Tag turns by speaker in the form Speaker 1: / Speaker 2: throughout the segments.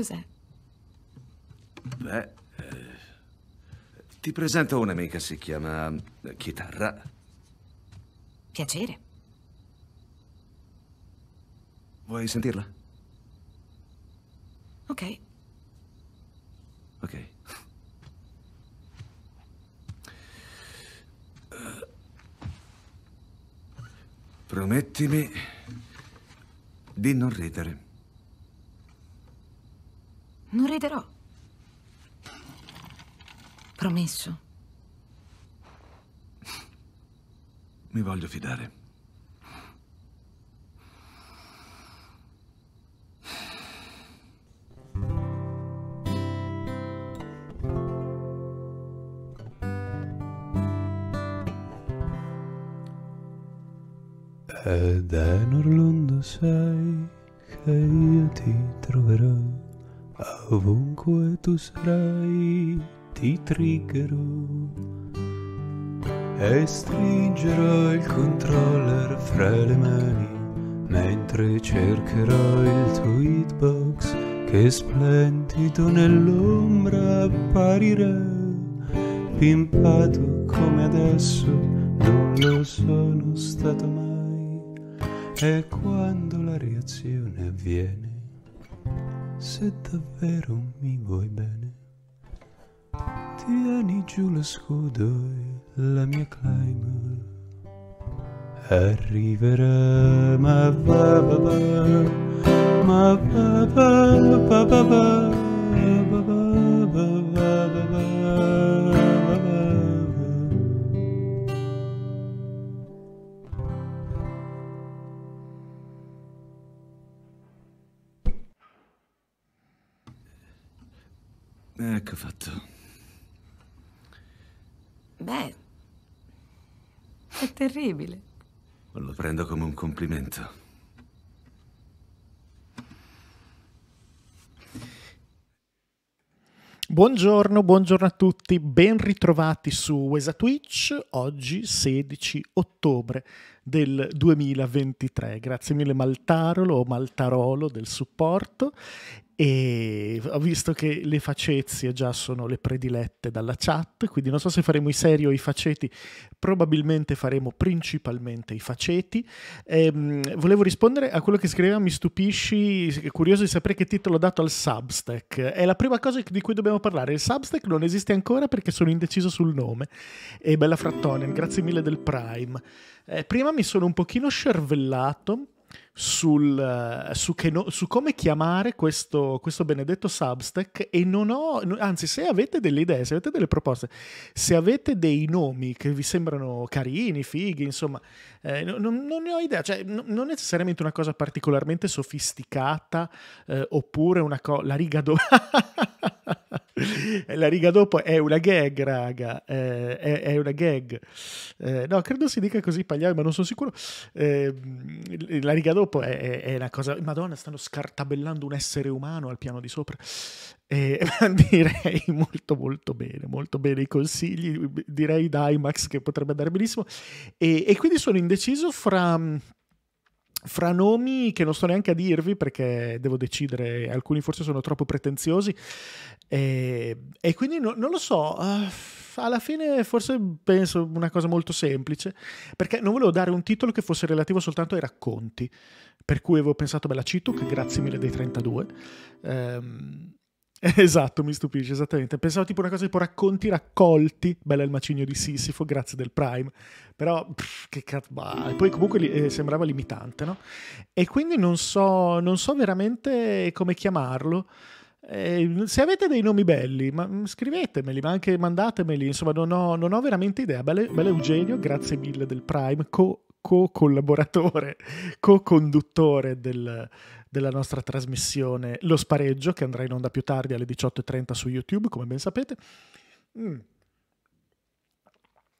Speaker 1: Cos'è? Beh, eh, ti presento un'amica, si chiama eh, Chitarra. Piacere. Vuoi sentirla? Ok. Ok. Promettimi di non ridere sorriderò. Promesso. Mi voglio fidare. Ed è in Orlando sai che io ti troverò. Ovunque tu sarai, ti triggerò e stringerò il controller fra le mani mentre cercherò il tuo hitbox che splendido nell'ombra apparirà pimpato come adesso non lo sono stato mai e quando la reazione avviene se davvero mi vuoi bene, tieni giù lo scudo e la mia climber arriverà, ma va va va, ma va va va va va va va. Ecco fatto. Beh, è terribile. Lo prendo come un complimento. Buongiorno, buongiorno a tutti, ben ritrovati su Wesa Twitch, oggi 16 ottobre del 2023. Grazie mille Maltarolo o Maltarolo del supporto e ho visto che le facezie già sono le predilette dalla chat, quindi non so se faremo i seri o i faceti, probabilmente faremo principalmente i faceti. Ehm, volevo rispondere a quello che scriveva, mi stupisci, curioso di sapere che titolo ho dato al Substack. È la prima cosa di cui dobbiamo parlare, il Substack non esiste ancora perché sono indeciso sul nome. E bella Frattonian, grazie mille del Prime. Eh, prima mi sono un pochino scervellato sul, eh, su, no, su, come chiamare questo, questo, benedetto Substack e non ho, anzi se avete delle idee, se avete delle proposte, se avete dei nomi che vi sembrano carini, fighi, insomma, eh, non, non, ne ho idea, cioè n- non necessariamente una cosa particolarmente sofisticata eh, oppure una cosa, la riga dopo... la riga dopo è una gag, raga. Eh, è, è, una gag. Eh, no, credo si dica così, Pagliari, ma non sono sicuro. Ehm, la riga dopo purtroppo è, è, è, una cosa. Madonna, stanno scartabellando un essere umano al piano di sopra. E, direi molto, molto bene. Molto bene i consigli. Direi da IMAX che potrebbe andare benissimo. E, e quindi sono indeciso fra mm, fra nomi che non sto neanche a dirvi perché devo decidere, alcuni forse sono troppo pretenziosi e, eh, e quindi no, non lo so, uh, alla fine forse penso una cosa molto semplice perché non volevo dare un titolo che fosse relativo soltanto ai racconti, per cui avevo pensato bella Cituc, grazie mille dei 32. Um, ehm, Esatto, mi stupisce, esattamente. Pensavo tipo una cosa tipo racconti raccolti, bella il macigno di Sisifo, grazie del Prime, però pff, che cazzo, e poi comunque eh, sembrava limitante, no? E quindi non so, non so veramente come chiamarlo. Eh, se avete dei nomi belli, ma, mm, scrivetemeli, ma anche mandatemeli, insomma non ho, non ho veramente idea. Bella, bella Eugenio, grazie mille del Prime, co co-collaboratore, co-conduttore del, della nostra trasmissione Lo spareggio, che andrà in onda più tardi alle 18.30 su YouTube, come ben sapete. Mm.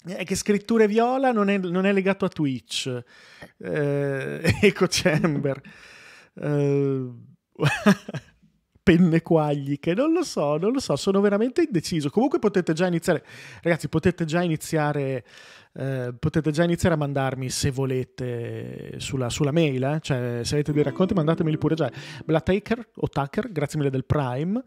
Speaker 1: Eh, che scritture viola non è, non è legato a Twitch. Eh, Eco Chamber. Eh, pennequagli che non lo so, non lo so, sono veramente indeciso. Comunque potete già iniziare, ragazzi, potete già iniziare eh, potete già iniziare a mandarmi se volete sulla, sulla mail, eh? cioè se avete dei racconti mandatemeli pure già. Blattaker o Tucker, grazie mille del Prime.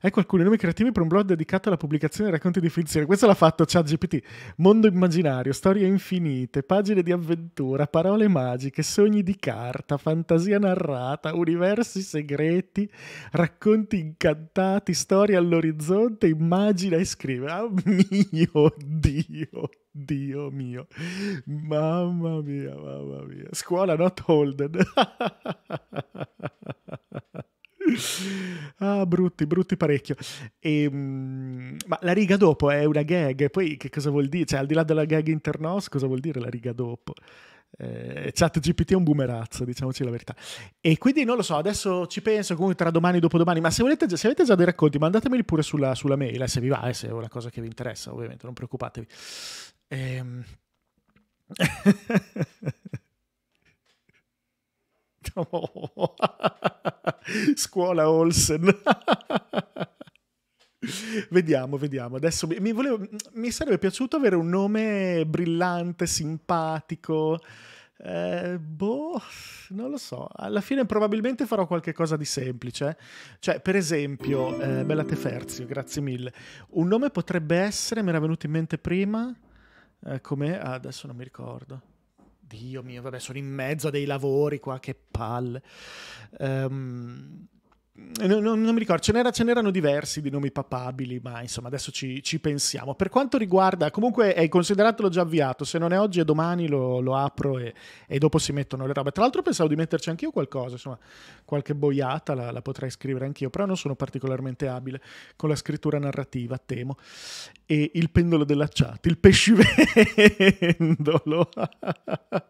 Speaker 1: Ecco alcuni nomi creativi per un blog dedicato alla pubblicazione di racconti di finzione. Questo l'ha fatto ChatGPT. Mondo immaginario, storie infinite, pagine di avventura, parole magiche, sogni di carta, fantasia narrata, universi segreti, racconti incantati, storie all'orizzonte, immagina e scrive. Oh mio Dio! Dio mio, mamma mia, mamma mia. Scuola not Holden. ah, brutti, brutti parecchio. E, ehm, ma la riga dopo è una gag, poi che cosa vuol dire? Cioè, al di là della gag internos, cosa vuol dire la riga dopo? Eh, chat GPT è un boomerazzo, diciamoci la verità. E quindi non lo so, adesso ci penso comunque tra domani e dopodomani, ma se, volete, se avete già dei racconti mandatemeli pure sulla, sulla mail, eh, se vi va, eh, se è una cosa che vi interessa, ovviamente, non preoccupatevi. Ehm... no. Scuola Olsen. vediamo, vediamo. Adesso mi, volevo, mi, sarebbe piaciuto avere un nome brillante, simpatico. Eh, boh, non lo so. Alla fine probabilmente farò qualcosa di semplice. Cioè, per esempio, eh, Bella Teferzio, grazie mille. Un nome potrebbe essere, mi era venuto in mente prima eh, come ah, adesso non mi ricordo. Dio mio, vabbè, sono in mezzo a dei lavori qua, che palle. Um, non, non, mi ricordo, ce, n'era, ce n'erano diversi di nomi papabili, ma insomma adesso ci, ci, pensiamo. Per quanto riguarda, comunque è consideratelo già avviato, se non è oggi e domani lo, lo apro e, e, dopo si mettono le robe. Tra l'altro pensavo di metterci anch'io qualcosa, insomma qualche boiata la, la potrei scrivere anch'io, però non sono particolarmente abile con la scrittura narrativa, temo. E il pendolo dell'acciato, il pescivendolo,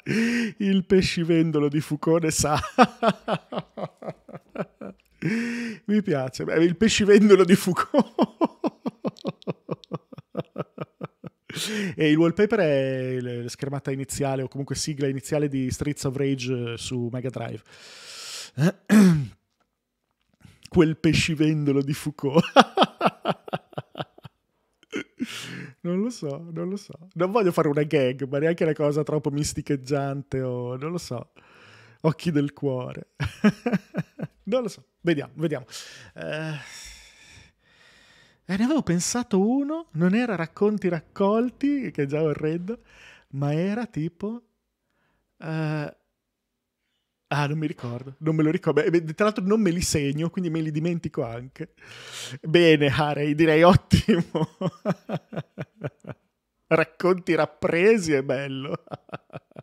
Speaker 1: il pescivendolo di Foucault ne sa. Mi piace. Beh, il pescivendolo di Foucault. e il wallpaper è la schermata iniziale o comunque sigla iniziale di Streets of Rage eh, su Mega Drive. Quel pescivendolo di Foucault. non lo so, non lo so. Non voglio fare una gag, ma neanche una cosa troppo misticheggiante o non lo so. Occhi del cuore. non lo so, vediamo, vediamo. Eh, eh... ne avevo pensato uno, non era racconti raccolti, che è già orrendo, ma era tipo... Uh, ah, non mi ricordo, non me lo ricordo. Beh, tra l'altro non me li segno, quindi me li dimentico anche. Bene, Harry, direi ottimo. racconti rappresi è bello.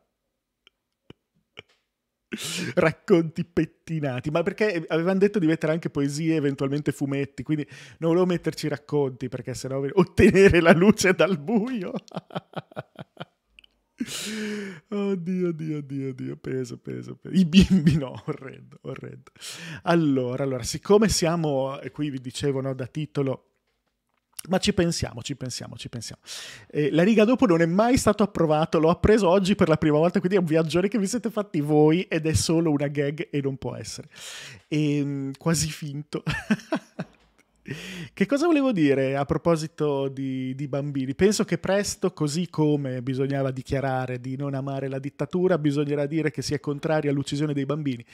Speaker 1: racconti pettinati, ma perché avevano detto di mettere anche poesie, eventualmente fumetti, quindi non volevo metterci racconti perché sennò ottenere la luce dal buio. Oddio, oddio, oddio, oddio, peso, peso, peso. I bimbi no, orrendo, orrendo. Allora, allora, siccome siamo, e qui vi dicevo no, da titolo, ma ci pensiamo, ci pensiamo, ci pensiamo. Eh, la riga dopo non è mai stato approvato, l'ho appreso oggi per la prima volta, quindi è un viaggione che vi siete fatti voi ed è solo una gag e non può essere. E, ehm, quasi finto. Che cosa volevo dire a proposito di, di, bambini? Penso che presto, così come bisognava dichiarare di non amare la dittatura, bisognerà dire che si è contrari all'uccisione dei bambini,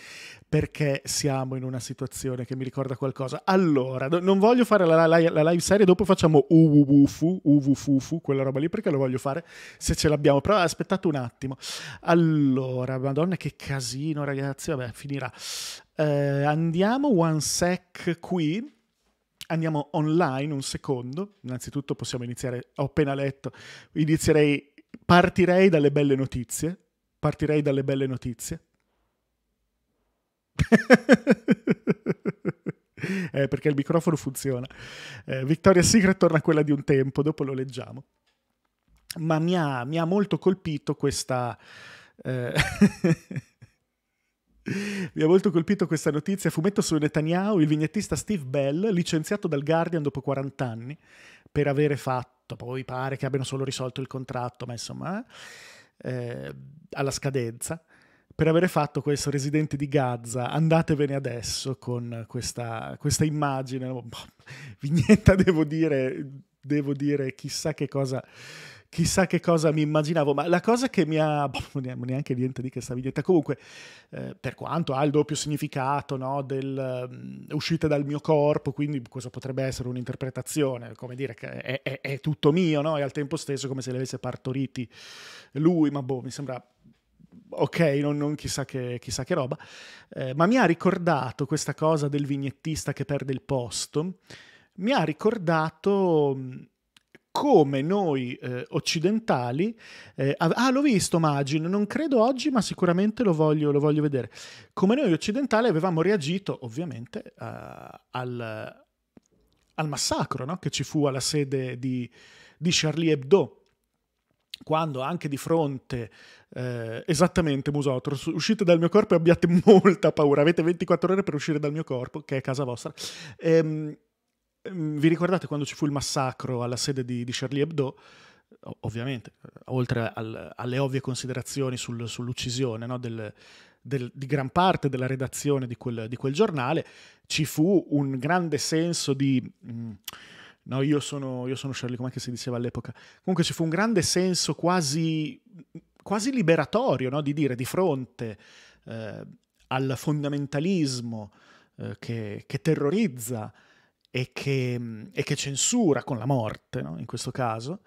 Speaker 1: perché siamo in una situazione che mi ricorda qualcosa. Allora, non voglio fare la, la, la live serie, dopo facciamo uvufufu, uvufufu, quella roba lì, perché lo voglio fare se ce l'abbiamo, però aspettate un attimo. Allora, madonna che casino ragazzi, vabbè, finirà. Eh, andiamo one sec qui Andiamo online un secondo, innanzitutto possiamo iniziare, ho appena letto, inizierei, partirei dalle belle notizie, partirei dalle belle notizie. eh, perché il microfono funziona. Eh, Victoria Secret torna a quella di un tempo, dopo lo leggiamo. Ma mi ha, mi ha molto colpito questa... Eh Mi ha molto colpito questa notizia. Fumetto su Netanyahu, il vignettista Steve Bell, licenziato dal Guardian dopo 40 anni per avere fatto, poi pare che abbiano solo risolto il contratto, ma insomma, eh, alla scadenza, per avere fatto questo residente di Gaza. Andatevene adesso con questa, questa immagine. Boh, vignetta, devo dire, devo dire chissà che cosa chissà che cosa mi immaginavo, ma la cosa che mi ha... Boh, neanche niente di che sta vignetta. Comunque, eh, per quanto ha il doppio significato, no, del um, mm, uscita dal mio corpo, quindi questo potrebbe essere un'interpretazione, come dire che è, è, è tutto mio, no? E al tempo stesso come se le avesse partoriti lui, ma boh, mi sembra ok, non, non chissà, che, chissà, che, roba, eh, ma mi ha ricordato questa cosa del vignettista che perde il posto, mi ha ricordato mm, come noi eh, occidentali, eh, ah l'ho visto Magin, non credo oggi ma sicuramente lo voglio, lo voglio vedere, come noi occidentali avevamo reagito ovviamente uh, al, al, massacro no? che ci fu alla sede di, di Charlie Hebdo, quando anche di fronte eh, esattamente Musotro, uscite dal mio corpo e abbiate molta paura, avete 24 ore per uscire dal mio corpo, che è casa vostra. Ehm, Ehm, vi ricordate quando ci fu il massacro alla sede di, di Charlie Hebdo? Ovviamente, eh, oltre al, alle ovvie considerazioni sul, sull'uccisione no, del, del, di gran parte della redazione di quel, di quel, giornale, ci fu un grande senso di... Mh, mm, no, io sono, io sono Charlie, come si diceva all'epoca? Comunque ci fu un grande senso quasi, quasi liberatorio no, di dire di fronte eh, al fondamentalismo eh, che, che, terrorizza e che, e che censura con la morte, no? in questo caso,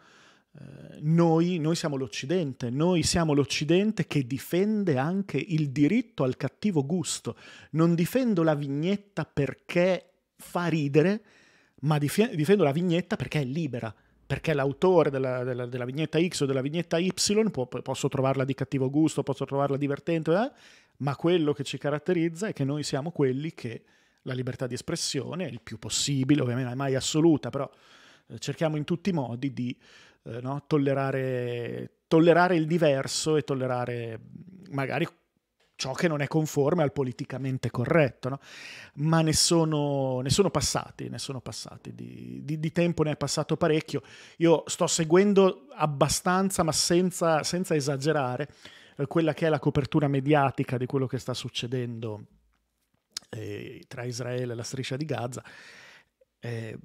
Speaker 1: eh, noi, noi siamo l'Occidente, noi siamo l'Occidente che difende anche il diritto al cattivo gusto. Non difendo la vignetta perché fa ridere, ma dif- difendo la vignetta perché è libera, perché l'autore della, della, della, vignetta X o della vignetta Y può, posso trovarla di cattivo gusto, posso trovarla divertente, eh? ma quello che ci caratterizza è che noi siamo quelli che la libertà di espressione, il più possibile, ovviamente mai assoluta, però eh, cerchiamo in tutti i modi di eh, no, tollerare, tollerare il diverso e tollerare mm, magari ciò che non è conforme al politicamente corretto, no? ma ne sono, ne sono, passati, ne sono passati, di, di, di, tempo ne è passato parecchio. Io sto seguendo abbastanza, ma senza, senza esagerare, eh, quella che è la copertura mediatica di quello che sta succedendo eh, tra Israele e la striscia di Gaza. Eh,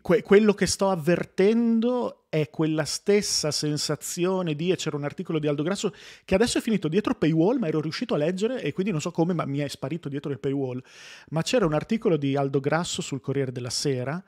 Speaker 1: que- quello che sto avvertendo è quella stessa sensazione di, e c'era un articolo di Aldo Grasso che adesso è finito dietro paywall, ma ero riuscito a leggere e quindi non so come, ma mi è sparito dietro il paywall. Ma c'era un articolo di Aldo Grasso sul Corriere della Sera,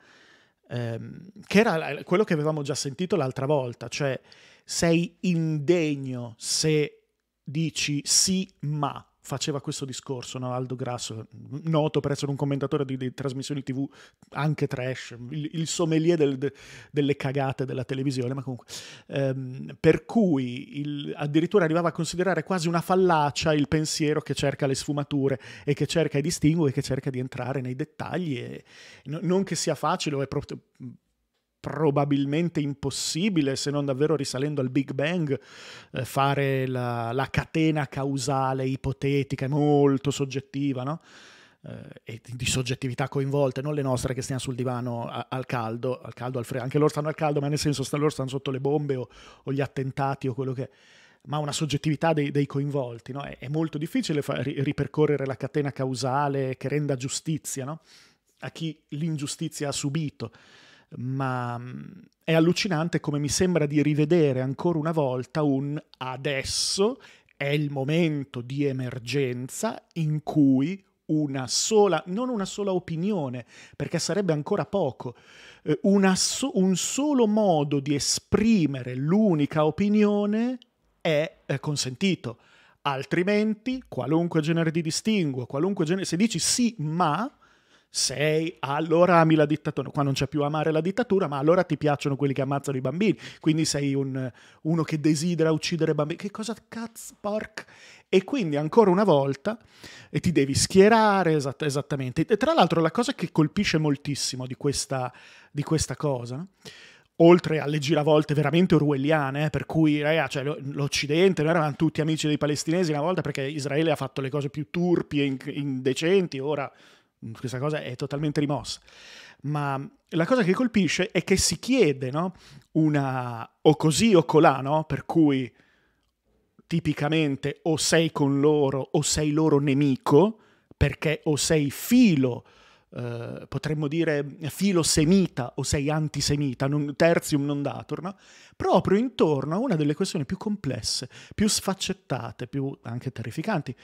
Speaker 1: ehm, che era quello che avevamo già sentito l'altra volta, cioè sei indegno se dici sì ma faceva questo discorso, no? Aldo Grasso, noto per essere un commentatore di, di trasmissioni tv anche trash, il, il sommelier del, de, delle cagate della televisione, ma comunque, ehm, per cui il, addirittura arrivava a considerare quasi una fallacia il pensiero che cerca le sfumature e che cerca i distinguo e che cerca di entrare nei dettagli, e, no, non che sia facile o è proprio probabilmente impossibile, se non davvero risalendo al Big Bang, eh, fare la, la, catena causale ipotetica, molto soggettiva, no? eh, e di soggettività coinvolte, non le nostre che stiamo sul divano a, al caldo, al caldo, al freddo, anche loro stanno al caldo, ma nel senso stanno, loro stanno sotto le bombe o, o gli attentati o quello che è ma una soggettività dei, dei coinvolti. No? È, è, molto difficile fa- ripercorrere la catena causale che renda giustizia no? a chi l'ingiustizia ha subito ma mm, è allucinante come mi sembra di rivedere ancora una volta un adesso è il momento di emergenza in cui una sola, non una sola opinione, perché sarebbe ancora poco, eh, so, un solo modo di esprimere l'unica opinione è consentito. Altrimenti, qualunque genere di distinguo, qualunque genere, se dici sì ma, sei, allora ami la dittatura. Qua non c'è più amare la dittatura, ma allora ti piacciono quelli che ammazzano i bambini. Quindi sei un, uno che desidera uccidere bambini. Che cosa cazzo, porc? E quindi ancora una volta ti devi schierare esatt- esattamente. E tra l'altro la cosa che colpisce moltissimo di questa, di questa cosa... oltre alle giravolte veramente orwelliane, eh, per cui raga, cioè, l'Occidente, noi eravamo tutti amici dei palestinesi una volta perché Israele ha fatto le cose più turpi e indecenti, ora Mm, questa cosa è totalmente rimossa. Ma la cosa che colpisce è che si chiede no? una o così o colà, no? per cui tipicamente o sei con loro o sei loro nemico, perché o sei filo, eh, potremmo dire filo semita o sei antisemita, non, terzium non datur, no? proprio intorno a una delle questioni più complesse, più sfaccettate, più anche terrificanti,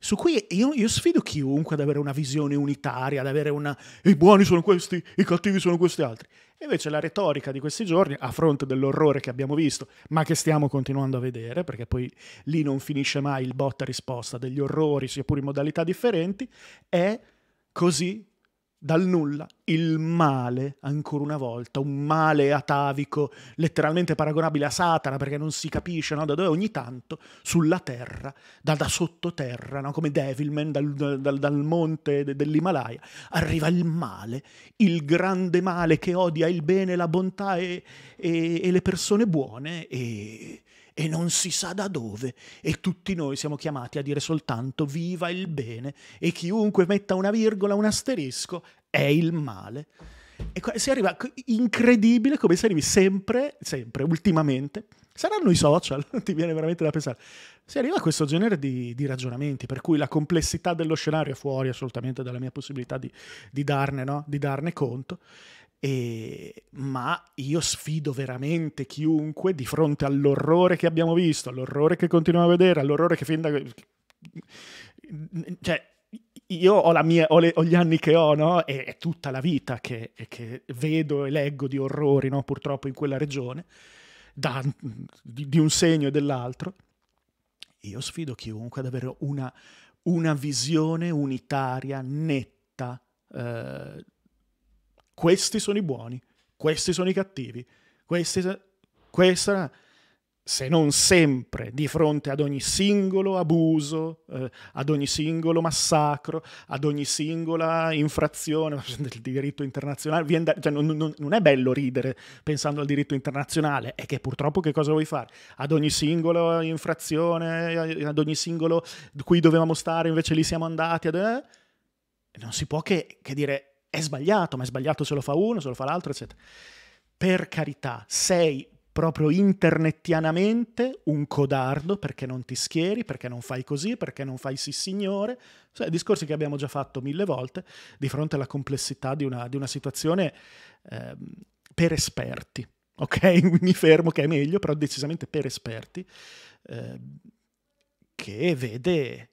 Speaker 1: su cui io, io, sfido chiunque ad avere una visione unitaria, ad avere una i buoni sono questi, i cattivi sono questi altri. E invece la retorica di questi giorni, a fronte dell'orrore che abbiamo visto, ma che stiamo continuando a vedere, perché poi lì non finisce mai il botta risposta degli orrori, sia pure in modalità differenti, è così dal nulla il male, ancora una volta, un male atavico, letteralmente paragonabile a Satana, perché non si capisce no? da dove ogni tanto, sulla terra, da, da sottoterra, no? come Devilman, dal, dal, dal monte de, dell'Himalaya, arriva il male, il grande male che odia il bene, la bontà e, e, e le persone buone e e non si sa da dove, e tutti noi siamo chiamati a dire soltanto viva il bene, e chiunque metta una virgola, un asterisco, è il male. E si arriva, incredibile come si arrivi sempre, sempre, ultimamente, saranno i social, ti viene veramente da pensare, si arriva a questo genere di, di ragionamenti, per cui la complessità dello scenario è fuori assolutamente dalla mia possibilità di, di, darne, no? di darne conto, e, ma io sfido veramente chiunque di fronte all'orrore che abbiamo visto, all'orrore che continuiamo a vedere, all'orrore che fin da... Cioè, io ho, mia, ho, le, ho, gli anni che ho, no? E è tutta la vita che, che vedo e leggo di orrori, no? Purtroppo in quella regione, da, di, di, un segno e dell'altro. Io sfido chiunque ad avere una, una visione unitaria, netta, eh, questi sono i buoni, questi sono i cattivi, questi... Questa, se non sempre, di fronte ad ogni singolo abuso, eh, ad ogni singolo massacro, ad ogni singola infrazione del diritto internazionale. Da, cioè non, non, non, è bello ridere pensando al diritto internazionale, è che purtroppo che cosa vuoi fare? Ad ogni singola infrazione, eh, ad ogni singolo qui dovevamo stare, invece lì siamo andati. Ad, eh, non si può che, che dire è sbagliato, ma è sbagliato se lo fa uno, se lo fa l'altro, eccetera. Per carità, sei proprio internettianamente un codardo perché non ti schieri, perché non fai così, perché non fai sì signore, cioè, discorsi che abbiamo già fatto mille volte di fronte alla complessità di una, di una situazione eh, per esperti, ok? Mi fermo che è meglio, però decisamente per esperti, eh, che vede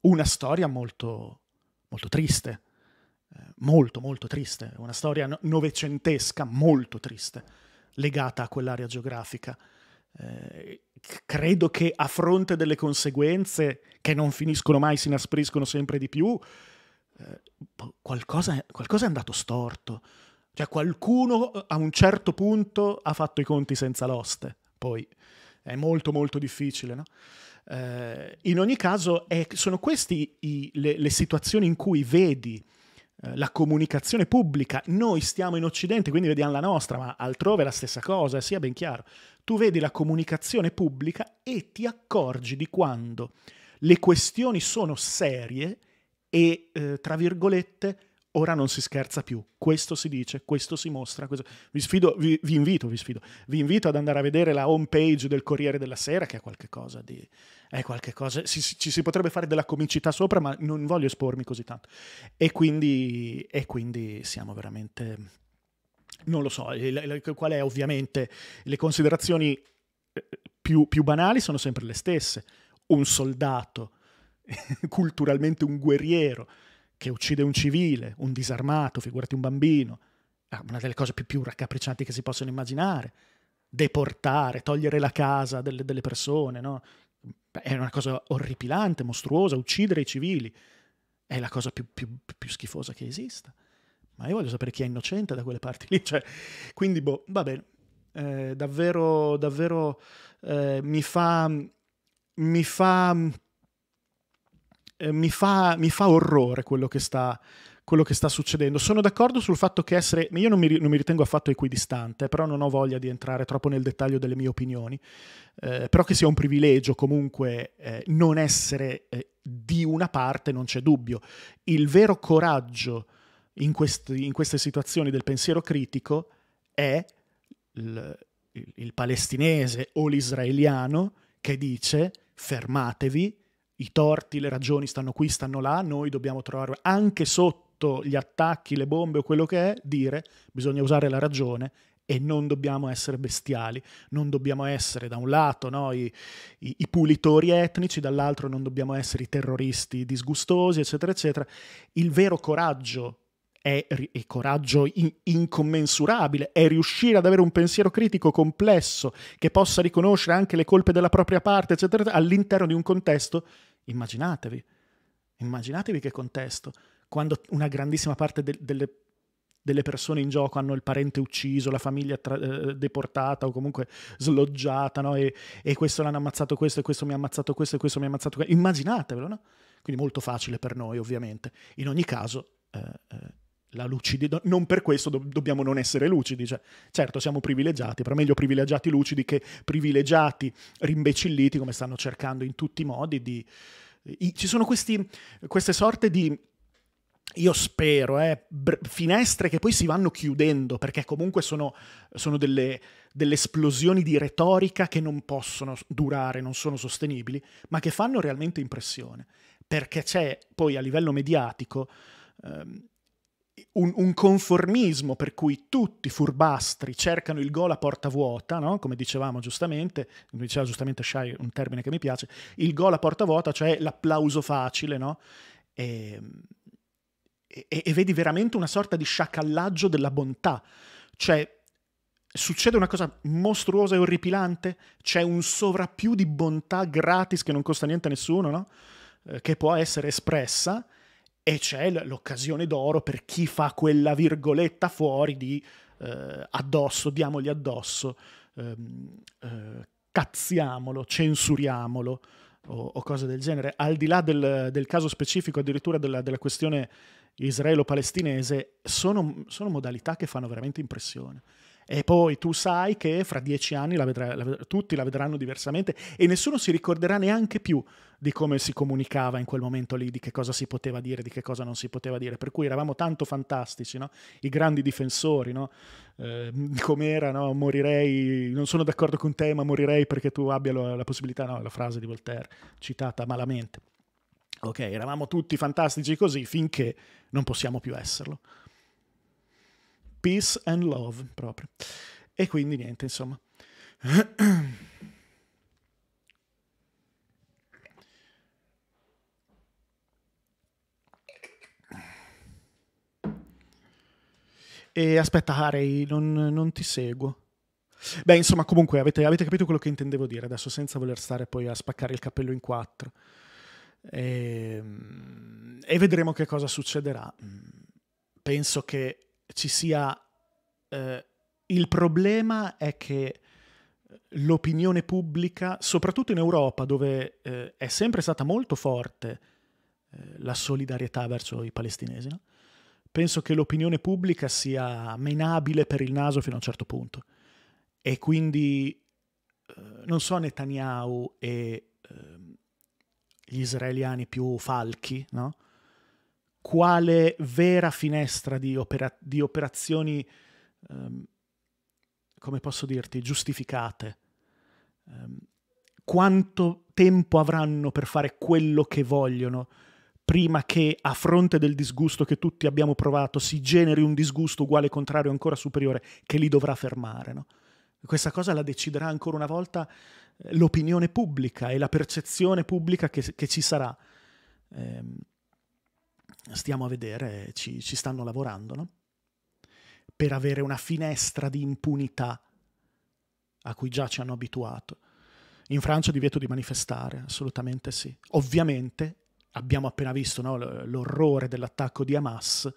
Speaker 1: una storia molto, molto triste, eh, molto molto triste, una storia novecentesca molto triste, legata a quell'area geografica. Eh, credo che a fronte delle conseguenze che non finiscono mai, si inaspriscono sempre di più, eh, qualcosa, qualcosa, è andato storto. Cioè qualcuno eh, a un certo punto ha fatto i conti senza l'oste, poi è molto molto difficile. No? Eh, in ogni caso è, sono queste le, le situazioni in cui vedi eh, la comunicazione pubblica. Noi stiamo in Occidente, quindi vediamo la nostra, ma altrove è la stessa cosa, sia ben chiaro. Tu vedi la comunicazione pubblica e ti accorgi di quando le questioni sono serie e, eh, tra virgolette, ora non si scherza più. Questo si dice, questo si mostra. Questo... Vi, sfido, vi, vi invito, vi sfido, vi invito ad andare a vedere la home page del Corriere della Sera, che è qualcosa di è qualche cosa, si, si, ci si potrebbe fare della comicità sopra, ma non voglio espormi così tanto. E quindi, e quindi siamo veramente... Non lo so, qual è ovviamente le considerazioni eh, più, più banali sono sempre le stesse. Un soldato, culturalmente un guerriero, che uccide un civile, un disarmato, figurati un bambino, una delle cose più, più raccapriccianti che si possono immaginare, deportare, togliere la casa delle, delle persone, no? è una cosa orripilante, mostruosa, uccidere i civili è la cosa più, più, più schifosa che esista. Ma io voglio sapere chi è innocente da quelle parti lì. Cioè, quindi, boh, va bene. Eh, davvero, davvero eh, mi fa... Mi fa eh, mi fa, mi fa, orrore quello che sta, quello che sta succedendo. Sono d'accordo sul fatto che essere... Io non mi, non mi ritengo affatto equidistante, però non ho voglia di entrare troppo nel dettaglio delle mie opinioni. Eh, però che sia un privilegio comunque eh, non essere eh, di una parte, non c'è dubbio. Il vero coraggio in, questi, in queste situazioni del pensiero critico è il, il palestinese o l'israeliano che dice fermatevi, i torti, le ragioni stanno qui, stanno là, noi dobbiamo trovare anche sotto sotto gli attacchi, le bombe o quello che è, dire bisogna usare la ragione e non dobbiamo essere bestiali, non dobbiamo essere da un lato no, i, i, i, pulitori etnici, dall'altro non dobbiamo essere i terroristi disgustosi, eccetera, eccetera. Il vero coraggio è, è coraggio in, incommensurabile, è riuscire ad avere un pensiero critico complesso che possa riconoscere anche le colpe della propria parte, eccetera, eccetera all'interno di un contesto. Immaginatevi, immaginatevi che contesto quando una grandissima parte de- delle, delle, persone in gioco hanno il parente ucciso, la famiglia tra- eh, deportata o comunque sloggiata, no? e, e, questo l'hanno ammazzato, questo e questo mi ha ammazzato, questo e questo mi ha ammazzato. Questo. Immaginatevelo, no? Quindi molto facile per noi, ovviamente. In ogni caso, eh, eh, la lucidità, non per questo do- dobbiamo non essere lucidi, cioè, certo siamo privilegiati, però meglio privilegiati lucidi che privilegiati rimbecilliti come stanno cercando in tutti i modi di... I- ci sono questi, queste sorte di io spero, eh, finestre che poi si vanno chiudendo, perché comunque sono, sono delle, delle, esplosioni di retorica che non possono durare, non sono sostenibili, ma che fanno realmente impressione, perché c'è poi a livello mediatico ehm, un, un, conformismo per cui tutti furbastri cercano il gol a porta vuota, no? come dicevamo giustamente, come diceva giustamente Shai, un termine che mi piace, il gol a porta vuota, cioè l'applauso facile, no? E, ehm, e, e vedi veramente una sorta di sciacallaggio della bontà. Cioè, succede una cosa mostruosa e orripilante, c'è un sovrappiù di bontà gratis che non costa niente a nessuno, no? Eh, che può essere espressa e c'è l'occasione d'oro per chi fa quella virgoletta fuori di eh, addosso, diamogli addosso, eh, eh, cazziamolo, censuriamolo o, o, cose del genere, al di là del, del caso specifico addirittura della, della questione israelo-palestinese sono, sono modalità che fanno veramente impressione. E poi tu sai che fra dieci anni la vedrà, la, tutti la vedranno diversamente e nessuno si ricorderà neanche più di come si comunicava in quel momento lì, di che cosa si poteva dire, di che cosa non si poteva dire. Per cui eravamo tanto fantastici, no? i grandi difensori, no? eh, era, no? morirei, non sono d'accordo con te, ma morirei perché tu abbia la, la possibilità, no? la frase di Voltaire citata malamente. Ok, eravamo tutti fantastici così finché non possiamo più esserlo. Peace and love, proprio. E quindi niente, insomma. E aspetta, Harry, non, non, ti seguo. Beh, insomma, comunque avete, avete capito quello che intendevo dire adesso, senza voler stare poi a spaccare il cappello in quattro e, ehm, e vedremo che cosa succederà. Mm, penso che ci sia... Eh, il problema è che l'opinione pubblica, soprattutto in Europa, dove eh, è sempre stata molto forte eh, la solidarietà verso i palestinesi, no? penso che l'opinione pubblica sia menabile per il naso fino a un certo punto. E quindi, eh, non so, Netanyahu e ehm, gli israeliani più falchi, no? quale vera finestra di, opera- di operazioni, um, come posso dirti, giustificate. Um, quanto tempo avranno per fare quello che vogliono prima che a fronte del disgusto che tutti abbiamo provato si generi un disgusto uguale, contrario, ancora superiore che li dovrà fermare. No? Questa cosa la deciderà ancora una volta l'opinione pubblica e la percezione pubblica che, che ci sarà. Ehm, stiamo a vedere, ci, ci stanno lavorando, no? Per avere una finestra di impunità a cui già ci hanno abituato. In Francia divieto di manifestare, assolutamente sì. Ovviamente abbiamo appena visto no, l'orrore dell'attacco di Hamas.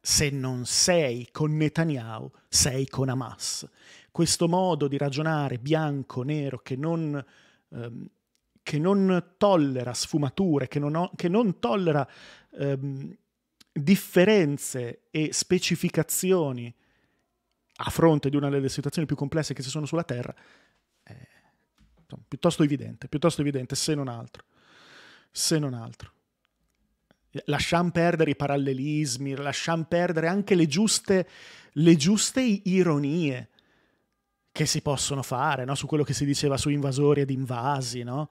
Speaker 1: Se non sei con Netanyahu, sei con Hamas questo modo di ragionare bianco, nero, che non, ehm, che non tollera sfumature, che non, ho, che non tollera ehm, differenze e specificazioni a fronte di una delle situazioni più complesse che ci sono sulla Terra, è piuttosto evidente, piuttosto evidente, se non altro. Se non altro. Lasciamo perdere i parallelismi, lasciamo perdere anche le giuste, le giuste ironie che si possono fare, no? su quello che si diceva su invasori ed invasi, no?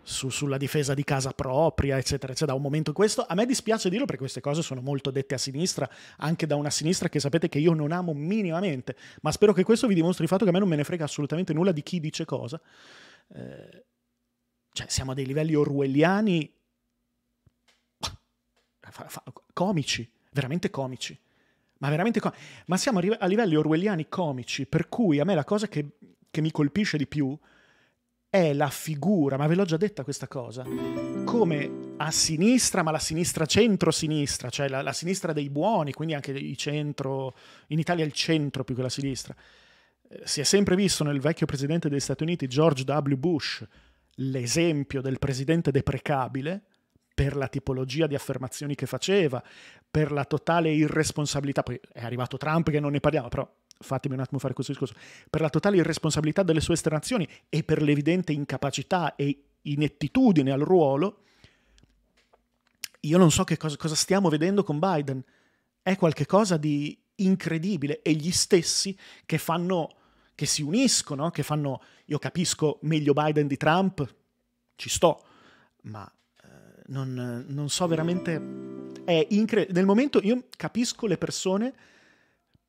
Speaker 1: su, sulla difesa di casa propria, eccetera, eccetera. Da un momento questo, a me dispiace dirlo perché queste cose sono molto dette a sinistra, anche da una sinistra che sapete che io non amo minimamente, ma spero che questo vi dimostri il fatto che a me non me ne frega assolutamente nulla di chi dice cosa. Eh, cioè, siamo a dei livelli orwelliani comici, veramente comici. Ma veramente... Com- ma siamo a livelli orwelliani comici, per cui a me la cosa che, che mi colpisce di più è la figura, ma ve l'ho già detta questa cosa, come a sinistra, ma la sinistra centro-sinistra, cioè la, la, sinistra dei buoni, quindi anche i centro, in Italia il centro più che la sinistra, eh, si è sempre visto nel vecchio presidente degli Stati Uniti, George W. Bush, l'esempio del presidente deprecabile, per la tipologia di affermazioni che faceva, per la totale irresponsabilità, poi è arrivato Trump che non ne parliamo, però fatemi un attimo fare questo discorso, per la totale irresponsabilità delle sue esternazioni e per l'evidente incapacità e inettitudine al ruolo, io non so che cosa, cosa stiamo vedendo con Biden. È qualcosa di incredibile e gli stessi che fanno, che si uniscono, che fanno, io capisco meglio Biden di Trump, ci sto, ma non, non so veramente... È incredibile. Nel momento io capisco le persone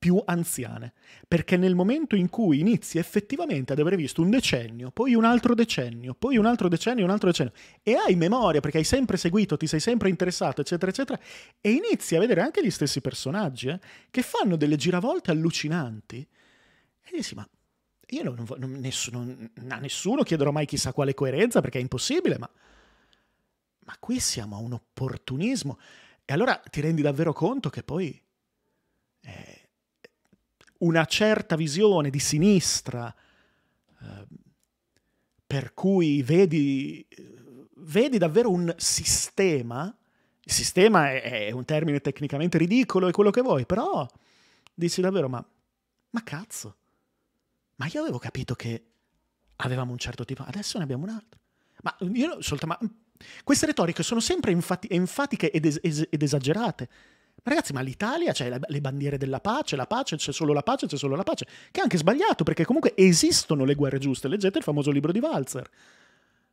Speaker 1: più anziane, perché nel momento in cui inizi effettivamente ad aver visto un decennio, poi un altro decennio, poi un altro decennio, un altro decennio, e hai memoria perché hai sempre seguito, ti sei sempre interessato, eccetera, eccetera, e inizi a vedere anche gli stessi personaggi eh, che fanno delle giravolte allucinanti, e dici ma io non, non, nessuno, a nessuno chiederò mai chissà quale coerenza perché è impossibile, ma ma qui siamo a un opportunismo. E allora ti rendi davvero conto che poi eh, una certa visione di sinistra, eh, per cui vedi, vedi, davvero un sistema, il sistema è, è, un termine tecnicamente ridicolo, è quello che vuoi, però dici davvero, ma, ma cazzo, ma io avevo capito che avevamo un certo tipo, adesso ne abbiamo un altro. Ma io soltanto, ma queste retoriche sono sempre enfati enfatiche ed, es ed, esagerate. Ma ragazzi, ma l'Italia c'è cioè, le bandiere della pace, la pace, c'è solo la pace, c'è solo la pace, che è anche sbagliato perché comunque esistono le guerre giuste. Leggete il famoso libro di Walzer.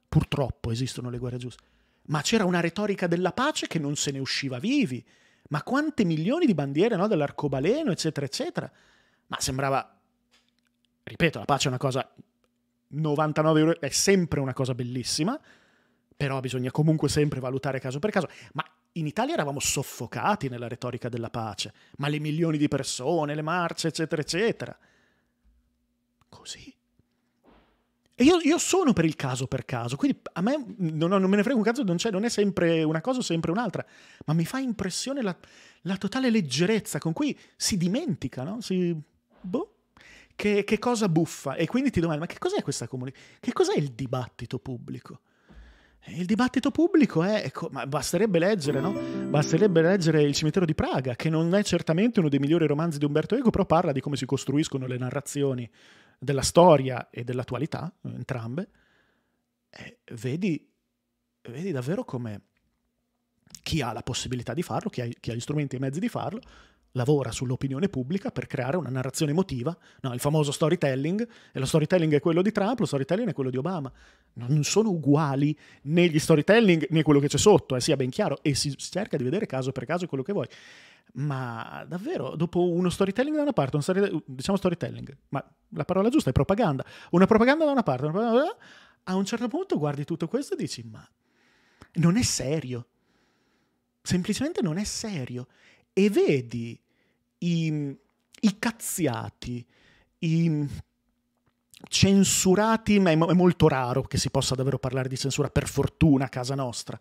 Speaker 1: Purtroppo esistono le guerre giuste. Ma c'era una retorica della pace che non se ne usciva vivi. Ma quante milioni di bandiere no, dell'arcobaleno, eccetera, eccetera. Ma sembrava... Ripeto, la pace è una cosa 99 euro è sempre una cosa bellissima, però bisogna comunque sempre valutare caso per caso, ma in Italia eravamo soffocati nella retorica della pace, ma le milioni di persone, le marce, eccetera, eccetera. Così. E io, io sono per il caso per caso, quindi a me non, non me ne frega un caso, non, non, è sempre una cosa o sempre un'altra, ma mi fa impressione la, la totale leggerezza con cui si dimentica, no? Si... Boh. Che, che, cosa buffa? E quindi ti domandi, ma che cos'è questa comunità? Che cos'è il dibattito pubblico? Eh, il dibattito pubblico è, ecco, ma basterebbe leggere, no? Basterebbe leggere Il cimitero di Praga, che non è certamente uno dei migliori romanzi di Umberto Eco, però parla di come si costruiscono le narrazioni della storia e dell'attualità, eh, entrambe. E vedi, vedi davvero come chi ha la possibilità di farlo, chi ha, chi ha gli strumenti e i mezzi di farlo, lavora sull'opinione pubblica per creare una narrazione emotiva, no, il famoso storytelling, e lo storytelling è quello di Trump, lo storytelling è quello di Obama. Non sono uguali né gli storytelling né quello che c'è sotto, eh, sia ben chiaro, e si cerca di vedere caso per caso quello che vuoi. Ma davvero, dopo uno storytelling da una parte, un story, diciamo storytelling, ma la parola giusta è propaganda, una propaganda da una parte, una propaganda, a un certo punto guardi tutto questo e dici, ma non è serio, semplicemente non è serio, e vedi i, i cazziati, i censurati, ma è, molto raro che si possa davvero parlare di censura, per fortuna a casa nostra,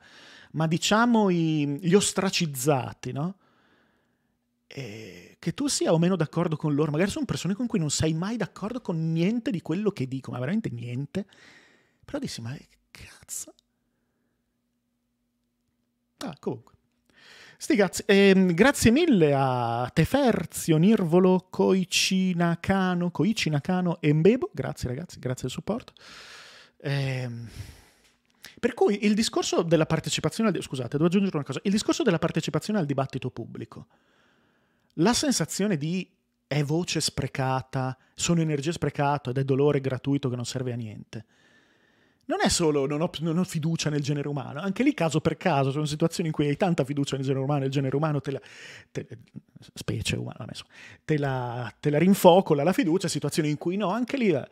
Speaker 1: ma diciamo i, gli ostracizzati, no? E che tu sia o meno d'accordo con loro, magari sono persone con cui non sei mai d'accordo con niente di quello che dico, ma veramente niente, però dici, ma che cazzo? Ah, comunque. Sti cazzi. Eh, grazie mille a Teferzio, Nirvolo, Koichi Nakano, Koichi Nakano e Mbebo. Grazie ragazzi, grazie del supporto. Eh, per cui il discorso della partecipazione, al, scusate, devo aggiungere una cosa, il discorso della partecipazione al dibattito pubblico, la sensazione di è voce sprecata, sono energia sprecata ed è dolore gratuito che non serve a niente non è solo non ho, non ho, fiducia nel genere umano, anche lì caso per caso sono situazioni in cui hai tanta fiducia nel genere umano, il genere umano te la, te, specie umana, so, te, la, te la rinfocola la fiducia, situazioni in cui no, anche lì... Eh,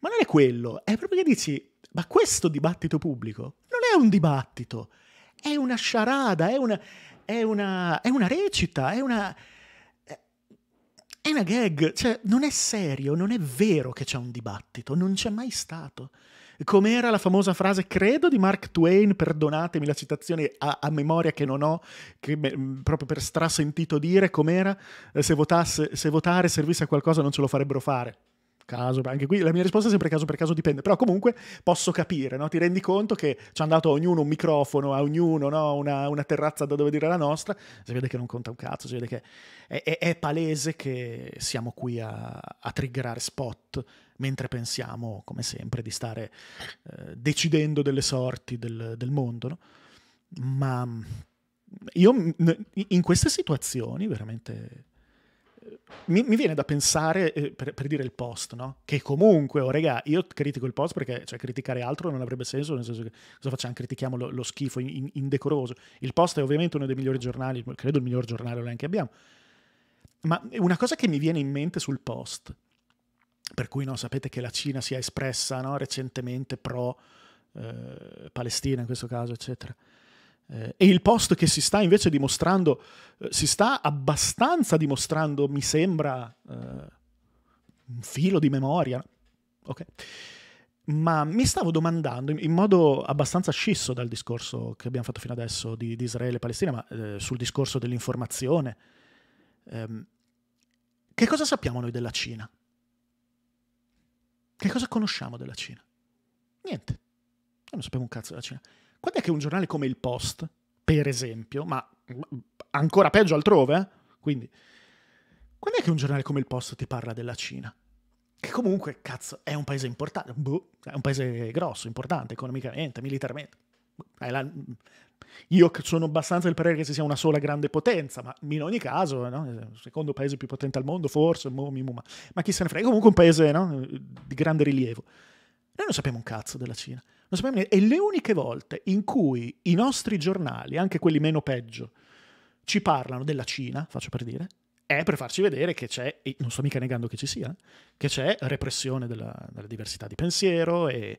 Speaker 1: ma non è quello, è proprio che dici, ma questo dibattito pubblico non è un dibattito, è una sciarada, è una, è una, è una recita, è una, è una gag, cioè non è serio, non è vero che c'è un dibattito, non c'è mai stato. Com'era la famosa frase, credo, di Mark Twain, perdonatemi la citazione a, a memoria che non ho, che me, mm, proprio per strasentito dire, com'era eh, se, votasse, se votare servisse a qualcosa non ce lo farebbero fare caso, anche qui la mia risposta è sempre caso per caso dipende, però comunque posso capire, no? ti rendi conto che ci hanno dato a ognuno un microfono, a ognuno no? una, una, terrazza da dove dire la nostra, si vede che non conta un cazzo, si vede che è, è, è palese che siamo qui a, a triggerare spot mentre pensiamo, come sempre, di stare eh, decidendo delle sorti del, del mondo. No? Ma mm, io mm, in queste situazioni veramente... Eh, mi, mi, viene da pensare, eh, per, per, dire il post, no? Che comunque, oh, regà, io critico il post perché cioè, criticare altro non avrebbe senso, nel senso che cosa facciamo? Critichiamo lo, lo schifo in, indecoroso. Il post è ovviamente uno dei migliori giornali, credo il miglior giornale che abbiamo. Ma una cosa che mi viene in mente sul post per cui no, sapete che la Cina si è espressa no, recentemente pro eh, Palestina in questo caso, eccetera. Eh, e il post che si sta invece dimostrando, eh, si sta abbastanza dimostrando, mi sembra, eh, un filo di memoria. Ok. Ma mi stavo domandando, in modo abbastanza scisso dal discorso che abbiamo fatto fino adesso di, di Israele e Palestina, ma eh, sul discorso dell'informazione, ehm, che cosa sappiamo noi della Cina? Che cosa conosciamo della Cina? Niente. Noi non sappiamo un cazzo della Cina. Quando è che un giornale come il Post, per esempio, ma mm, ancora peggio altrove, eh? quindi, quando è che un giornale come il Post ti parla della Cina? Che comunque, cazzo, è un paese importante, boh, è un paese grosso, importante economicamente, militarmente. Boh, è la io sono abbastanza del parere che si sia una sola grande potenza, ma in ogni caso, no? il eh, secondo paese più potente al mondo, forse, mo, mi, ma, ma chi se ne frega, comunque un paese no? di grande rilievo. Noi non sappiamo un cazzo della Cina. Non sappiamo niente. E le uniche volte in cui i nostri giornali, anche quelli meno peggio, ci parlano della Cina, faccio per dire, è per farci vedere che c'è, e non sto mica negando che ci sia, che c'è repressione della, della diversità di pensiero e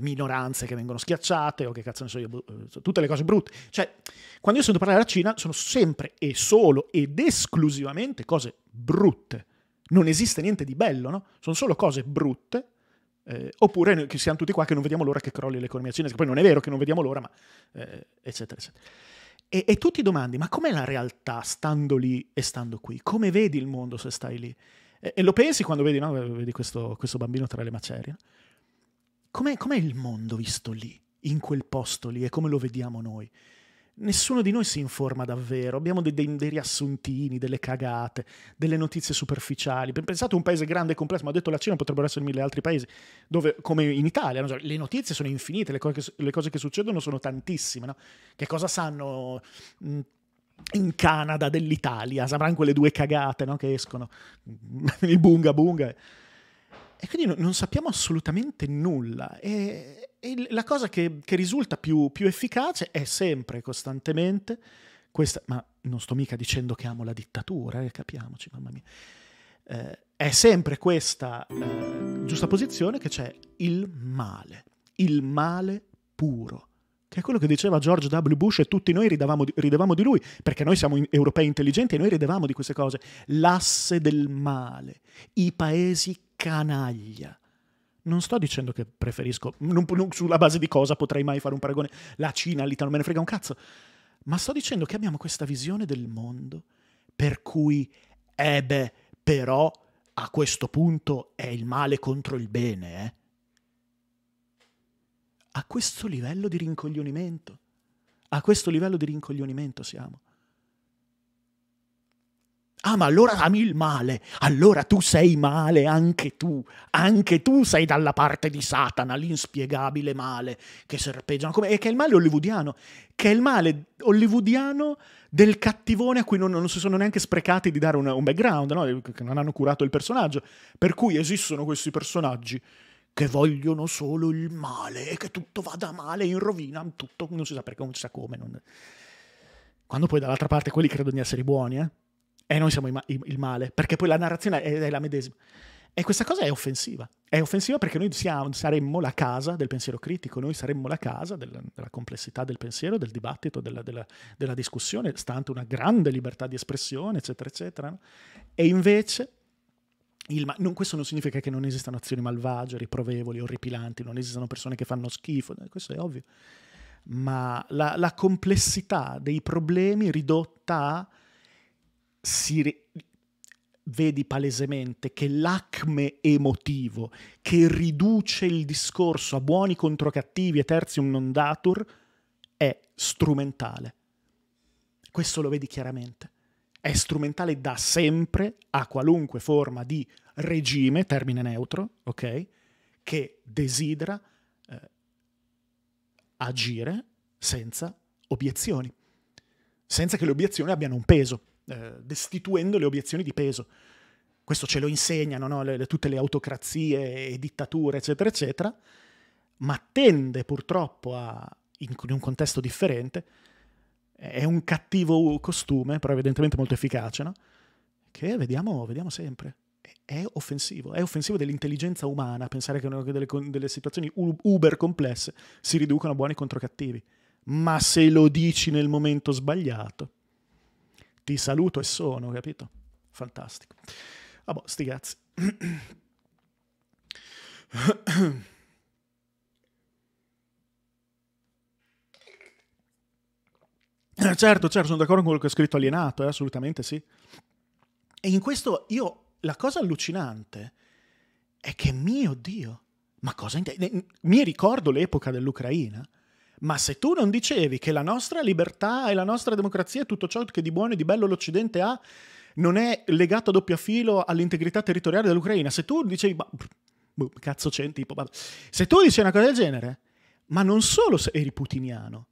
Speaker 1: minoranze che vengono schiacciate o che cazzo ne so io, boh, eh, tutte le cose brutte. Cioè, quando io sento parlare della Cina sono sempre e solo ed esclusivamente cose brutte. Non esiste niente di bello, no? Sono solo cose brutte eh, oppure che siamo tutti qua che non vediamo l'ora che crolli l'economia cinese, poi non è vero che non vediamo l'ora, ma eh, eccetera, eccetera. E, e, tu ti domandi, ma com'è la realtà stando lì e stando qui? Come vedi il mondo se stai lì? E, e lo pensi quando vedi, no? vedi questo, questo, bambino tra le macerie? No? Com'è, com'è il mondo visto lì, in quel posto lì, e come lo vediamo noi? Nessuno di noi si informa davvero, abbiamo dei, dei, dei riassuntini, delle cagate, delle notizie superficiali. Pensate a un paese grande e complesso, ma ho detto la Cina potrebbero essere mille altri paesi, dove come in Italia no? le notizie sono infinite, le cose, che, le cose che succedono sono tantissime. No? Che cosa sanno mm, in Canada dell'Italia? Sapranno quelle due cagate no? che escono, il bunga bunga. E quindi non sappiamo assolutamente nulla. E, e la cosa che, che risulta più, più, efficace è sempre, costantemente, questa, ma non sto mica dicendo che amo la dittatura, eh, capiamoci, mamma mia. Eh, è sempre questa eh, giusta posizione che c'è il male, il male puro, che è quello che diceva George W. Bush e tutti noi ridavamo di, ridevamo di lui, perché noi siamo europei intelligenti e noi ridevamo di queste cose. L'asse del male, i paesi canaglia. Non sto dicendo che preferisco, non, non, sulla base di cosa potrei mai fare un paragone, la Cina, l'Italia, non me ne frega un cazzo, ma sto dicendo che abbiamo questa visione del mondo per cui, eh beh, però a questo punto è il male contro il bene, eh? A questo livello di rincoglionimento, a questo livello di rincoglionimento siamo. Ah, ma allora ami il male, allora tu sei male anche tu, anche tu sei dalla parte di Satana, l'inspiegabile male che serpeggia. come, e che è il male hollywoodiano, che è il male hollywoodiano del cattivone a cui non, non si sono neanche sprecati di dare un, un background, no? che non hanno curato il personaggio, per cui esistono questi personaggi che vogliono solo il male e che tutto vada male in rovina, tutto non si sa perché, non si sa come. Non... Quando poi dall'altra parte quelli credono di essere buoni, eh? e noi siamo il male, perché poi la narrazione è, la medesima. E questa cosa è offensiva. È offensiva perché noi siamo, saremmo la casa del pensiero critico, noi saremmo la casa della, della complessità del pensiero, del dibattito, della, della, della, discussione, stante una grande libertà di espressione, eccetera, eccetera. E invece, il, non, questo non significa che non esistano azioni malvagie, riprovevoli, orripilanti, non esistano persone che fanno schifo, eh, questo è ovvio. Ma la, la complessità dei problemi ridotta a si re- vedi palesemente che l'acme emotivo che riduce il discorso a buoni contro cattivi e tertium non datur è strumentale. Questo lo vedi chiaramente. È strumentale da sempre a qualunque forma di regime, termine neutro, ok? Che desidera eh, agire senza obiezioni, senza che le obiezioni abbiano un peso eh, destituendo le obiezioni di peso. Questo ce lo insegnano no? le, le, tutte le autocrazie e dittature, eccetera, eccetera, ma tende purtroppo a, in, in un contesto differente, è un cattivo costume, però evidentemente molto efficace, no? che vediamo, vediamo sempre è offensivo, è offensivo dell'intelligenza umana pensare che delle, delle, situazioni uber complesse si riducano a buoni contro cattivi. Ma se lo dici nel momento sbagliato, ti saluto e sono, capito? Fantastico. Vabbè, ah, boh, sti cazzi. Eh, certo, certo, sono d'accordo con quello che ho scritto alienato, eh, assolutamente sì. E in questo io, la cosa allucinante è che, mio Dio, ma cosa intendi? Mi ricordo l'epoca dell'Ucraina ma se tu non dicevi che la nostra libertà e la nostra democrazia e tutto ciò che di buono e di bello l'Occidente ha non è legato a doppio filo all'integrità territoriale dell'Ucraina, se tu dicevi, bah, bah, cazzo c'è, tipo, bah. se tu dicevi una cosa del genere, ma non solo eri putiniano,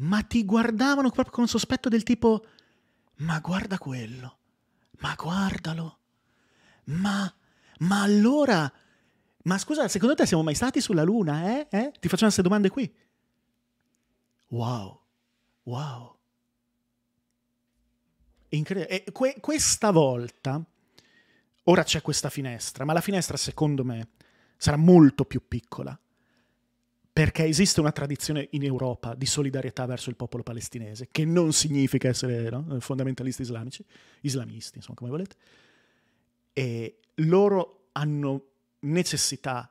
Speaker 1: ma ti guardavano proprio con sospetto del tipo, ma guarda quello, ma guardalo, ma, ma allora, ma scusa, secondo te siamo mai stati sulla Luna, eh? eh? Ti faccio queste domande qui. Wow, wow. Incredibile. E que- questa volta, ora c'è questa finestra, ma la finestra secondo me sarà molto più piccola, perché esiste una tradizione in Europa di solidarietà verso il popolo palestinese, che non significa essere no, fondamentalisti islamici, islamisti, insomma, come volete, e loro hanno necessità,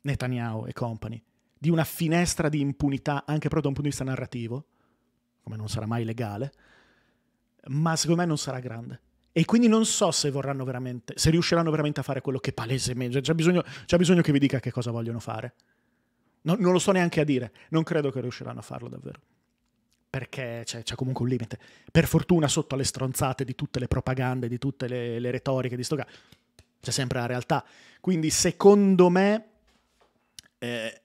Speaker 1: Netanyahu e compagni, di una finestra di impunità anche proprio da un punto di vista narrativo, come non sarà mai legale, ma secondo me non sarà grande. E quindi non so se vorranno veramente, se riusciranno veramente a fare quello che palesemente. Cioè, c'è bisogno, c'è bisogno che vi dica che cosa vogliono fare. No, non lo so neanche a dire. Non credo che riusciranno a farlo davvero. Perché c'è, c'è comunque un limite. Per fortuna, sotto alle stronzate di tutte le propagande, di tutte le, le retoriche di sto c'è sempre la realtà. Quindi, secondo me, eh,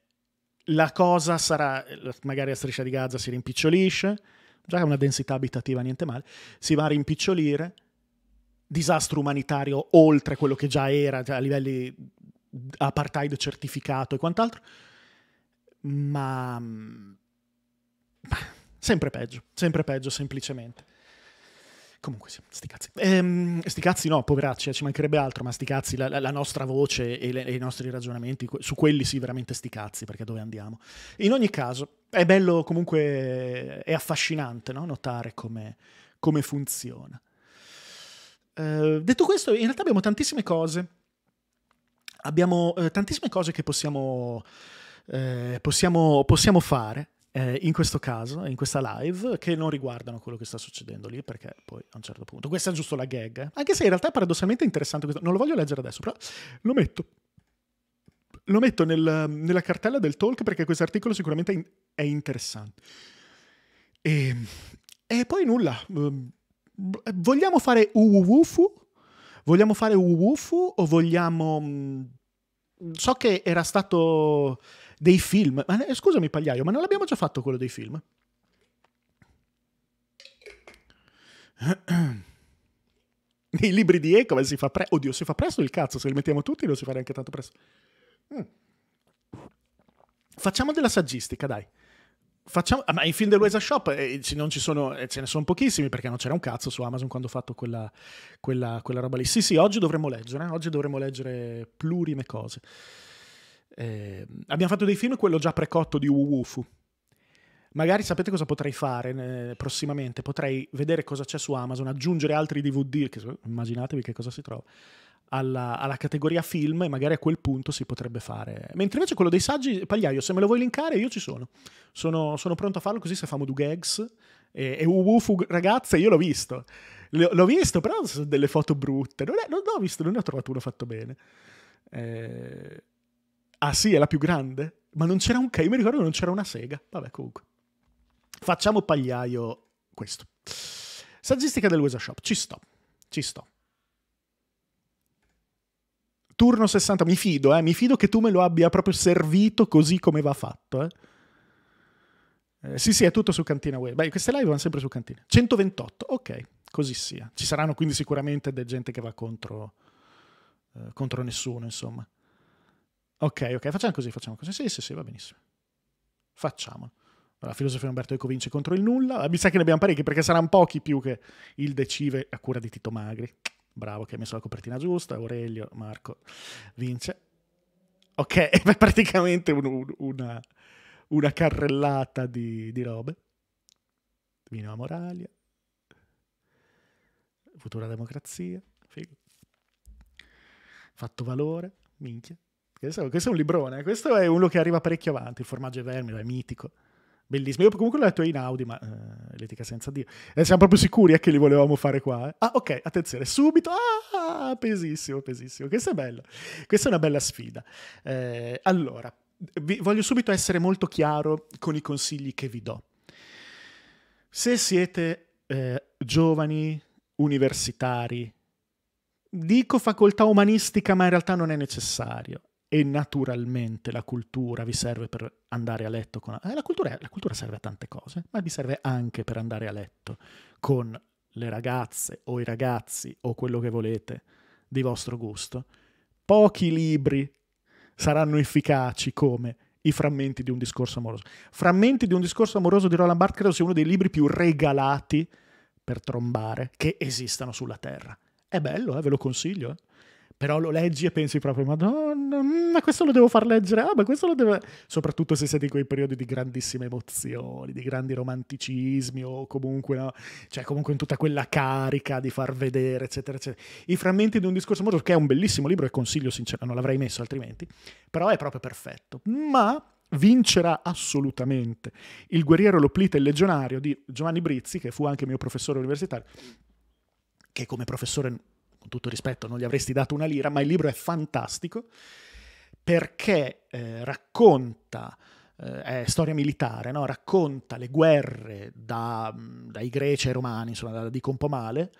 Speaker 1: la cosa sarà, magari la striscia di Gaza si rimpicciolisce, già è una densità abitativa niente male, si va a rimpicciolire, disastro umanitario oltre quello che già era cioè a livelli apartheid certificato e quant'altro, ma mm, sempre peggio, sempre peggio semplicemente. Comunque sì, sti cazzi. Ehm, sti cazzi no, poveracci, eh, ci mancherebbe altro, ma sti cazzi, la, la nostra voce e, le, e, i nostri ragionamenti, su quelli sì, veramente sti cazzi, perché dove andiamo? In ogni caso, è bello comunque, è affascinante no? notare come, come funziona. Ehm, detto questo, in realtà abbiamo tantissime cose, abbiamo eh, tantissime cose che possiamo, eh, possiamo, possiamo fare eh, in questo caso, in questa live, che non riguardano quello che sta succedendo lì, perché poi a un certo punto. Questa è giusto la gag. Eh. Anche se in realtà è paradossalmente interessante questo. Non lo voglio leggere adesso, però lo metto. Lo metto nel, nella cartella del talk perché questo articolo sicuramente è, interessante. E, ehm, e, poi nulla. Ehm, eh, vogliamo fare uwufu? Vogliamo fare uwufu o vogliamo... Mm, so che era stato dei film. Ma, scusami Pagliaio, ma non l'abbiamo già fatto quello dei film? Nei libri di Eco si fa presto. Oddio, si fa presto il cazzo, se li mettiamo tutti lo si fa neanche tanto presto. Mm. Facciamo della saggistica, dai. Facciamo, ah, ma i film dell'Uesa Shop eh, sono, eh, ce ne sono pochissimi perché non c'era un cazzo su Amazon quando ho fatto quella, quella, quella roba lì. Sì, sì, oggi dovremmo leggere, eh? oggi dovremmo leggere plurime cose. Eh, abbiamo fatto dei film, quello già precotto di Wufu. Magari sapete cosa potrei fare eh, prossimamente? Potrei vedere cosa c'è su Amazon, aggiungere altri DVD, che, immaginatevi che cosa si trova, alla, alla, categoria film e magari a quel punto si potrebbe fare. Mentre invece quello dei saggi, Pagliaio, se me lo vuoi linkare io ci sono. Sono, sono pronto a farlo così se famo due gags. E, e Wufu, ragazze, io l'ho visto. L'ho visto, però sono delle foto brutte. Non, è, non ho visto, non ne ho trovato uno fatto bene. Eh Ah sì, è la più grande? Ma non c'era un... Io mi ricordo che non c'era una sega. Vabbè, comunque. Facciamo pagliaio questo. Saggistica del dell'USA Shop. Ci sto. Ci sto. Turno 60. Mi fido, eh. Mi fido che tu me lo abbia proprio servito così come va fatto, eh. Eh, sì, sì, è tutto su Cantina Web. Beh, queste live vanno sempre su Cantina. 128, ok, così sia. Ci saranno quindi sicuramente gente che va contro, eh, contro nessuno, insomma. Ok, ok, facciamo così, facciamo così. Sì, sì, sì, va benissimo. Facciamolo. Allora, filosofia Umberto Eco vince contro il nulla. Mi sa che ne abbiamo parecchi perché saranno pochi più che il Decive a cura di Tito Magri. Bravo che ha messo la copertina giusta. Aurelio, Marco vince. Ok, è praticamente un, un, una, una, carrellata di, di robe. Vino a Moralia. Futura democrazia. Figo. Fatto valore. Minchia. Questo, questo, è un librone, eh. questo è uno che arriva parecchio avanti, il formaggio è verme, è mitico. Bellissimo, io comunque l'ho letto in Audi, ma eh, l'etica senza Dio. eh, siamo proprio sicuri eh, che li volevamo fare qua. Eh? Ah, ok, attenzione, subito. Ah, pesissimo, pesissimo. Questo è bello. Questa è una bella sfida. Eh, allora, vi, voglio subito essere molto chiaro con i consigli che vi do. Se siete eh, giovani, universitari, dico facoltà umanistica, ma in realtà non è necessario e naturalmente la cultura vi serve per andare a letto con... Eh, la, cultura, la cultura serve a tante cose, ma vi serve anche per andare a letto con le ragazze o i ragazzi o quello che volete di vostro gusto. Pochi libri saranno efficaci come i frammenti di un discorso amoroso. Frammenti di un discorso amoroso di Roland Barthes credo sia uno dei libri più regalati per trombare che esistano sulla Terra. È bello, eh? ve lo consiglio. Eh? però lo leggi e pensi proprio, madonna, mm, ma questo lo devo far leggere, ah, ma questo lo devo... Soprattutto se siete in quei periodi di grandissime emozioni, di grandi romanticismi o comunque, no? cioè comunque in tutta quella carica di far vedere, eccetera, eccetera. I frammenti di un discorso amoroso, che è un bellissimo libro e consiglio sinceramente, non l'avrei messo altrimenti, però è proprio perfetto. Ma vincerà assolutamente il guerriero Loplita e il legionario di Giovanni Brizzi, che fu anche mio professore universitario, che come professore con tutto rispetto non gli avresti dato una lira, ma il libro è fantastico perché eh, racconta, eh, è storia militare, no? racconta le guerre da, dai greci ai romani, insomma la dico un po' male,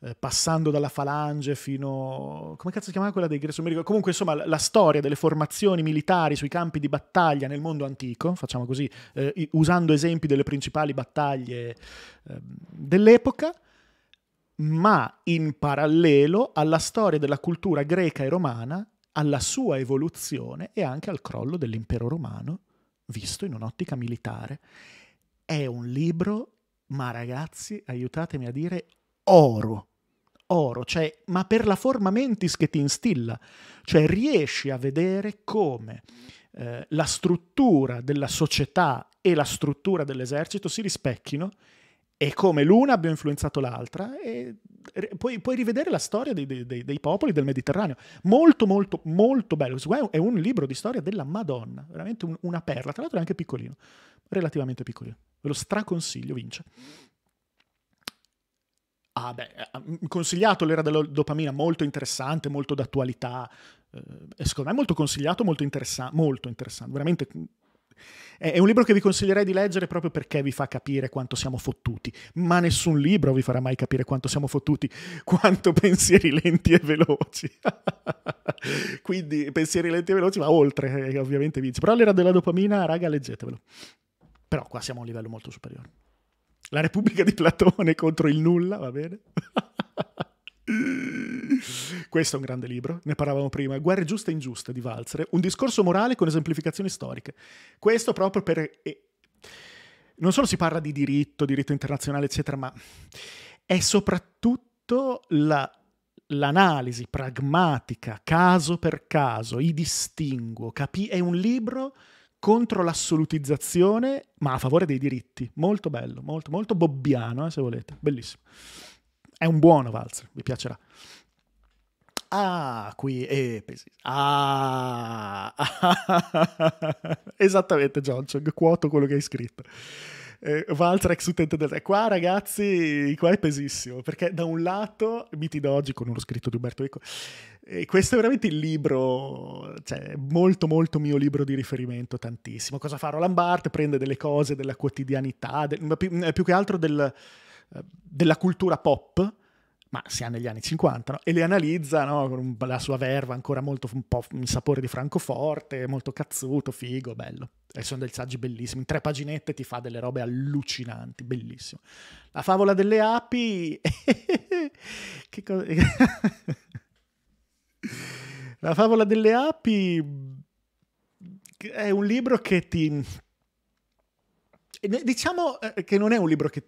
Speaker 1: eh, passando dalla falange fino... come cazzo si chiamava quella dei greci? Comunque insomma la, la, storia delle formazioni militari sui campi di battaglia nel mondo antico, facciamo così, eh, usando esempi delle principali battaglie ehm, dell'epoca ma in parallelo alla storia della cultura greca e romana, alla sua evoluzione e anche al crollo dell'impero romano, visto in un'ottica militare. È un libro, ma ragazzi, aiutatemi a dire, oro. Oro, cioè, ma per la forma mentis che ti instilla, cioè riesci a vedere come eh, la struttura della società e la struttura dell'esercito si rispecchino e come l'una abbia influenzato l'altra e puoi, puoi rivedere la storia dei, dei, dei, popoli del Mediterraneo. Molto, molto, molto bello. È un libro di storia della Madonna, veramente un, una perla. Tra l'altro è anche piccolino, relativamente piccolino. Ve lo straconsiglio, vince. Ah beh, eh, ah, consigliato l'era della dopamina, molto interessante, molto d'attualità. Eh, secondo me molto consigliato, molto, interessa- molto interessante, veramente è un libro che vi consiglierei di leggere proprio perché vi fa capire quanto siamo fottuti, ma nessun libro vi farà mai capire quanto siamo fottuti, quanto pensieri lenti e veloci. Quindi pensieri lenti e veloci, ma oltre, eh, ovviamente vince. Però l'era della dopamina, raga, leggetevelo. Però qua siamo a un livello molto superiore. La Repubblica di Platone contro il nulla, va bene? Questo è un grande libro, ne parlavamo prima, Guerre giuste e ingiuste di Valzer, un discorso morale con esemplificazioni storiche. Questo proprio per... Eh, non solo si parla di diritto, diritto internazionale, eccetera, ma è soprattutto la, l'analisi pragmatica, caso per caso, i distinguo, capi- è un libro contro l'assolutizzazione, ma a favore dei diritti. Molto bello, molto, molto bobbiano, eh, se volete. Bellissimo. È un buono valzer, vi piacerà. Ah, qui è... eh, ah, esattamente, John Johnson, quoto quello che hai scritto. Eh, Valzer ex utente del qua ragazzi, qua è pesissimo perché da un lato Miti d'oggi con uno scritto di Umberto Eco e eh, questo è veramente il libro cioè molto molto mio libro di riferimento tantissimo, cosa fa Roland Barthes prende delle cose della quotidianità del, più, eh, più che altro del, eh, della cultura pop, ma si ha negli anni 50, no? e le analizza no? con la sua verva ancora molto un po' in sapore di Francoforte, molto cazzuto, figo, bello. E sono dei saggi bellissimi. In tre paginette ti fa delle robe allucinanti, bellissimo. La favola delle api... che cosa... la favola delle api è un libro che ti... Eh, diciamo eh, che non è un libro che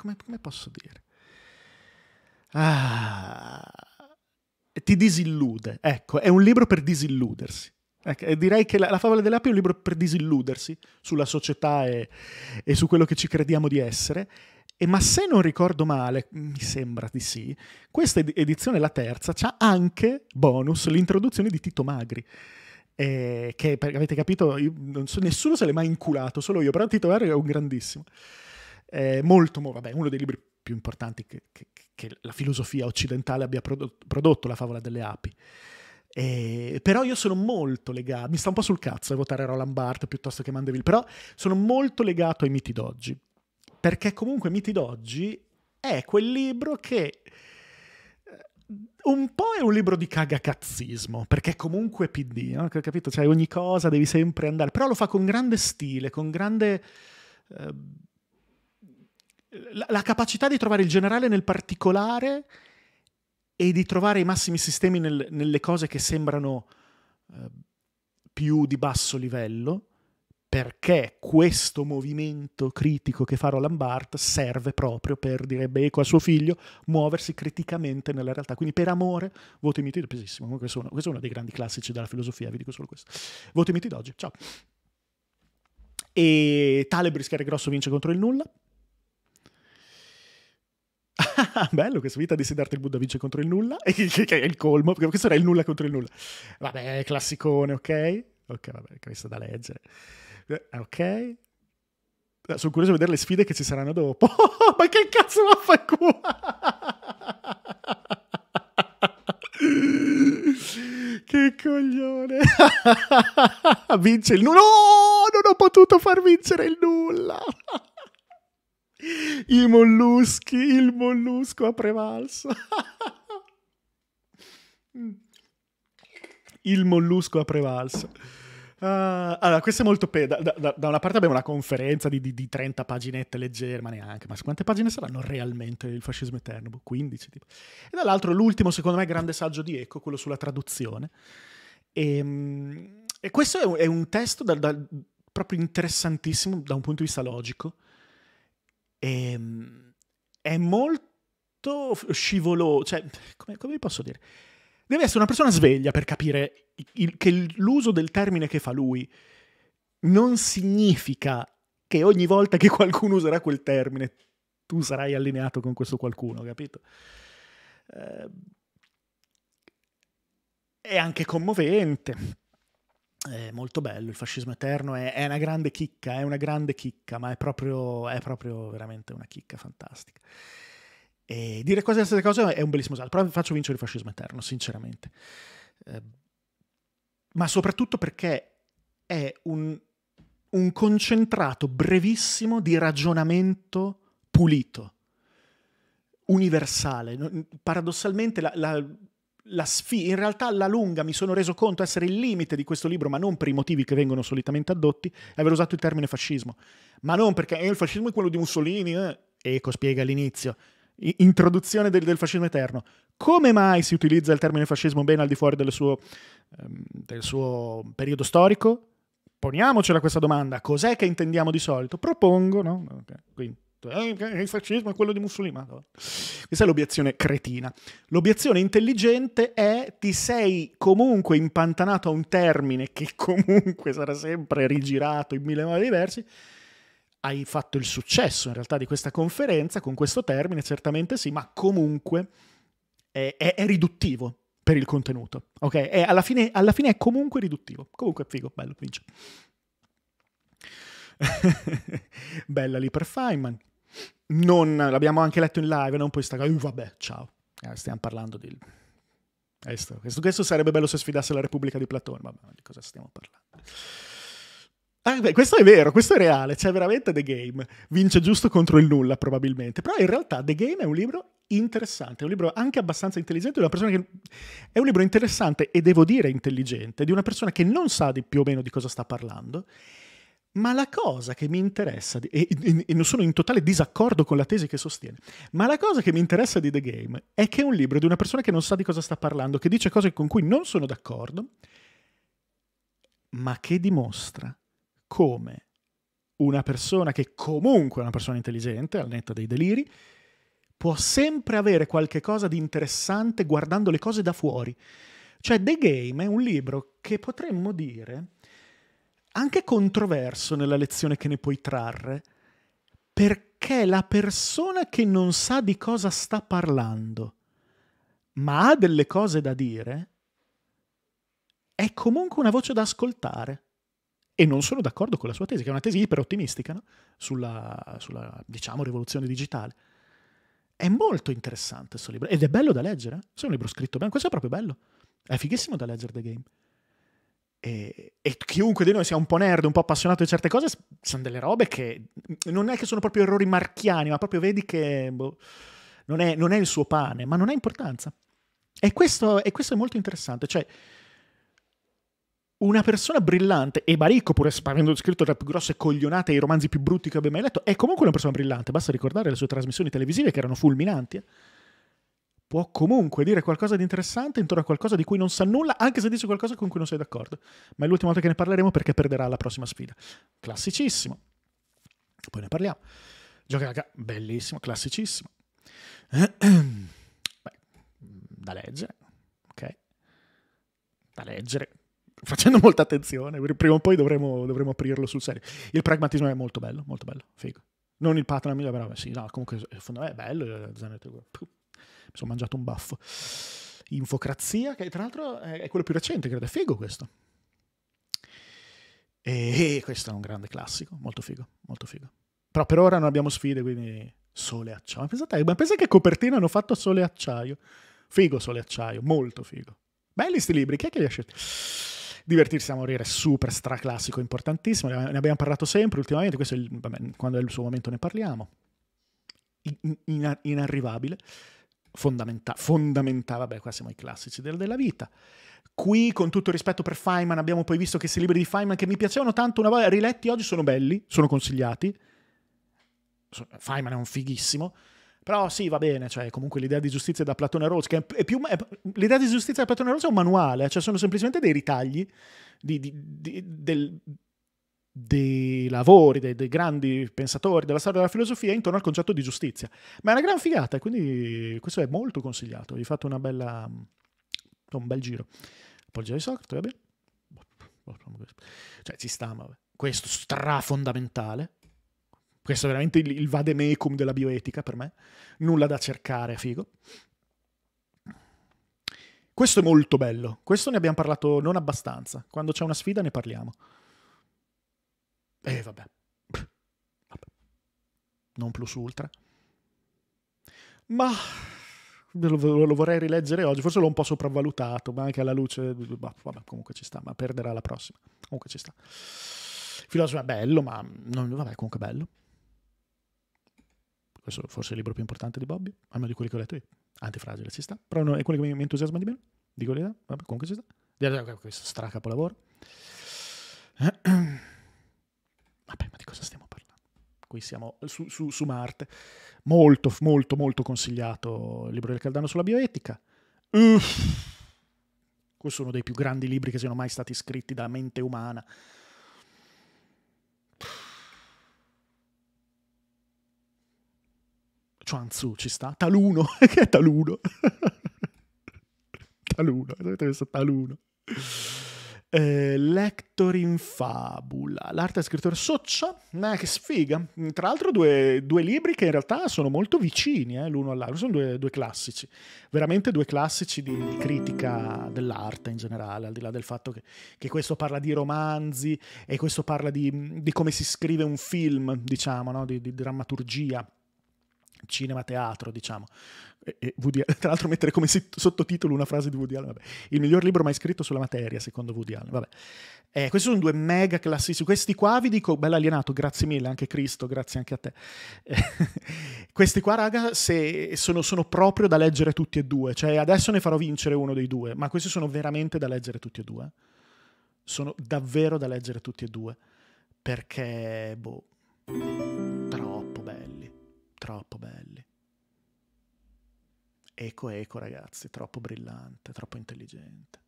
Speaker 1: come, come posso dire? Ah, ti disillude, ecco, è un libro per disilludersi. Ecco, direi che la, la favola delle api è un libro per disilludersi sulla società e, e su quello che ci crediamo di essere. E ma se non ricordo male, mi sembra di sì, questa edizione, la terza, ha anche bonus l'introduzione di Tito Magri. Eh, che avete capito, io, so, nessuno se l'è mai inculato, solo io, però Tito Magri è un grandissimo è eh, molto, vabbè, uno dei libri più importanti che, che, che la filosofia occidentale abbia prodotto, prodotto La favola delle api. Eh, però io sono molto legato, mi sta un po' sul cazzo votare Roland Barthes piuttosto che Mandeville, però sono molto legato ai miti d'oggi, perché comunque miti d'oggi è quel libro che eh, un po' è un libro di cagacazzismo, perché comunque PD, no? capito? Cioè ogni cosa devi sempre andare, però lo fa con grande stile, con grande... Eh, la, la capacità di trovare il generale nel particolare e di trovare i massimi sistemi nel, nelle cose che sembrano eh, più di basso livello, perché questo movimento critico che fa Roland Barthes serve proprio per, direbbe Eco a suo figlio, muoversi criticamente nella realtà. Quindi per amore, voto miti, pesissimo, questo è, uno, questo è uno dei grandi classici della filosofia, vi dico solo questo. Voto miti d'oggi, ciao. E Talebris, che grosso, vince contro il nulla. bello questa vita di Siddhartha il Buddha vince contro il nulla, che è il colmo, perché questo era il nulla contro il nulla. Vabbè, classicone, ok? Ok, vabbè, questo da leggere. Eh, ok, eh, sono curioso di vedere le sfide che ci saranno dopo. ma che cazzo va a fare qua? che coglione. Vince il nulla. No, non ho potuto far vincere il nulla. I molluschi, il mollusco ha prevalso. il mollusco ha prevalso. Uh, allora, questo è molto... Pe- da, da, da, una parte abbiamo una conferenza di, di, di 30 paginette leggere, ma neanche, ma quante pagine saranno realmente il fascismo eterno? 15 boh, tipo. E dall'altro l'ultimo, secondo me, grande saggio di Eco, quello sulla traduzione. E, ehm, e questo è un, è un testo da, proprio interessantissimo da un punto di vista logico, e, ehm, è molto scivoloso, cioè, come, come, vi posso dire? Deve essere una persona sveglia per capire il, che l'uso del termine che fa lui non significa che ogni volta che qualcuno userà quel termine tu sarai allineato con questo qualcuno, capito? Ehm, è anche commovente. È molto bello, il fascismo eterno è, è, una grande chicca, è una grande chicca, ma è proprio, è proprio veramente una chicca fantastica. E dire quasi le stesse cose è un bellissimo salto, però vi faccio vincere il fascismo eterno, sinceramente. Ehm, ma soprattutto perché è un, un concentrato brevissimo di ragionamento pulito universale. Paradossalmente la, la, sfida, in realtà alla lunga mi sono reso conto essere il limite di questo libro, ma non per i motivi che vengono solitamente addotti, è aver usato il termine fascismo. Ma non perché eh, il fascismo è quello di Mussolini, eh. Eco spiega all'inizio. I- introduzione del, del, fascismo eterno. Come mai si utilizza il termine fascismo ben al di fuori del suo, ehm, del suo periodo storico? Poniamocela questa domanda. Cos'è che intendiamo di solito? Propongo, no? Okay. Quindi il fascismo è quello di Mussolini. Madonna. Questa è l'obiezione cretina. L'obiezione intelligente è ti sei comunque impantanato a un termine che comunque sarà sempre rigirato in mille modi diversi. Hai fatto il successo in realtà di questa conferenza con questo termine, certamente sì, ma comunque è, è, è riduttivo per il contenuto. Ok? È, alla, fine, alla fine è comunque riduttivo. Comunque è figo, bello, vince. Bella lì per Feynman non, l'abbiamo anche letto in live, non puoi staccare, uh, vabbè, ciao, eh, stiamo parlando di... Questo, questo, questo, sarebbe bello se sfidasse la Repubblica di Platone, vabbè, di cosa stiamo parlando? Ah, beh, questo è vero, questo è reale, c'è veramente The Game, vince giusto contro il nulla probabilmente, però in realtà The Game è un libro interessante, è un libro anche abbastanza intelligente, che... è un libro interessante e devo dire intelligente, di una persona che non sa di più o meno di cosa sta parlando ma la cosa che mi interessa, di, e, e, e, non sono in totale disaccordo con la tesi che sostiene, ma la cosa che mi interessa di The Game è che è un libro di una persona che non sa di cosa sta parlando, che dice cose con cui non sono d'accordo, ma che dimostra come una persona che comunque è una persona intelligente, al netto dei deliri, può sempre avere qualche cosa di interessante guardando le cose da fuori. Cioè The Game è un libro che potremmo dire anche controverso nella lezione che ne puoi trarre, perché la persona che non sa di cosa sta parlando, ma ha delle cose da dire, è comunque una voce da ascoltare. E non sono d'accordo con la sua tesi, che è una tesi iperottimistica no? sulla, sulla, diciamo, rivoluzione digitale. È molto interessante questo libro ed è bello da leggere. Questo eh? è un libro scritto bene, questo è proprio bello. È fighissimo da leggere The Game. E, e, chiunque di noi sia un po' nerd, un po' appassionato di certe cose, sono delle robe che non è che sono proprio errori marchiani, ma proprio vedi che boh, non, è, non, è, il suo pane, ma non ha importanza. E questo, e questo, è molto interessante. Cioè, una persona brillante, e Baricco, pur avendo scritto le più grosse coglionate e i romanzi più brutti che abbia mai letto, è comunque una persona brillante. Basta ricordare le sue trasmissioni televisive che erano fulminanti. Eh può comunque dire qualcosa di interessante intorno a qualcosa di cui non sa nulla, anche se dice qualcosa con cui non sei d'accordo. Ma è l'ultima volta che ne parleremo perché perderà la prossima sfida. Classicissimo. Poi ne parliamo. Gioca bellissimo, classicissimo. Beh, mm, da leggere, ok? Da leggere. Facendo molta attenzione, prima o poi dovremo, dovremo aprirlo sul serio. Il pragmatismo è molto bello, molto bello, figo. Non il patron, però sì, no, comunque secondo eh, me è bello. Eh, mi sono mangiato un baffo. Infocrazia, che tra l'altro è quello più recente, credo, è figo questo. E questo è un grande classico, molto figo, molto figo. Però per ora non abbiamo sfide, quindi sole e acciaio. Ma pensate, ma pensate che copertina hanno fatto sole e acciaio. Figo sole e acciaio, molto figo. Belli sti libri, chi è che li ha scelti? Divertirsi a morire, super straclassico, importantissimo, ne abbiamo parlato sempre ultimamente, questo è il, vabbè, quando è il suo momento ne parliamo. In, in, inarrivabile fondamentale, vabbè qua siamo i classici del, della vita. Qui, con tutto il rispetto per Feynman, abbiamo poi visto che questi libri di Feynman che mi piacevano tanto una volta, riletti oggi sono belli, sono consigliati. Feynman è un fighissimo. Però sì, va bene, cioè comunque l'idea di giustizia da Platone e Rawls, che è più, è, l'idea di giustizia da Platone e Rawls è un manuale, cioè sono semplicemente dei ritagli di, di, di, del, dei lavori, dei, dei, grandi pensatori della storia della filosofia intorno al concetto di giustizia. Ma è una gran figata, quindi questo è molto consigliato. Vi fate una bella, mm, un bel giro. Apologia di Socrate, va bene? Boh, boh, cioè, ci sta, ma questo questo strafondamentale. Questo è veramente il, il vademecum della bioetica per me. Nulla da cercare, figo. Questo è molto bello. Questo ne abbiamo parlato non abbastanza. Quando c'è una sfida ne parliamo. E eh, vabbè. vabbè. Non plus ultra. Ma lo, vorrei rileggere oggi, forse l'ho un po' sopravvalutato, ma anche alla luce... vabbè, comunque ci sta, ma perderà la prossima. Comunque ci sta. Filosofia è bello, ma... Non, vabbè, comunque bello. Questo forse è il libro più importante di Bobby, almeno di quelli che ho letto io. Antifragile ci sta, però no, è quello che mi entusiasma di meno, dico l'età, vabbè, comunque ci sta. Questo stracapolavoro. Vabbè, ma di cosa stiamo parlando? Qui siamo su, su, su Marte. Molto, molto, molto consigliato il libro del Caldano sulla bioetica. Uff. Questo è uno dei più grandi libri che siano mai stati scritti da mente umana. Chuanzu ci sta? Taluno, che è Taluno? taluno, dovete pensare Taluno. Eh, Lector in fabula, l'arte scrittore Soccia, eh, che sfiga. Tra l'altro due, due, libri che in realtà sono molto vicini eh, l'uno all'altro, sono due, due, classici, veramente due classici di, di, critica dell'arte in generale, al di là del fatto che, che questo parla di romanzi e questo parla di, di come si scrive un film, diciamo, no? di, di, drammaturgia, cinema, teatro, diciamo. Woody, tra l'altro mettere come sottotitolo una frase di Woody Allen, vabbè. il miglior libro mai scritto sulla materia secondo Woody Allen, vabbè. Eh, questi sono due mega classici, questi qua vi dico, bello alienato, grazie mille anche Cristo, grazie anche a te. Eh, questi qua raga se, sono, sono, proprio da leggere tutti e due, cioè adesso ne farò vincere uno dei due, ma questi sono veramente da leggere tutti e due, sono davvero da leggere tutti e due, perché boh, troppo belli, troppo belli. Eco Eco ragazzi, troppo brillante, troppo intelligente.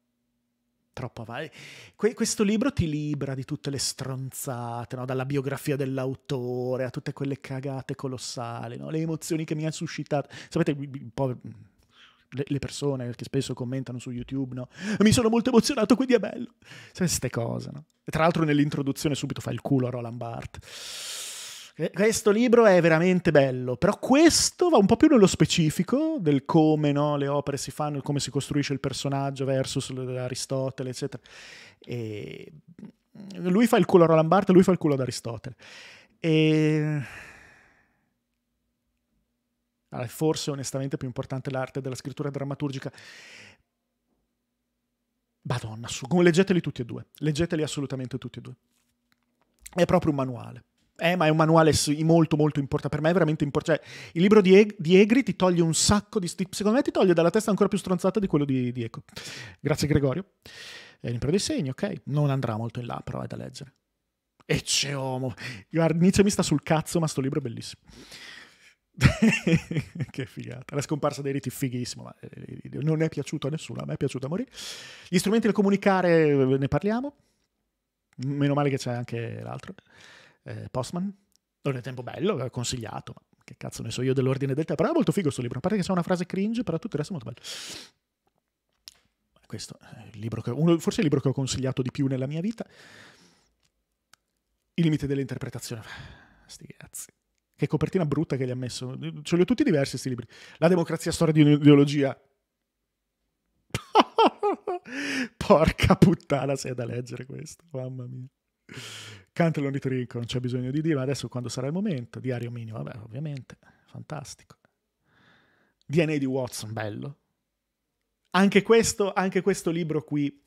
Speaker 1: Troppo avanti. Eh, que questo libro ti libra di tutte le stronzate, no? dalla biografia dell'autore a tutte quelle cagate colossali, no? le emozioni che mi ha suscitato. Sapete, un po' mm, le persone che spesso commentano su YouTube, no? Mi sono molto emozionato, quindi è bello. Queste cose, no? E tra l'altro nell'introduzione subito fa il culo a Roland Barthes. Questo libro è veramente bello, però questo va un po' più nello specifico del come no, le opere si fanno, come si costruisce il personaggio versus Aristotele, eccetera. E mm, lui fa il culo a Roland Barthes, lui fa il culo ad Aristotele. E... Allora, forse onestamente è più importante l'arte della scrittura drammaturgica. Madonna, su, leggeteli tutti e due, leggeteli assolutamente tutti e due. È proprio un manuale. Eh, ma è un manuale molto molto importante, per me è veramente importante. Cioè, il libro di, e- di, Egri ti toglie un sacco di... Sti- secondo me ti toglie dalla testa ancora più stronzata di quello di, di Eco. Grazie Gregorio. È eh, l'impero dei segni, ok. Non andrà molto in là, però è da leggere. E c'è uomo. Nietzsche mi sta sul cazzo, ma sto libro è bellissimo. che figata. La scomparsa dei riti fighissimo, ma eh, non è piaciuto a nessuno, a me è piaciuto a morire. Gli strumenti del comunicare eh, ne parliamo. Meno male che c'è anche l'altro eh, Postman, non è tempo bello, l'aveva consigliato, ma che cazzo ne so io dell'ordine del tempo, però è molto figo questo libro, a parte che c'è una frase cringe, però tutto il resto è molto bello. Questo è il libro che, uno, forse il libro che ho consigliato di più nella mia vita. I limiti dell'interpretazione. Sti cazzi. Che copertina brutta che gli ha messo. Ce li ho tutti diversi questi libri. La democrazia, storia di un'ideologia. Porca puttana, sei da leggere questo, mamma mia. Cantellon di non c'è bisogno di dire, ma adesso quando sarà il momento, Diario Minimo, vabbè, ovviamente, fantastico. DNA di Watson, bello. Anche questo, anche questo libro qui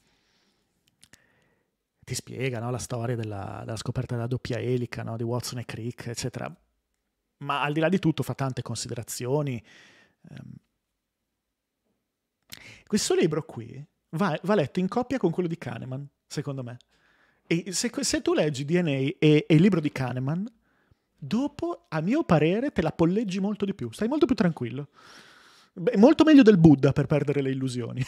Speaker 1: ti spiega no, la storia della, della, scoperta della doppia elica no, di Watson e Crick, eccetera. Ma al di là di tutto fa tante considerazioni. Ehm. Questo libro qui va, va letto in coppia con quello di Kahneman, secondo me. E se, se tu leggi DNA e, e il libro di Kahneman, dopo, a mio parere, te la polleggi molto di più, stai molto più tranquillo. Beh, molto meglio del Buddha per perdere le illusioni.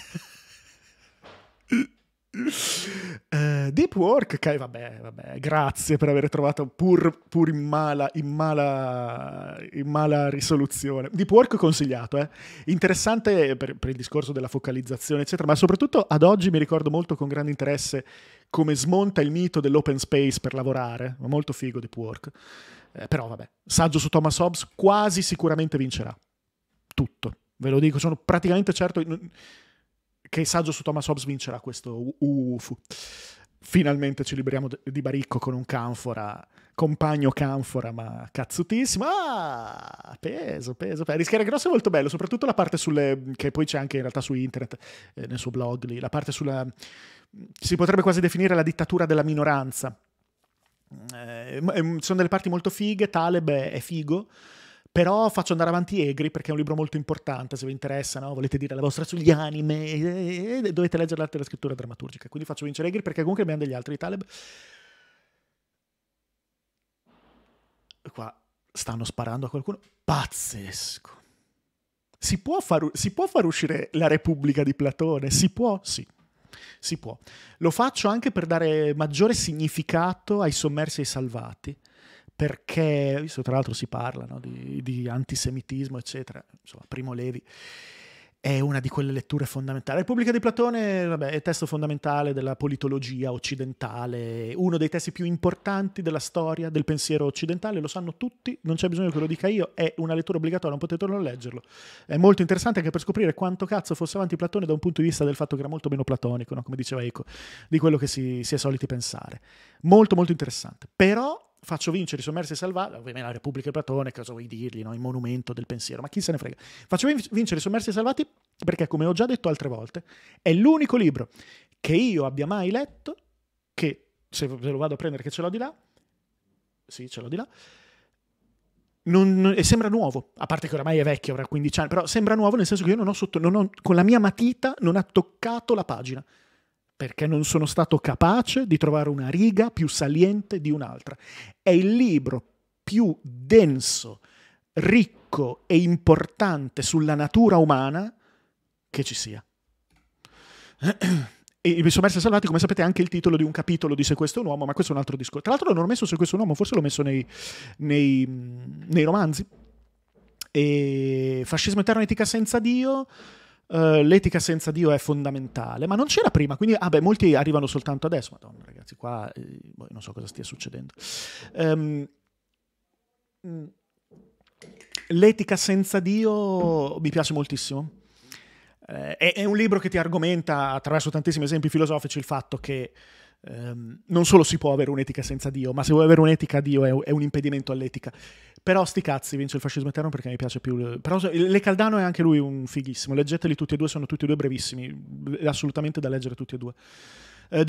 Speaker 1: uh, deep Work, okay, vabbè, vabbè, grazie per aver trovato pur, pur in, mala, in, mala, in, mala, risoluzione. Deep Work consigliato, eh? interessante per, per il discorso della focalizzazione, eccetera, ma soprattutto ad oggi mi ricordo molto con grande interesse come smonta il mito dell'open space per lavorare, molto figo di Work. Eh, però vabbè, saggio su Thomas Hobbes, quasi sicuramente vincerà. Tutto, ve lo dico, sono praticamente certo che saggio su Thomas Hobbes vincerà questo UFU. Finalmente ci liberiamo di Baricco con un canfora, compagno canfora, ma cazzutissimo. Ah, peso, peso, peso. Rischiare grosso è molto bello, soprattutto la parte sulle, che poi c'è anche in realtà su internet, eh, nel suo blog lì, la parte sulla si potrebbe quasi definire la dittatura della minoranza. Eh, ehm, sono delle parti molto fighe, Taleb è figo, però faccio andare avanti Egri perché è un libro molto importante, se vi interessa, no? volete dire la vostra sugli anime, eh, eh, dovete leggere l'arte della scrittura drammaturgica. Quindi faccio vincere Egri perché comunque abbiamo degli altri di Taleb. Qua stanno sparando a qualcuno. Pazzesco. Si può, far, si può far uscire la Repubblica di Platone? Si può? Sì. Si può. Lo faccio anche per dare maggiore significato ai sommersi e ai salvati, perché, visto tra l'altro si parla no, di, di antisemitismo, eccetera, insomma, Primo Levi è una di quelle letture fondamentali. La Repubblica di Platone vabbè, è testo fondamentale della politologia occidentale, uno dei testi più importanti della storia del pensiero occidentale, lo sanno tutti, non c'è bisogno che lo dica io, è una lettura obbligatoria, non potete non leggerlo. È molto interessante anche per scoprire quanto cazzo fosse avanti Platone da un punto di vista del fatto che era molto meno platonico, no? come diceva Eco, di quello che si, si è soliti pensare. Molto molto interessante. Però faccio vincere i sommersi e salvati, ovviamente la Repubblica e Platone, cosa vuoi dirgli, no? il monumento del pensiero, ma chi se ne frega. Faccio vincere i sommersi e salvati perché, come ho già detto altre volte, è l'unico libro che io abbia mai letto, che se lo vado a prendere che ce l'ho di là, sì, ce l'ho di là, non, e sembra nuovo, a parte che oramai è vecchio, avrà 15 anni, però sembra nuovo nel senso che io non ho sotto, non ho, con la mia matita non ha toccato la pagina perché non sono stato capace di trovare una riga più saliente di un'altra. È il libro più denso, ricco e importante sulla natura umana che ci sia. E i sommersi salvati, come sapete, è anche il titolo di un capitolo di Se questo è un uomo, ma questo è un altro discorso. Tra l'altro non ho messo Se questo è un uomo, forse l'ho messo nei, nei, nei romanzi. E Fascismo eterno etica senza Dio, eh, l'etica senza Dio è fondamentale, ma non c'era prima, quindi ah beh, molti arrivano soltanto adesso, madonna ragazzi, qua eh, boh, non so cosa stia succedendo. Um, l'etica senza Dio mi piace moltissimo. Uh, è, è, un libro che ti argomenta attraverso tantissimi esempi filosofici il fatto che Um, non solo si può avere un'etica senza Dio, ma se vuoi avere un'etica Dio è, è un impedimento all'etica. Però sti cazzi, vince il fascismo eterno perché mi piace più. Però Le Caldano è anche lui un fighissimo. Leggeteli tutti e due, sono tutti e due brevissimi. assolutamente da leggere tutti e due. Uh,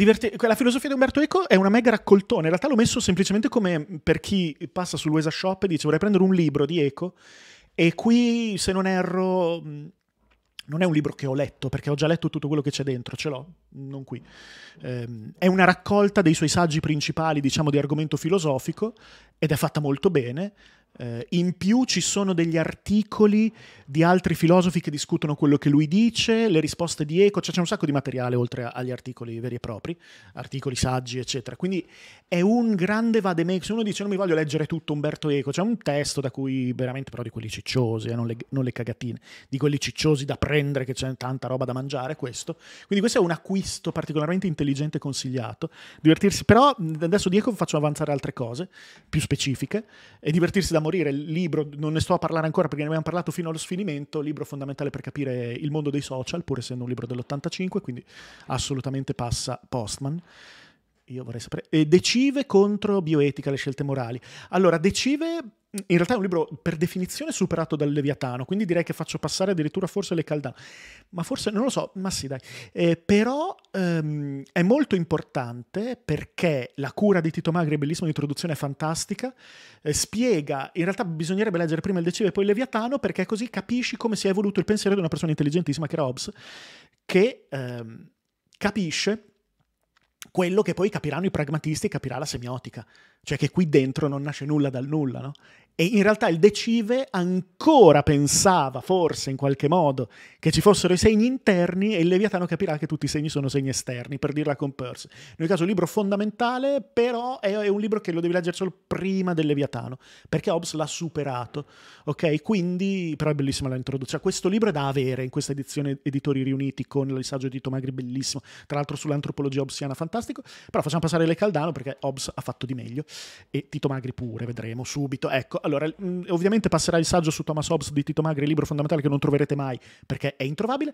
Speaker 1: la filosofia di Umberto Eco è una mega raccoltone. In realtà l'ho messo semplicemente come per chi passa sul sull'UESA Shop e dice vorrei prendere un libro di Eco. E qui, se non erro, non è un libro che ho letto, perché ho già letto tutto quello che c'è dentro, ce l'ho, non qui. Ehm, è una raccolta dei suoi saggi principali, diciamo, di argomento filosofico, ed è fatta molto bene, eh, in più ci sono degli articoli di altri filosofi che discutono quello che lui dice, le risposte di Eco, cioè c'è un sacco di materiale oltre agli articoli veri e propri, articoli saggi, eccetera. Quindi è un grande Se Uno dice: Non mi voglio leggere tutto Umberto Eco, c'è un testo da cui veramente, però, di quelli cicciosi, eh, non, le, non, le, cagatine, di quelli cicciosi da prendere, che c'è tanta roba da mangiare. Questo quindi, questo è un acquisto particolarmente intelligente e consigliato. Divertirsi, però, adesso di Eco faccio avanzare altre cose più specifiche e divertirsi da morire, il libro, non ne sto a parlare ancora perché ne abbiamo parlato fino allo sfinimento, libro fondamentale per capire il mondo dei social, pur essendo un libro dell'85, quindi assolutamente passa Postman. Io vorrei sapere. E Decive contro bioetica, le scelte morali. Allora, Decive in realtà è un libro per definizione superato dal Leviatano, quindi direi che faccio passare addirittura forse le Caldano, ma forse non lo so, ma sì dai. Eh, però ehm, è molto importante perché la cura di Tito Magri è bellissima, l'introduzione è fantastica, eh, spiega, in realtà bisognerebbe leggere prima il Decime e poi il Leviatano perché così capisci come si è evoluto il pensiero di una persona intelligentissima che era Hobbes, che ehm, capisce quello che poi capiranno i pragmatisti e capirà la semiotica, cioè che qui dentro non nasce nulla dal nulla, no? E in realtà il Decive ancora pensava, forse in qualche modo, che ci fossero i segni interni e il Leviatano capirà che tutti i segni sono segni esterni, per dirla con Peirce. In ogni caso un libro fondamentale, però è, un libro che lo devi leggere solo prima del Leviatano, perché Hobbes l'ha superato. Ok? Quindi, però è bellissima la introduzione. Cioè, questo libro è da avere in questa edizione Editori Riuniti con il saggio di Tomagri, bellissimo. Tra l'altro sull'antropologia hobbesiana, fantastico. Però facciamo passare le Caldano perché Hobbes ha fatto di meglio e Tito Magri pure, vedremo subito. Ecco, allora, mm, ovviamente passerà il saggio su Thomas Hobbes di Tito Magri, libro fondamentale che non troverete mai perché è introvabile.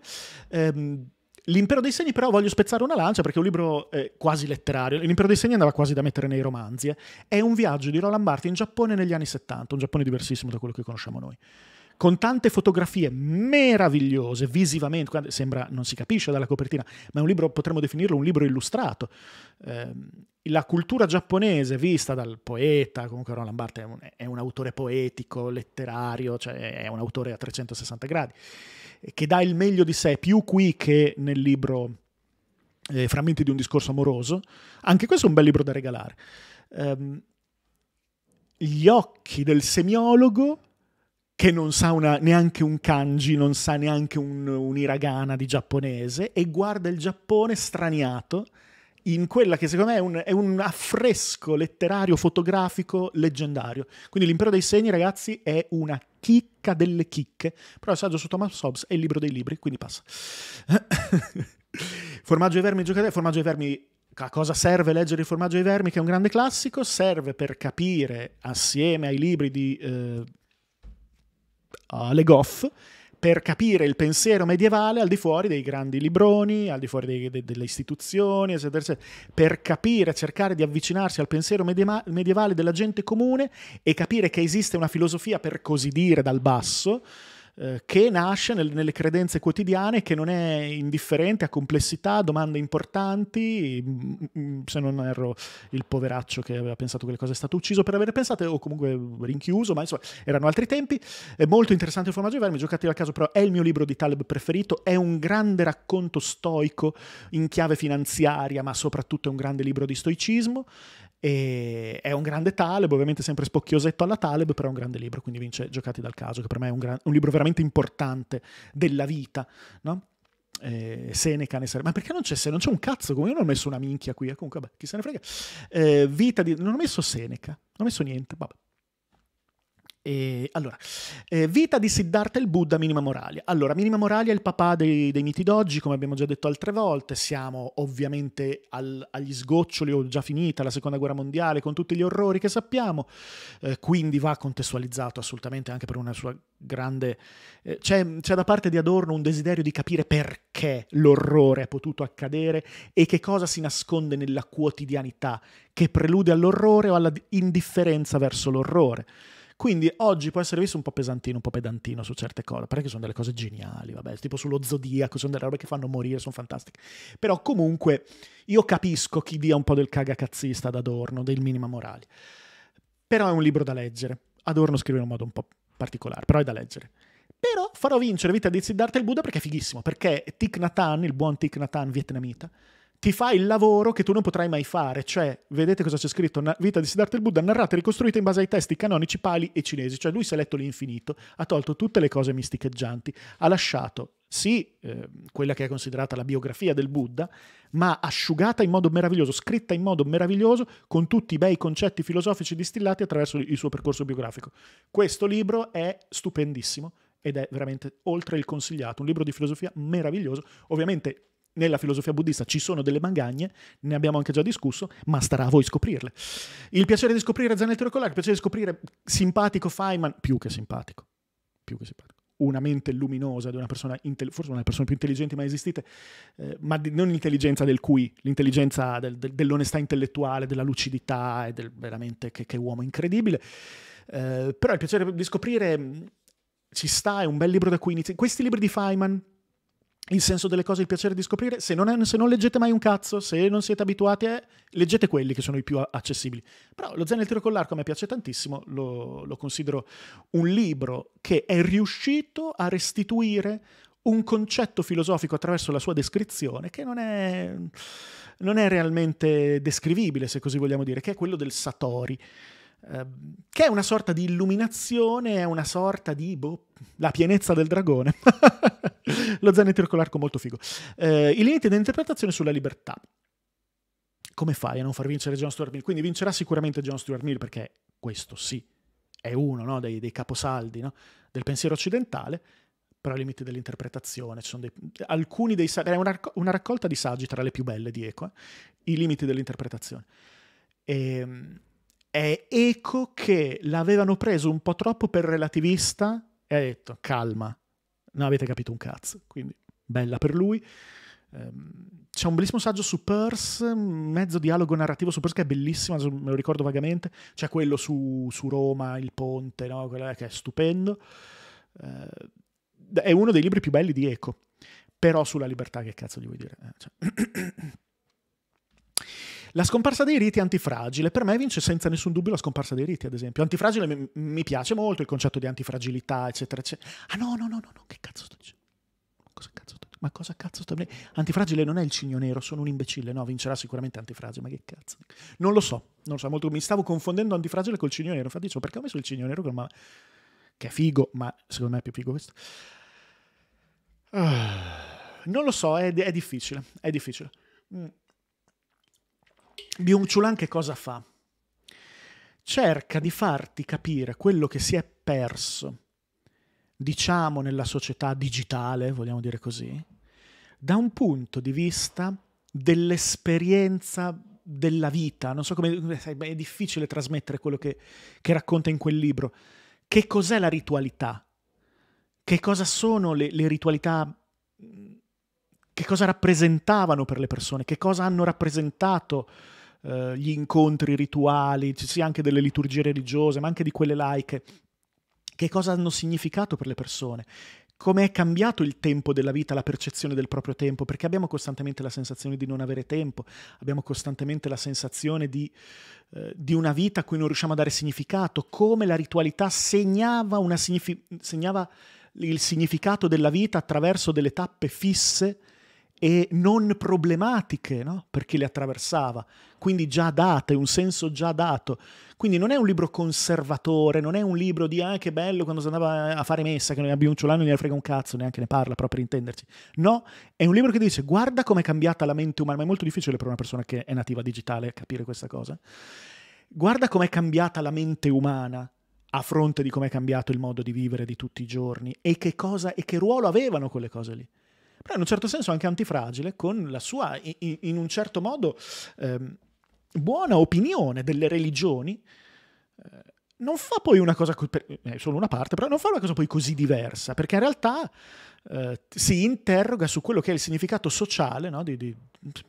Speaker 1: Ehm, L'impero dei segni però voglio spezzare una lancia perché è un libro eh, quasi letterario, l'impero dei segni andava quasi da mettere nei romanzi, eh. è un viaggio di Roland Barthes in Giappone negli anni 70, un Giappone diversissimo da quello che conosciamo noi con tante fotografie meravigliose visivamente, sembra non si capisce dalla copertina, ma è un libro, potremmo definirlo un libro illustrato. Eh, la cultura giapponese vista dal poeta, comunque Roland Barthes è un, è un autore poetico, letterario, cioè è un autore a 360 gradi, che dà il meglio di sé più qui che nel libro eh, Frammenti di un discorso amoroso. Anche questo è un bel libro da regalare. Eh, gli occhi del semiologo che non sa una, neanche un kanji, non sa neanche un, un hiragana di giapponese e guarda il Giappone straniato in quella che secondo me è un, è un, affresco letterario, fotografico leggendario. Quindi L'impero dei segni, ragazzi, è una chicca delle chicche. Però il saggio su Thomas Hobbes è il libro dei libri, quindi passa. formaggio ai vermi, giocatore, formaggio ai vermi. A cosa serve leggere il formaggio ai vermi, che è un grande classico? Serve per capire, assieme ai libri di eh, alle Goff per capire il pensiero medievale al di fuori dei grandi libroni, al di fuori dei, de, delle istituzioni, eccetera, eccetera, per capire, cercare di avvicinarsi al pensiero medievale della gente comune e capire che esiste una filosofia, per così dire, dal basso, eh, che nasce nel, nelle credenze quotidiane, che non è indifferente a complessità, domande importanti. Mm, mm, mm, se non erro, il poveraccio che aveva pensato che le cose è stato ucciso per aver pensato, o comunque rinchiuso, ma insomma, erano altri tempi. È molto interessante il formaggio di vermi, giocatelo a caso, però è il mio libro di Taleb preferito. È un grande racconto stoico in chiave finanziaria, ma soprattutto è un grande libro di stoicismo. E è un grande Taleb, ovviamente sempre spocchiosetto alla Taleb, però è un grande libro, quindi vince Giocati dal caso, che per me è un, gran, un libro veramente importante della vita, no? Eh, Seneca ne sarebbe. Ma perché non c'è Seneca? Non c'è un cazzo, come io non ho messo una minchia qui, eh, comunque, vabbè, chi se ne frega. Eh, vita di... Non ho messo Seneca, non ho messo niente, vabbè. E, allora, eh, vita di Siddhartha il Buddha Minima Moralia. Allora, Minima Moralia è il papà dei, dei miti d'oggi, come abbiamo già detto altre volte. Siamo ovviamente al, agli sgoccioli, o già finita la seconda guerra mondiale, con tutti gli orrori che sappiamo. Eh, quindi va contestualizzato assolutamente anche per una sua grande. Eh, c'è, c'è da parte di Adorno un desiderio di capire perché l'orrore è potuto accadere e che cosa si nasconde nella quotidianità che prelude all'orrore o alla indifferenza verso l'orrore. Quindi oggi può essere visto un po' pesantino, un po' pedantino su certe cose, perché sono delle cose geniali, vabbè, tipo sullo zodiaco, sono delle robe che fanno morire, sono fantastiche. Però comunque io capisco chi dia un po' del cagacazzista ad Adorno, del minima morale. Però è un libro da leggere. Adorno scrive in un modo un po' particolare, però è da leggere. Però farò vincere Vita di Siddhartha il Buddha perché è fighissimo, perché Thich Nhat Hanh, il buon Thich Nhat Hanh vietnamita, ti fa il lavoro che tu non potrai mai fare, cioè vedete cosa c'è scritto, una vita di Siddhartha il Buddha narrata e ricostruita in base ai testi canonici pali e cinesi, cioè lui si è letto l'infinito, ha tolto tutte le cose misticheggianti, ha lasciato sì eh, quella che è considerata la biografia del Buddha, ma asciugata in modo meraviglioso, scritta in modo meraviglioso, con tutti i bei concetti filosofici distillati attraverso il suo percorso biografico. Questo libro è stupendissimo ed è veramente oltre il consigliato, un libro di filosofia meraviglioso, ovviamente nella filosofia buddista ci sono delle magagne, ne abbiamo anche già discusso, ma starà a voi scoprirle. Il piacere di scoprire Zanetti Rocolare, il piacere di scoprire simpatico Feynman, più che simpatico, più che simpatico una mente luminosa di una persona, forse una delle persone più intelligenti mai esistite, eh, ma di, non l'intelligenza del cui, l'intelligenza del, del, dell'onestà intellettuale, della lucidità e del veramente che, che uomo incredibile. Eh, però il piacere di scoprire mm, ci sta, è un bel libro da cui iniziare. Questi libri di Feynman, il senso delle cose, il piacere di scoprire. Se non, è, se non, leggete mai un cazzo, se non siete abituati, a, eh, leggete quelli che sono i più accessibili. Però lo Zen e il tiro con l'arco a me piace tantissimo, lo, lo considero un libro che è riuscito a restituire un concetto filosofico attraverso la sua descrizione che non è, non è realmente descrivibile, se così vogliamo dire, che è quello del Satori. Ehm, che è una sorta di illuminazione, è una sorta di boh, la pienezza del dragone. Lo zainetto l'arco molto figo. Eh, I limiti dell'interpretazione sulla libertà. Come fai a non far vincere John Stuart Mill? Quindi vincerà sicuramente John Stuart Mill perché questo sì, è uno no, dei, dei, caposaldi no, del pensiero occidentale, però i limiti dell'interpretazione, ci sono dei, alcuni dei saggi, è una, una, raccolta di saggi tra le più belle di Eco, eh? i limiti dell'interpretazione. E, ehm, è Eco che l'avevano preso un po' troppo per relativista e ha detto calma, non avete capito un cazzo, quindi bella per lui. Ehm, c'è un bellissimo saggio su Peirce, mezzo dialogo narrativo su Peirce che è bellissimo, me lo ricordo vagamente. C'è quello su, su Roma, il ponte, no? quello che è stupendo. Eh, è uno dei libri più belli di Eco, però sulla libertà che cazzo gli vuoi dire? Eh, cioè... La scomparsa dei riti è antifragile, per me vince senza nessun dubbio la scomparsa dei riti, ad esempio. Antifragile mi, piace molto il concetto di antifragilità, eccetera, eccetera. Ah no, no, no, no, no. che cazzo sto dicendo? Cosa cazzo sto ma cosa cazzo sto Antifragile non è il cigno nero, sono un imbecille. No, vincerà sicuramente Antifragile, ma che cazzo? Non lo so, non lo so, molto... mi stavo confondendo Antifragile col cigno nero. Infatti dicevo, perché ho messo il cigno nero? Ma... Che è figo, ma secondo me è più figo questo. Ah, non lo so, è, è difficile, è difficile. Mm. Byung Chulan che cosa fa? Cerca di farti capire quello che si è perso, diciamo, nella società digitale, vogliamo dire così, da un punto di vista dell'esperienza della vita. Non so come è difficile trasmettere quello che, che racconta in quel libro. Che cos'è la ritualità? Che cosa sono le, le ritualità? Che cosa rappresentavano per le persone? Che cosa hanno rappresentato? Eh, gli incontri rituali, ci sia anche delle liturgie religiose, ma anche di quelle laiche, che cosa hanno significato per le persone. Come è cambiato il tempo della vita, la percezione del proprio tempo, perché abbiamo costantemente la sensazione di non avere tempo, abbiamo costantemente la sensazione di, eh, di una vita a cui non riusciamo a dare significato, come la ritualità segnava, signifi- segnava il significato della vita attraverso delle tappe fisse e non problematiche no? per chi le attraversava, quindi già date, un senso già dato. Quindi non è un libro conservatore, non è un libro di ah che bello quando si andava eh, a fare messa, che noi abbiamo un ciolano non gliene frega un cazzo, neanche ne parla, proprio per intenderci. No, è un libro che dice guarda come è cambiata la mente umana, ma è molto difficile per una persona che è nativa digitale capire questa cosa. Guarda come è cambiata la mente umana a fronte di come è cambiato il modo di vivere di tutti i giorni e che cosa e che ruolo avevano quelle cose lì però in un certo senso anche antifragile, con la sua, in, un certo modo, eh, buona opinione delle religioni. Eh, non fa poi una cosa, eh, solo una parte, però non fa una cosa poi così diversa, perché in realtà eh, si interroga su quello che è il significato sociale, no? di, di,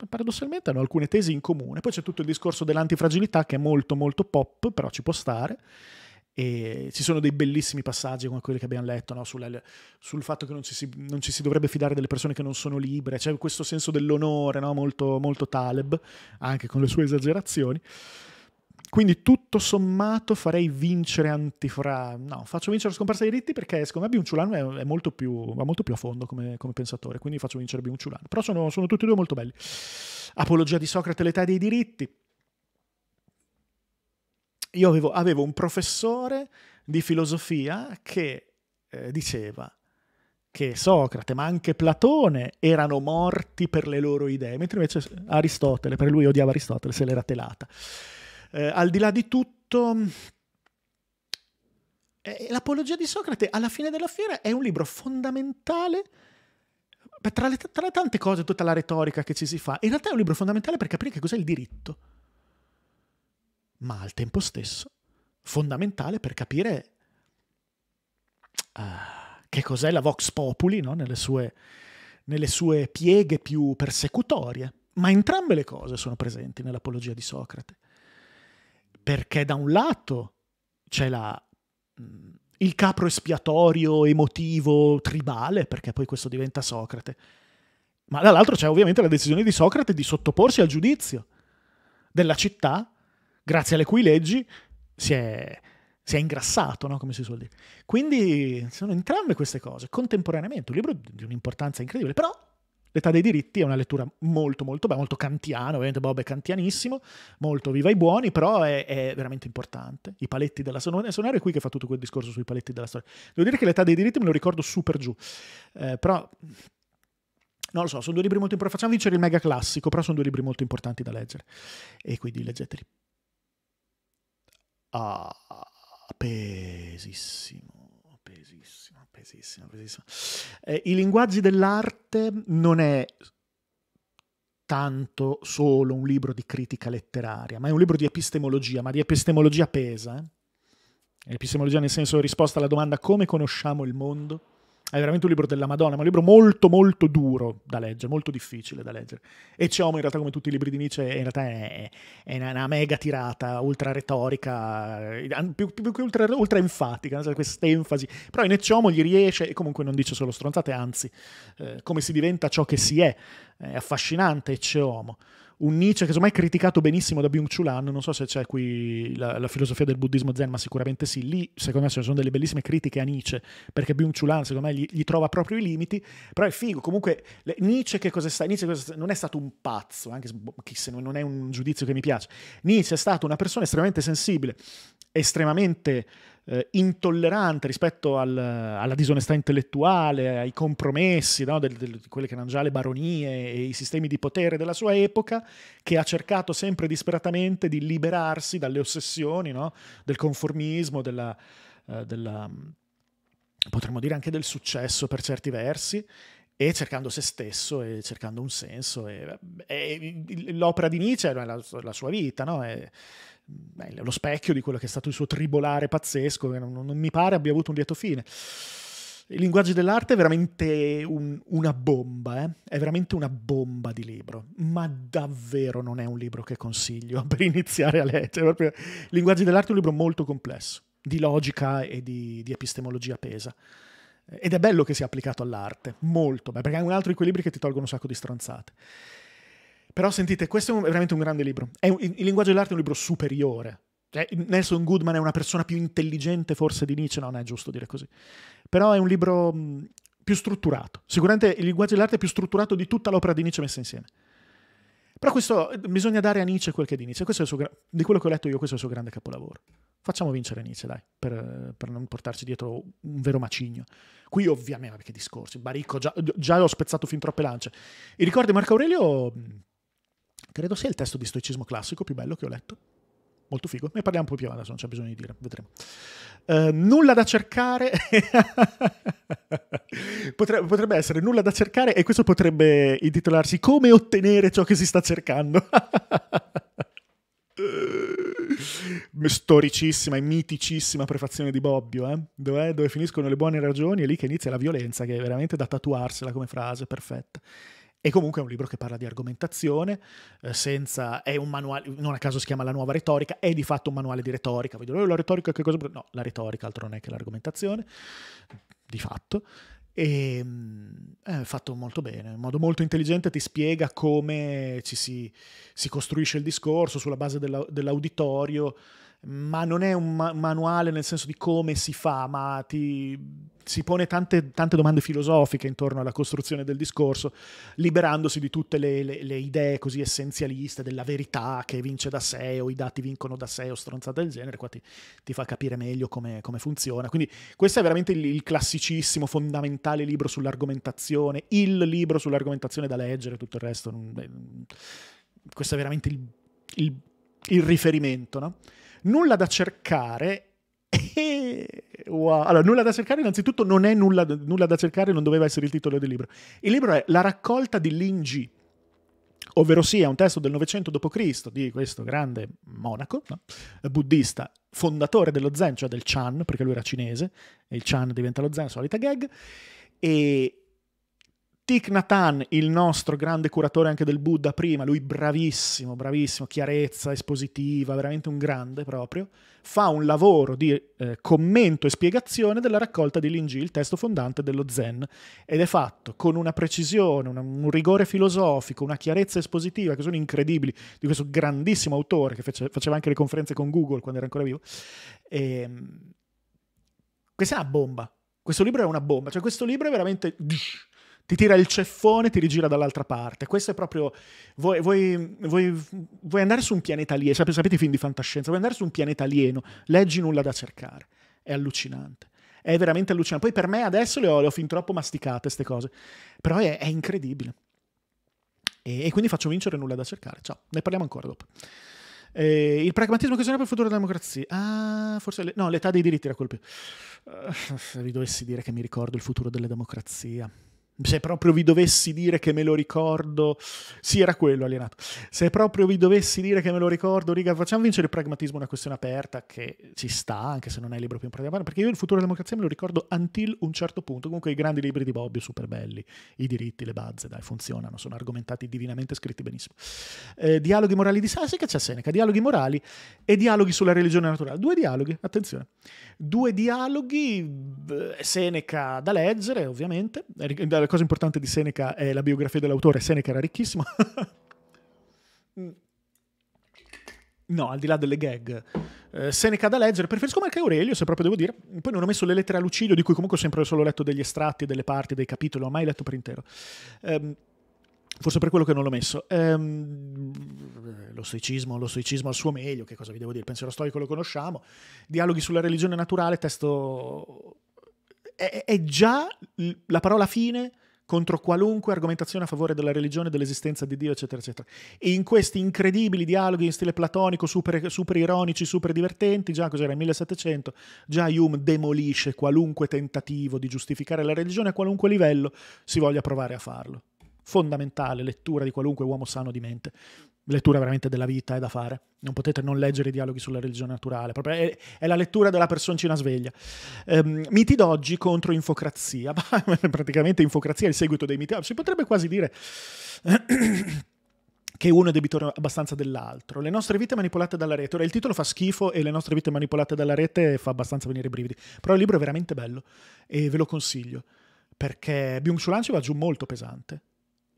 Speaker 1: paradossalmente hanno alcune tesi in comune, poi c'è tutto il discorso dell'antifragilità che è molto molto pop, però ci può stare, e ci sono dei bellissimi passaggi come quelli che abbiamo letto no? sul, sul, fatto che non ci, si, non ci, si, dovrebbe fidare delle persone che non sono libere, c'è questo senso dell'onore no? molto, molto Taleb, anche con le sue esagerazioni. Quindi tutto sommato farei vincere Antifra. No, faccio vincere la scomparsa dei diritti perché secondo me Biunciulano è, è molto più, va molto più a fondo come, come pensatore, quindi faccio vincere Biunciulano. Però sono, sono, tutti e due molto belli. Apologia di Socrate, l'età dei diritti io avevo, avevo un professore di filosofia che eh, diceva che Socrate, ma anche Platone, erano morti per le loro idee, mentre invece Aristotele, per lui odiava Aristotele, se l'era telata. Eh, al di là di tutto, eh, l'Apologia di Socrate, alla fine della fiera, è un libro fondamentale. Tra le, tra le tante cose, tutta la retorica che ci si fa, in realtà è un libro fondamentale per capire che cos'è il diritto ma al tempo stesso fondamentale per capire uh, che cos'è la Vox Populi no? nelle, sue, nelle sue pieghe più persecutorie. Ma entrambe le cose sono presenti nell'apologia di Socrate, perché da un lato c'è la, mm, il capro espiatorio emotivo tribale, perché poi questo diventa Socrate, ma dall'altro c'è ovviamente la decisione di Socrate di sottoporsi al giudizio della città grazie alle cui leggi si è, si è ingrassato, no? come si suol dire. Quindi sono entrambe queste cose contemporaneamente, un libro di un'importanza incredibile, però L'età dei diritti è una lettura molto, molto bella, molto kantiana, ovviamente Bob è kantianissimo, molto viva i buoni, però è, è veramente importante. I paletti della storia, sono qui che fa tutto quel discorso sui paletti della storia. Devo dire che l'età dei diritti me lo ricordo super giù, eh, però non lo so, sono due libri molto importanti, facciamo vincere il mega classico, però sono due libri molto importanti da leggere e quindi leggeteli. Ah, pesissimo. Pesissimo, pesissimo, pesissimo. Eh, I linguaggi dell'arte non è tanto solo un libro di critica letteraria, ma è un libro di epistemologia, ma di epistemologia pesa. Eh? Epistemologia nel senso risposta alla domanda come conosciamo il mondo è veramente un libro della Madonna, ma un libro molto molto duro da leggere, molto difficile da leggere. E Ciomo in realtà come tutti i libri di Nietzsche in realtà è, è una, una, mega tirata, ultra retorica, eh, più, più, più ultra, ultra, enfatica, cioè questa enfasi. Però in Ciomo gli riesce, e comunque non dice solo stronzate, anzi, eh, come si diventa ciò che si è, è affascinante Ciomo un Nietzsche che ormai è criticato benissimo da Byung-Chul Han, non so se c'è qui la, la, filosofia del buddismo zen, ma sicuramente sì, lì secondo me ci sono delle bellissime critiche a Nietzsche, perché Byung-Chul Han secondo me gli, gli, trova proprio i limiti, però è figo, comunque le, Nietzsche che cosa è stato? Nietzsche cosa è, non è stato un pazzo, anche se boh, non è un giudizio che mi piace, Nietzsche è stato una persona estremamente sensibile, estremamente eh, intollerante rispetto al, alla disonestà intellettuale, ai compromessi no, del, del, di quelle che erano già le baronie e i sistemi di potere della sua epoca, che ha cercato sempre disperatamente di liberarsi dalle ossessioni no, del conformismo, della, eh, della, mm, potremmo dire anche del successo per certi versi e cercando se stesso e cercando un senso. E, e l'opera di Nietzsche è la, la sua vita, no? è, beh, lo specchio di quello che è stato il suo tribolare pazzesco, che non, non mi pare abbia avuto un lieto fine. Il linguaggio dell'arte è veramente un, una bomba, eh? è veramente una bomba di libro, ma davvero non è un libro che consiglio per iniziare a leggere. Il linguaggio dell'arte è un libro molto complesso, di logica e di, di epistemologia pesa. Ed è bello che sia applicato all'arte, molto, beh, perché è un altro equilibrio che ti tolgono un sacco di stronzate. Però sentite, questo è veramente un grande libro. Un, il linguaggio dell'arte è un libro superiore. Cioè, Nelson Goodman è una persona più intelligente forse di Nietzsche, no, non è giusto dire così. Però è un libro mh, più strutturato. Sicuramente il linguaggio dell'arte è più strutturato di tutta l'opera di Nietzsche messa insieme. Però questo bisogna dare a Nietzsche quel che è di Nietzsche. Questo è il suo, di quello che ho letto io, questo è il suo grande capolavoro. Facciamo vincere Nietzsche, dai, per, per non portarci dietro un vero macigno. Qui ovviamente, che discorsi, Baricco, già, già ho spezzato fin troppe lance. I ricordi Marco Aurelio, mm, credo sia il testo di stoicismo classico più bello che ho letto. Molto figo. Ne parliamo un po' più avanti, non c'è bisogno di dire, vedremo. Uh, nulla da cercare. Potre- potrebbe essere nulla da cercare e questo potrebbe intitolarsi Come ottenere ciò che si sta cercando. storicissima e miticissima prefazione di Bobbio, eh? Dov'è? dove finiscono le buone ragioni e lì che inizia la violenza, che è veramente da tatuarsela come frase, perfetta. E comunque è un libro che parla di argomentazione, eh, senza, è un manuale, non a caso si chiama La nuova retorica, è di fatto un manuale di retorica. Voi direte, oh, la retorica che cosa? No, la retorica altro non è che l'argomentazione, di fatto e ehm, è fatto molto bene, in modo molto intelligente ti spiega come ci si, si costruisce il discorso sulla base della, dell'auditorio, ma non è un ma- manuale nel senso di come si fa, ma ti, si pone tante, tante, domande filosofiche intorno alla costruzione del discorso, liberandosi di tutte le, le, le, idee così essenzialiste della verità che vince da sé o i dati vincono da sé o stronzate del genere, qua ti, ti fa capire meglio come, come, funziona. Quindi questo è veramente il, il, classicissimo, fondamentale libro sull'argomentazione, il libro sull'argomentazione da leggere, tutto il resto. questo è veramente il, il, il riferimento, no? nulla da cercare Wow. Allora, nulla da cercare, innanzitutto non è nulla, nulla, da cercare, non doveva essere il titolo del libro. Il libro è La raccolta di Lingi, ovvero sia un testo del Novecento d.C. di questo grande monaco no? buddista, fondatore dello Zen, cioè del Chan, perché lui era cinese, e il Chan diventa lo Zen, solita gag, e Tik Nathan, il nostro grande curatore anche del Buddha prima, lui bravissimo, bravissimo, chiarezza espositiva, veramente un grande proprio, fa un lavoro di eh, commento e spiegazione della raccolta di Linji, il testo fondante dello Zen, ed è fatto con una precisione, una, un rigore filosofico, una chiarezza espositiva che sono incredibili di questo grandissimo autore che fece, faceva anche le conferenze con Google quando era ancora vivo. E, ehm, questa è una bomba, questo libro è una bomba, cioè questo libro è veramente ti tira il ceffone, e ti rigira dall'altra parte. Questo è proprio. Vuoi, vuoi, vuoi, vuoi andare su un pianeta alieno? Sapete, i film di fantascienza? Vuoi andare su un pianeta alieno? Leggi nulla da cercare. È allucinante. È veramente allucinante. Poi per me adesso le ho, le ho fin troppo masticate queste cose. Però è, è incredibile. E, e, quindi faccio vincere nulla da cercare. Ciao, ne parliamo ancora dopo. Eh, il pragmatismo che serve per il futuro della democrazia. Ah, forse le, no, l'età dei diritti era colpito. Uh, eh, se vi dovessi dire che mi ricordo il futuro della democrazia se proprio vi dovessi dire che me lo ricordo, sì, era quello alienato. Se proprio vi dovessi dire che me lo ricordo, riga, facciamo vincere il pragmatismo, una questione aperta che ci sta, anche se non è il libro più importante, perché io il futuro della democrazia me lo ricordo until un certo punto. Comunque i grandi libri di Bobbio, super belli, i diritti, le bazze, dai, funzionano, sono argomentati divinamente, scritti benissimo. Eh, dialoghi morali di Sassica c'è Seneca, dialoghi morali e dialoghi sulla religione naturale. Due dialoghi, attenzione. Due dialoghi, eh, Seneca da leggere, ovviamente, da la cosa importante di Seneca è la biografia dell'autore, Seneca era ricchissimo. no, al di là delle gag. Eh, Seneca da leggere, preferisco Marco Aurelio, se proprio devo dire. Poi non ho messo le lettere a Lucidio, di cui comunque ho sempre solo letto degli estratti, delle parti, dei capitoli, non ho mai letto per intero. Eh, forse per quello che non l'ho messo. Ehm, lo stoicismo, lo stoicismo al suo meglio, che cosa vi devo dire? Il pensiero storico lo conosciamo. Dialoghi sulla religione naturale, testo è, è già la parola fine contro qualunque argomentazione a favore della religione, dell'esistenza di Dio, eccetera, eccetera. E in questi incredibili dialoghi in stile platonico, super, super ironici, super divertenti, già cos'era il 1700, già Hume demolisce qualunque tentativo di giustificare la religione a qualunque livello si voglia provare a farlo. Fondamentale lettura di qualunque uomo sano di mente lettura veramente della vita è da fare. Non potete non leggere i dialoghi sulla religione naturale, è, è, la lettura della personcina sveglia. Um, miti d'oggi contro infocrazia, praticamente infocrazia è il seguito dei miti si potrebbe quasi dire che uno è debitore abbastanza dell'altro. Le nostre vite manipolate dalla rete, ora il titolo fa schifo e le nostre vite manipolate dalla rete fa abbastanza venire i brividi, però il libro è veramente bello e ve lo consiglio, perché Byung-Chul Anci va giù molto pesante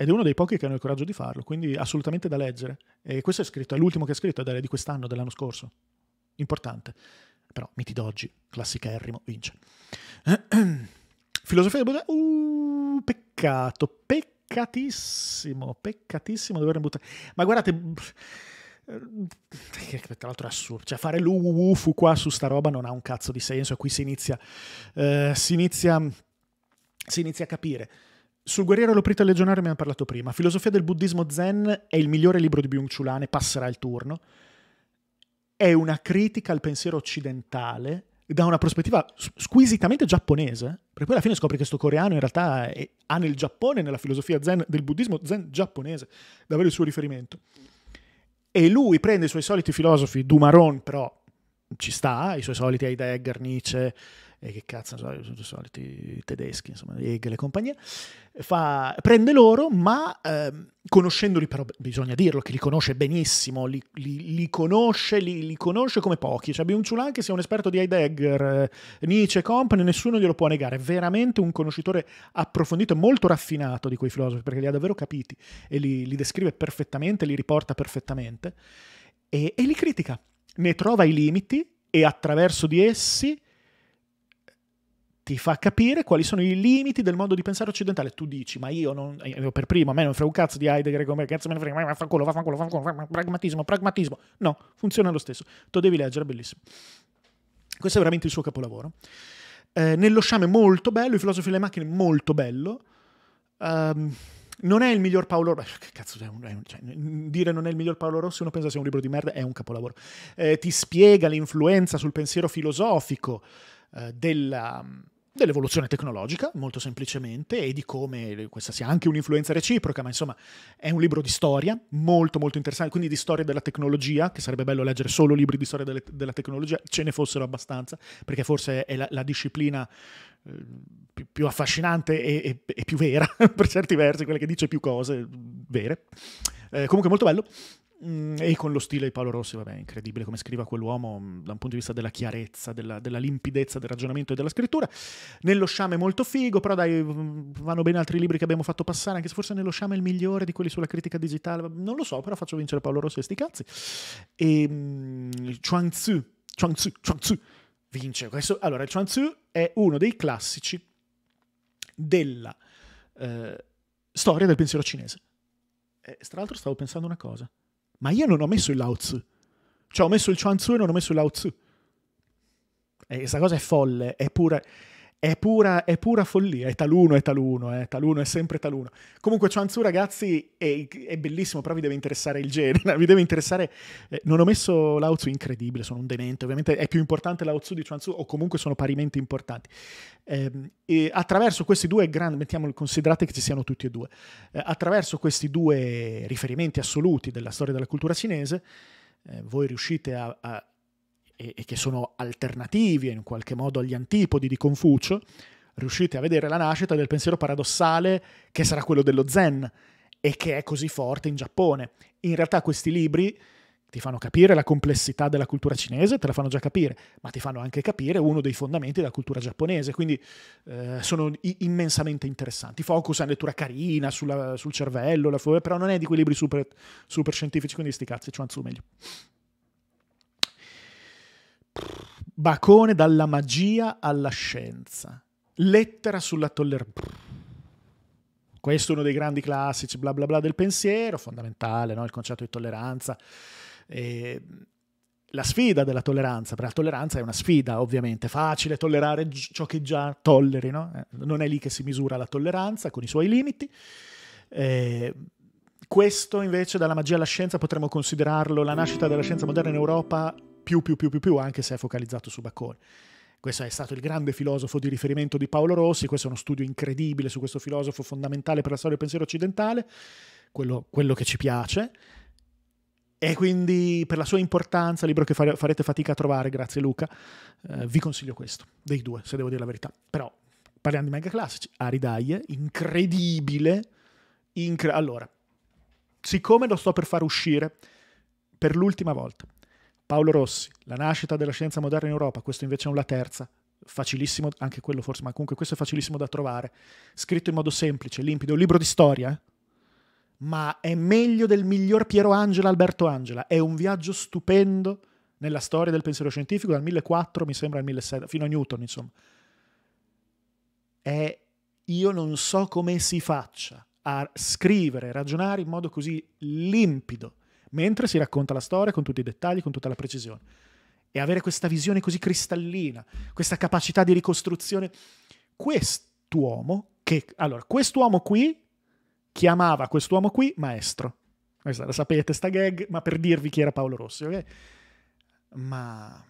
Speaker 1: ed è uno dei pochi che hanno il coraggio di farlo, quindi assolutamente da leggere. E questo è scritto, è l'ultimo che ha scritto è di quest'anno, dell'anno scorso. Importante. Però miti d'oggi, Errimo, vince. Filosofia del Buddha, uh, peccato, peccatissimo, peccatissimo dover buttare. Ma guardate, eh, che tra l'altro è assurdo, cioè fare l'ufu qua su sta roba non ha un cazzo di senso, qui si inizia, eh, si inizia, si inizia a capire. Sul Guerriero e Loprita Legionario abbiamo parlato prima. Filosofia del buddismo zen è il migliore libro di Byung-Chulane, passerà il turno. È una critica al pensiero occidentale da una prospettiva squisitamente giapponese, perché poi alla fine scopri che sto coreano in realtà è, ha nel Giappone, nella filosofia zen, del buddismo zen giapponese, da avere il suo riferimento. E lui prende i suoi soliti filosofi, Dumaron però ci sta, i suoi soliti Heidegger, Nietzsche, e che cazzo sono i soliti tedeschi, insomma, Hegel e compagnia, fa, prende loro, ma eh, conoscendoli però, bisogna dirlo, che li conosce benissimo, li, li, li conosce, li, li, conosce come pochi, cioè Byung-Chul anche se è un esperto di Heidegger, eh, Nietzsche e company, nessuno glielo può negare, è veramente un conoscitore approfondito e molto raffinato di quei filosofi, perché li ha davvero capiti e li descrive perfettamente, li riporta perfettamente, e, e li critica, ne trova i limiti e attraverso di essi ti fa capire quali sono i limiti del modo di pensare occidentale. Tu dici, ma io, non, eh, io per primo, a me non frega un cazzo di Heidegger, come cazzo me ne frega, vaffanculo, vaffanculo, vaffanculo, pragmatismo, pragmatismo. No, funziona lo stesso. Tu devi leggere, bellissimo. Questo è veramente il suo capolavoro. Eh, nello sciame molto bello, i filosofi delle macchine molto bello. Um, non è il miglior Paolo Rossi, che cazzo è un, è un, cioè, dire non è il miglior Paolo Rossi, uno pensa sia un libro di merda, è un capolavoro. Eh, ti spiega l'influenza sul pensiero filosofico eh, della, dell'evoluzione tecnologica, molto semplicemente, e di come questa sia anche un'influenza reciproca, ma insomma è un libro di storia molto molto interessante, quindi di storia della tecnologia, che sarebbe bello leggere solo libri di storia delle, della tecnologia, ce ne fossero abbastanza, perché forse è la, la disciplina eh, più, affascinante e, e, e più vera, per certi versi, quella che dice più cose vere. Eh, comunque molto bello. Mm, e con lo stile di Paolo Rossi, vabbè, è incredibile come scriva quell'uomo mm, da un punto di vista della chiarezza, della, della, limpidezza del ragionamento e della scrittura. Nello sciame è molto figo, però dai, mm, vanno bene altri libri che abbiamo fatto passare, anche se forse nello sciame è il migliore di quelli sulla critica digitale, non lo so, però faccio vincere Paolo Rossi e sti cazzi. E um, Chuang Tzu, Chuang Tzu, Chuang Tzu vince questo. Allora, il Chuang Tzu è uno dei classici della eh, storia del pensiero cinese. E, eh, tra l'altro stavo pensando una cosa ma io non ho messo il Lao Tzu. Cioè ho messo il Chuan Tzu e non ho messo il Lao Tzu. E questa cosa è folle, eppure... È pura, è pura, follia, è taluno, è taluno, è eh, taluno, è sempre taluno. Comunque Chuanzu ragazzi è, è, bellissimo, però vi deve interessare il genere, vi deve interessare... Eh, non ho messo Lao Tzu incredibile, sono un demente, ovviamente è più importante Lao Tzu di Chuanzu o comunque sono parimenti importanti. Eh, attraverso questi due grandi, mettiamo, considerate che ci siano tutti e due, eh, attraverso questi due riferimenti assoluti della storia della cultura cinese, eh, voi riuscite a, a e, e che sono alternativi in qualche modo agli antipodi di Confucio, riuscite a vedere la nascita del pensiero paradossale che sarà quello dello Zen e che è così forte in Giappone. In realtà questi libri ti fanno capire la complessità della cultura cinese, te la fanno già capire, ma ti fanno anche capire uno dei fondamenti della cultura giapponese, quindi eh, sono immensamente interessanti. Focus è una lettura carina sulla, sul cervello, la, però non è di quei libri super, super scientifici, quindi sti cazzi, Chuan Tzu meglio. Bacone dalla magia alla scienza. Lettera sulla tolleranza. Questo è uno dei grandi classici, bla bla bla, del pensiero, fondamentale, no? il concetto di tolleranza. E la sfida della tolleranza, perché la tolleranza è una sfida ovviamente, facile tollerare ciò che già tolleri, no? Eh, non è lì che si misura la tolleranza con i suoi limiti. Eh, questo invece dalla magia alla scienza potremmo considerarlo la nascita della scienza moderna in Europa più, più, più, più, più, anche se è focalizzato su Baccone. Questo è stato il grande filosofo di riferimento di Paolo Rossi, questo è uno studio incredibile su questo filosofo fondamentale per la storia del pensiero occidentale, quello, quello che ci piace. E quindi per la sua importanza, libro che farete fatica a trovare, grazie Luca, eh, vi consiglio questo, dei due, se devo dire la verità. Però parliamo di mega classici, Aridaie, incredibile. Incre- allora, siccome lo sto per far uscire per l'ultima volta, Paolo Rossi, La nascita della scienza moderna in Europa, questo invece è la terza, facilissimo, anche quello forse, ma comunque questo è facilissimo da trovare, scritto in modo semplice, limpido, un libro di storia, eh? ma è meglio del miglior Piero Angela Alberto Angela, è un viaggio stupendo nella storia del pensiero scientifico dal 1004 mi sembra al 1700, fino a Newton insomma. È, io non so come si faccia a scrivere, ragionare in modo così limpido mentre si racconta la storia con tutti i dettagli, con tutta la precisione. E avere questa visione così cristallina, questa capacità di ricostruzione. Quest'uomo, che, allora, quest'uomo qui chiamava quest'uomo qui maestro. Questa la sapete, sta gag, ma per dirvi chi era Paolo Rossi, ok? Ma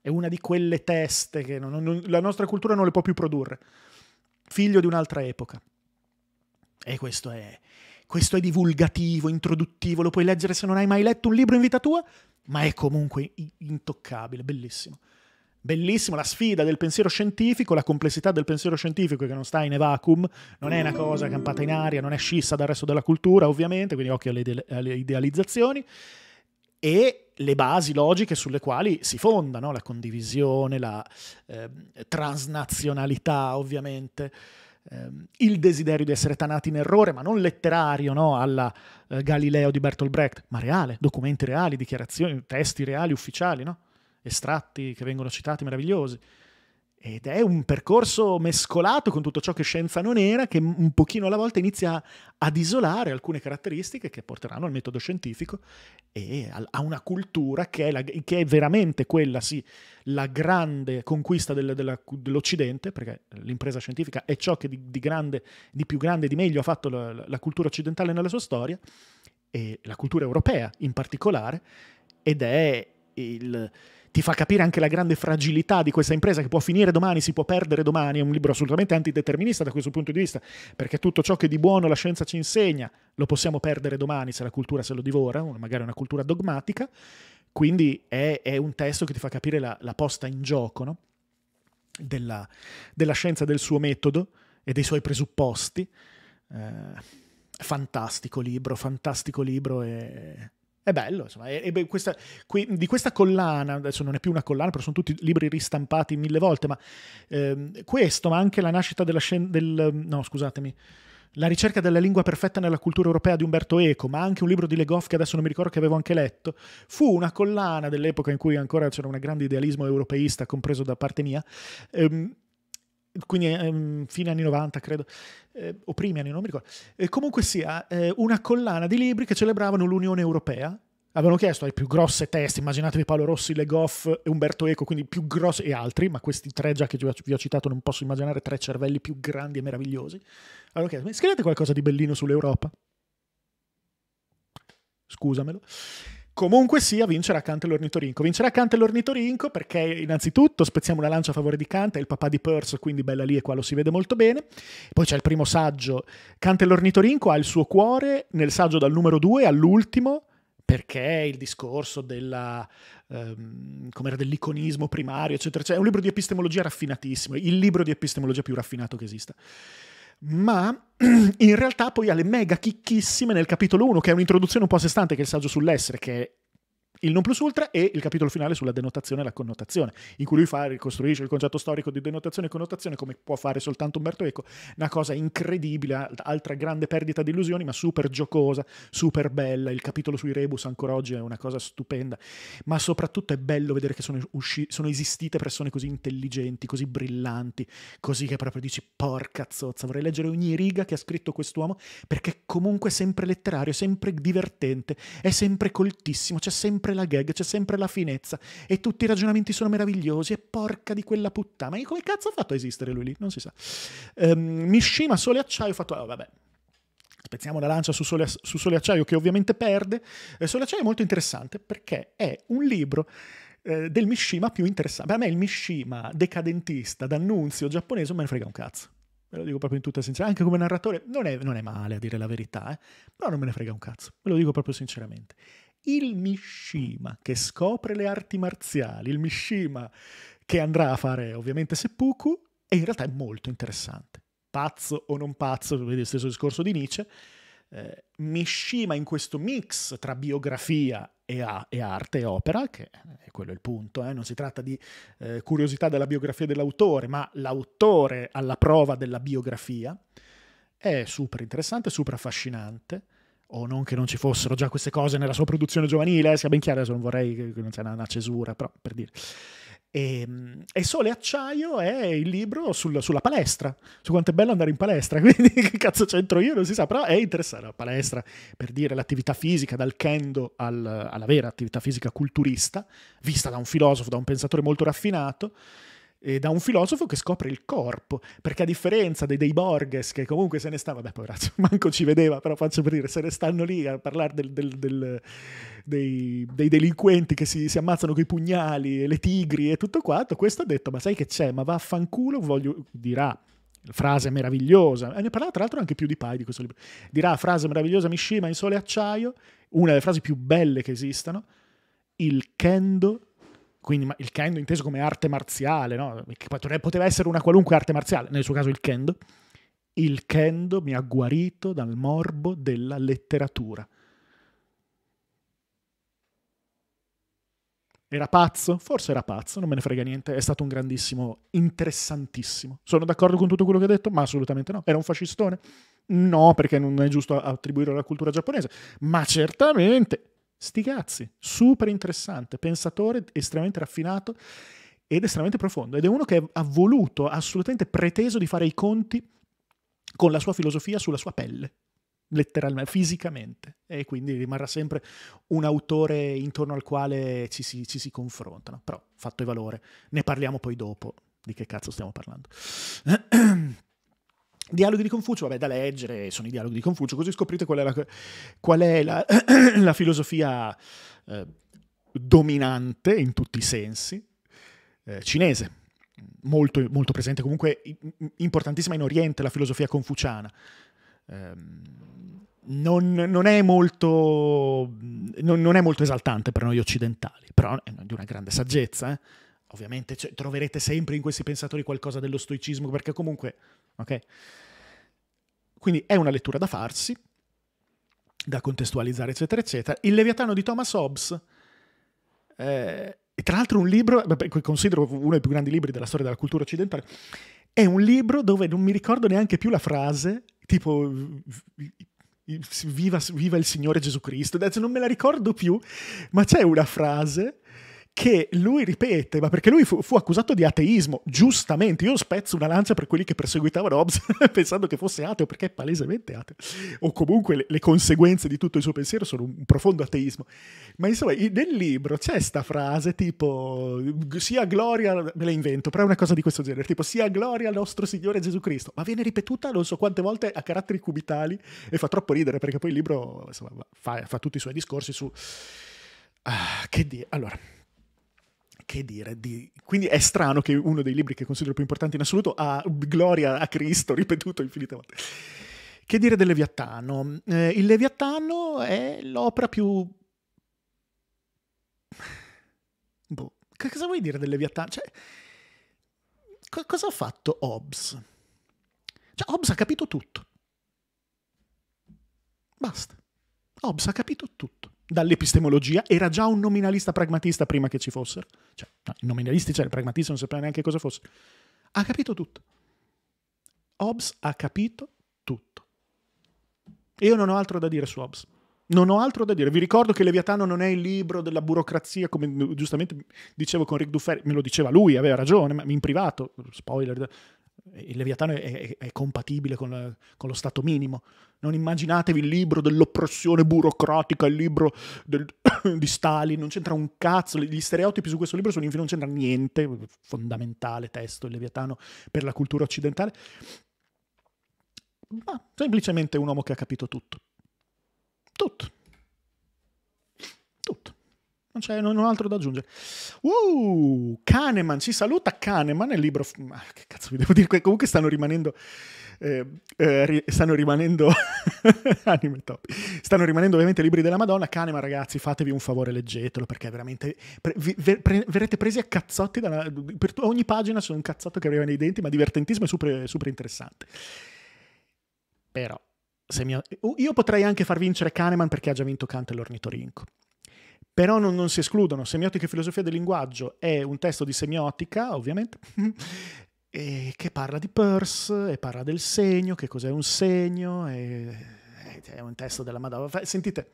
Speaker 1: è una di quelle teste che non, non, la nostra cultura non le può più produrre. Figlio di un'altra epoca. E questo è, questo è divulgativo, introduttivo, lo puoi leggere se non hai mai letto un libro in vita tua, ma è comunque intoccabile, bellissimo. Bellissimo la sfida del pensiero scientifico, la complessità del pensiero scientifico che non sta in vacuum, non è una cosa campata in aria, non è scissa dal resto della cultura, ovviamente, quindi occhio alle, ide- alle idealizzazioni e le basi logiche sulle quali si fondano la condivisione, la eh, transnazionalità ovviamente ehm, il desiderio di essere tanati in errore, ma non letterario, no? alla eh, Galileo di Bertolt Brecht, ma reale, documenti reali, dichiarazioni, testi reali, ufficiali, no? estratti che vengono citati, meravigliosi. Ed è un percorso mescolato con tutto ciò che scienza non era, che un pochino alla volta inizia ad isolare alcune caratteristiche che porteranno al metodo scientifico e a una cultura che è, la, che è veramente quella, sì, la grande conquista del, della, dell'Occidente, perché l'impresa scientifica è ciò che di, di, grande, di più grande, di meglio ha fatto la, la cultura occidentale nella sua storia, e la cultura europea in particolare, ed è il ti fa capire anche la grande fragilità di questa impresa che può finire domani, si può perdere domani, è un libro assolutamente antideterminista da questo punto di vista, perché tutto ciò che di buono la scienza ci insegna lo possiamo perdere domani se la cultura se lo divora, magari una cultura dogmatica, quindi è, è un testo che ti fa capire la, la posta in gioco no? della, della, scienza, del suo metodo e dei suoi presupposti. Eh, fantastico libro, fantastico libro e è bello, insomma, è, è questa, qui, di questa collana, adesso non è più una collana, però sono tutti libri ristampati mille volte, ma ehm, questo, ma anche la nascita della scena del, no scusatemi, la ricerca della lingua perfetta nella cultura europea di Umberto Eco, ma anche un libro di Legoff che adesso non mi ricordo che avevo anche letto, fu una collana dell'epoca in cui ancora c'era un grande idealismo europeista, compreso da parte mia, ehm, quindi ehm, fine anni 90 credo, eh, o primi anni, non mi ricordo, eh, comunque sia eh, una collana di libri che celebravano l'Unione Europea, avevano chiesto ai più grosse testi, immaginatevi Paolo Rossi, Le Goff e Umberto Eco, quindi più grossi e altri, ma questi tre già che vi ho citato non posso immaginare tre cervelli più grandi e meravigliosi, avevano chiesto, scrivete qualcosa di bellino sull'Europa, scusamelo. Comunque sia, vincerà Kant e l'ornitorinco. Vincerà Kant e l'ornitorinco perché innanzitutto spezziamo una lancia a favore di Kant, è il papà di Peirce, quindi bella lì e qua lo si vede molto bene. Poi c'è il primo saggio. Kant e l'ornitorinco ha il suo cuore nel saggio dal numero 2 all'ultimo perché il discorso della, ehm, dell'iconismo primario, eccetera, eccetera, è un libro di epistemologia raffinatissimo, il libro di epistemologia più raffinato che esista ma in realtà poi ha le mega chicchissime nel capitolo 1, che è un'introduzione un po' a sé stante, che è il saggio sull'essere, che il non plus ultra e il capitolo finale sulla denotazione e la connotazione, in cui lui fa, ricostruisce il concetto storico di denotazione e connotazione come può fare soltanto Umberto Eco, una cosa incredibile, altra grande perdita di illusioni, ma super giocosa, super bella, il capitolo sui rebus ancora oggi è una cosa stupenda, ma soprattutto è bello vedere che sono, usci- sono esistite persone così intelligenti, così brillanti, così che proprio dici porca zozza, vorrei leggere ogni riga che ha scritto quest'uomo perché comunque è sempre letterario, è sempre divertente, è sempre coltissimo, c'è sempre sempre la gag, c'è sempre la finezza e tutti i ragionamenti sono meravigliosi e porca di quella puttana. Ma come cazzo ha fatto a esistere lui lì? Non si sa. Um, ehm, Mishima Sole Acciaio ha fatto, oh, vabbè, spezziamo la lancia su Sole, su Sole Acciaio che ovviamente perde. Eh, Sole Acciaio è molto interessante perché è un libro eh, del Mishima più interessante. Beh, a me il Mishima decadentista, d'annunzio giapponese, me ne frega un cazzo. Ve lo dico proprio in tutta sincerità, anche come narratore non è, non è male a dire la verità, eh? però non me ne frega un cazzo, ve lo dico proprio sinceramente il Mishima che scopre le arti marziali, il Mishima che andrà a fare ovviamente seppuku e in realtà è molto interessante. Pazzo o non pazzo, vedi il stesso discorso di Nietzsche, eh, Mishima in questo mix tra biografia e, a, e, arte e opera, che è quello il punto, eh? non si tratta di eh, curiosità della biografia dell'autore, ma l'autore alla prova della biografia, è super interessante, super affascinante o non che non ci fossero già queste cose nella sua produzione giovanile, sia ben chiaro, adesso non vorrei che non sia una, cesura, però per dire. E, ehm, e, Sole Acciaio è il libro sul, sulla palestra, su quanto è bello andare in palestra, quindi che cazzo c'entro io non si sa, però è interessante la palestra, per dire l'attività fisica dal kendo al, alla vera attività fisica culturista, vista da un filosofo, da un pensatore molto raffinato, eh, da un filosofo che scopre il corpo, perché a differenza dei, dei Borges che comunque se ne stava, beh poveraccio, manco ci vedeva, però faccio per dire, se ne stanno lì a parlare del, del, del, dei, dei, delinquenti che si, si ammazzano coi pugnali e le tigri e tutto quanto, questo ha detto ma sai che c'è, ma vaffanculo, voglio, dirà frase meravigliosa, e ne parlava tra l'altro anche più di Pai di questo libro, dirà frase meravigliosa Mishima in sole e acciaio, una delle frasi più belle che esistano, il kendo quindi il kendo inteso come arte marziale, no? poteva essere una qualunque arte marziale, nel suo caso il kendo, il kendo mi ha guarito dal morbo della letteratura. Era pazzo? Forse era pazzo, non me ne frega niente, è stato un grandissimo, interessantissimo. Sono d'accordo con tutto quello che ha detto? Ma assolutamente no. Era un fascistone? No, perché non è giusto attribuirlo alla cultura giapponese, ma certamente Sti super interessante, pensatore estremamente raffinato ed estremamente profondo. Ed è uno che ha voluto, assolutamente preteso di fare i conti con la sua filosofia sulla sua pelle, letteralmente, fisicamente. E quindi rimarrà sempre un autore intorno al quale ci si, ci si confrontano. Però, fatto e valore, ne parliamo poi dopo di che cazzo stiamo parlando. Dialoghi di Confucio, vabbè, da leggere, sono i dialoghi di Confucio, così scoprite qual è la, qual è la, la filosofia eh, dominante in tutti i sensi eh, cinese. Molto, molto, presente, comunque importantissima in Oriente la filosofia confuciana. Eh, non, non, è molto, non, non, è molto, esaltante per noi occidentali, però è di una grande saggezza. Eh? ovviamente cioè, troverete sempre in questi pensatori qualcosa dello stoicismo, perché comunque, ok? Quindi è una lettura da farsi, da contestualizzare, eccetera, eccetera. Il Leviatano di Thomas Hobbes, eh, tra l'altro un libro, che considero uno dei più grandi libri della storia della cultura occidentale, è un libro dove non mi ricordo neanche più la frase, tipo viva, viva il Signore Gesù Cristo, non me la ricordo più, ma c'è una frase che lui ripete, ma perché lui fu, fu, accusato di ateismo, giustamente, io spezzo una lancia per quelli che perseguitavano Hobbes pensando che fosse ateo, perché è palesemente ateo, o comunque le, le conseguenze di tutto il suo pensiero sono un, profondo ateismo, ma insomma nel libro c'è questa frase tipo, sia gloria, me la invento, però è una cosa di questo genere, tipo sia gloria al nostro Signore Gesù Cristo, ma viene ripetuta non so quante volte a caratteri cubitali e fa troppo ridere perché poi il libro insomma, fa, fa tutti i suoi discorsi su... Ah, che dire, allora che dire, di... quindi è strano che uno dei libri che considero più importanti in assoluto ha gloria a Cristo ripetuto infinite volte. Che dire del Leviatano? Eh, il Leviatano è l'opera più... Boh, cosa vuoi dire del Leviatano? Cioè, co- cosa ha fatto Hobbes? Cioè, Hobbes ha capito tutto. Basta. Hobbes ha capito tutto dall'epistemologia, era già un nominalista pragmatista prima che ci fossero. Cioè, no, i nominalisti, cioè il pragmatista non sapeva neanche cosa fosse. Ha capito tutto. Hobbes ha capito tutto. Io non ho altro da dire su Hobbes. Non ho altro da dire. Vi ricordo che Leviatano non è il libro della burocrazia, come giustamente dicevo con Rick Duffer, me lo diceva lui, aveva ragione, ma in privato, spoiler, il Leviatano è, è, è compatibile con, con, lo stato minimo. Non immaginatevi il libro dell'oppressione burocratica, il libro del, di Stalin, non c'entra un cazzo, gli stereotipi su questo libro sono infiniti, non c'entra niente, fondamentale testo il Leviatano per la cultura occidentale, ma semplicemente un uomo che ha capito tutto. Tutto. Tutto. Non c'è non, ho altro da aggiungere. Uh, Kahneman ci saluta. Kahneman il libro. Ma che cazzo vi devo dire? Comunque stanno rimanendo. Eh, eh, stanno rimanendo. anime top. Stanno rimanendo ovviamente libri della Madonna. Kahneman, ragazzi, fatevi un favore, leggetelo perché veramente. Pre, vi, ver, pre, verrete presi a cazzotti. Dalla, per ogni pagina c'è un cazzotto che arriva nei denti, ma divertentissimo e super, super interessante. Però. Mi, io potrei anche far vincere Kahneman perché ha già vinto Kant e l'ornitorinco però non, non si escludono. Semiotica e filosofia del linguaggio è un testo di semiotica, ovviamente, che parla di Peirce e parla del segno, che cos'è un segno, e, è un testo della Madonna. Sentite,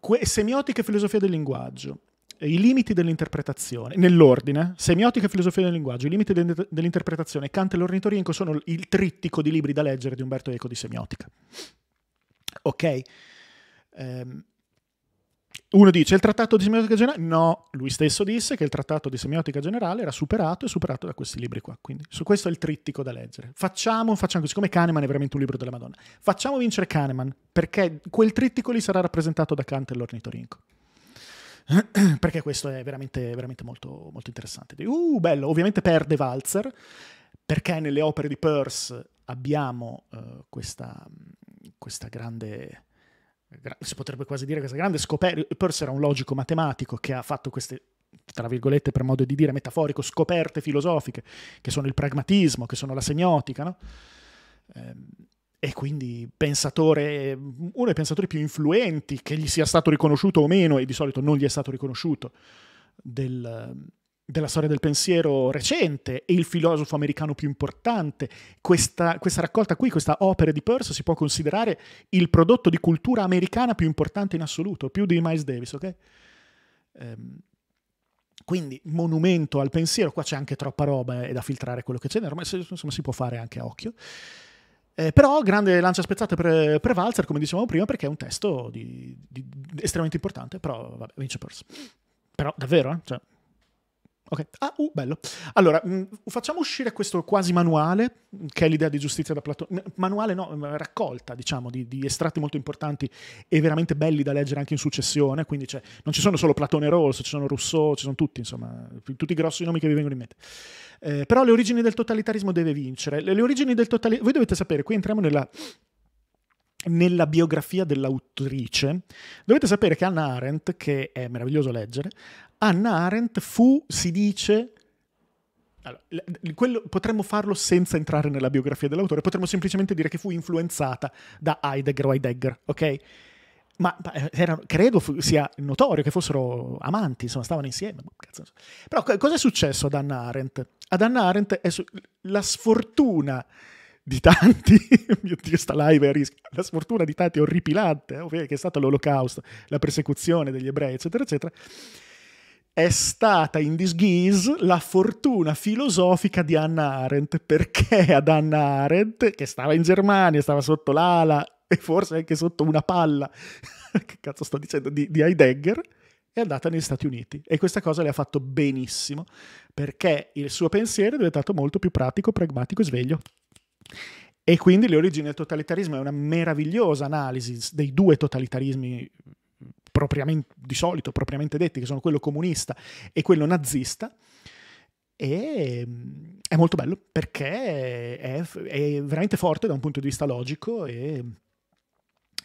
Speaker 1: que- semiotica e filosofia del linguaggio, i limiti dell'interpretazione, nell'ordine, semiotica e filosofia del linguaggio, i limiti de- dell'interpretazione, Kant e l'ornitorinco sono il trittico di libri da leggere di Umberto Eco di semiotica. Ok? Um, uno dice il trattato di semiotica generale? No, lui stesso disse che il trattato di semiotica generale era superato e superato da questi libri qua. Quindi su questo è il trittico da leggere. Facciamo, facciamo, siccome Kahneman è veramente un libro della Madonna, facciamo vincere Kahneman, perché quel trittico lì sarà rappresentato da Kant e l'ornitorinco. perché questo è veramente, veramente molto, molto interessante. Uh, bello, ovviamente perde Walzer, perché nelle opere di Peirce abbiamo uh, questa, questa grande si potrebbe quasi dire questa grande scoperta, Peirce era un logico matematico che ha fatto queste tra virgolette per modo di dire metaforico scoperte filosofiche che sono il pragmatismo, che sono la semiotica, no? Ehm, e quindi pensatore, uno dei pensatori più influenti, che gli sia stato riconosciuto o meno, e di solito non gli è stato riconosciuto, del, della storia del pensiero recente e il filosofo americano più importante. Questa, questa, raccolta qui, questa opera di Peirce, si può considerare il prodotto di cultura americana più importante in assoluto, più di Miles Davis, ok? Ehm, quindi monumento al pensiero, qua c'è anche troppa roba, eh, è da filtrare quello che c'è ma insomma si può fare anche a occhio. Eh, però grande lancia spezzata per, per Walzer, come dicevamo prima, perché è un testo di, di, estremamente importante, però vabbè, vince Peirce. Però davvero, eh? cioè, Ok, ah, uh, bello. Allora, mh, mm, facciamo uscire questo quasi manuale, che è l'idea di giustizia da Platone. Manuale no, raccolta, diciamo, di, di, estratti molto importanti e veramente belli da leggere anche in successione. Quindi cioè, non ci sono solo Platone e Rawls, ci sono Rousseau, ci sono tutti, insomma, tutti i grossi nomi che vi vengono in mente. Eh, però le origini del totalitarismo deve vincere. Le, le origini del totalitarismo... Voi dovete sapere, qui entriamo nella nella biografia dell'autrice, dovete sapere che Anna Arendt, che è meraviglioso leggere, Anna Arendt fu, si dice, allora, quello, potremmo farlo senza entrare nella biografia dell'autore, potremmo semplicemente dire che fu influenzata da Heidegger o Heidegger, ok? Ma eh, era, credo fu, sia notorio che fossero amanti, insomma, stavano insieme. Boh, cazzo. Però cosa è successo ad Anna Arendt? Ad Anna Arendt è su- la sfortuna di tanti, mio Dio, sta live è a rischio, la sfortuna di tanti è orripilante, eh, che è stato l'olocausto, la persecuzione degli ebrei, eccetera, eccetera è stata in disguise la fortuna filosofica di Anna Arendt, perché ad Anna Arendt, che stava in Germania, stava sotto l'ala e forse anche sotto una palla, che cazzo sto dicendo, di, di Heidegger, è andata negli Stati Uniti e questa cosa le ha fatto benissimo perché il suo pensiero è diventato molto più pratico, pragmatico e sveglio. E quindi le origini del totalitarismo è una meravigliosa analisi dei due totalitarismi propriamente, di solito propriamente detti, che sono quello comunista e quello nazista. E mm, è molto bello perché è, è veramente forte da un punto di vista logico e mm,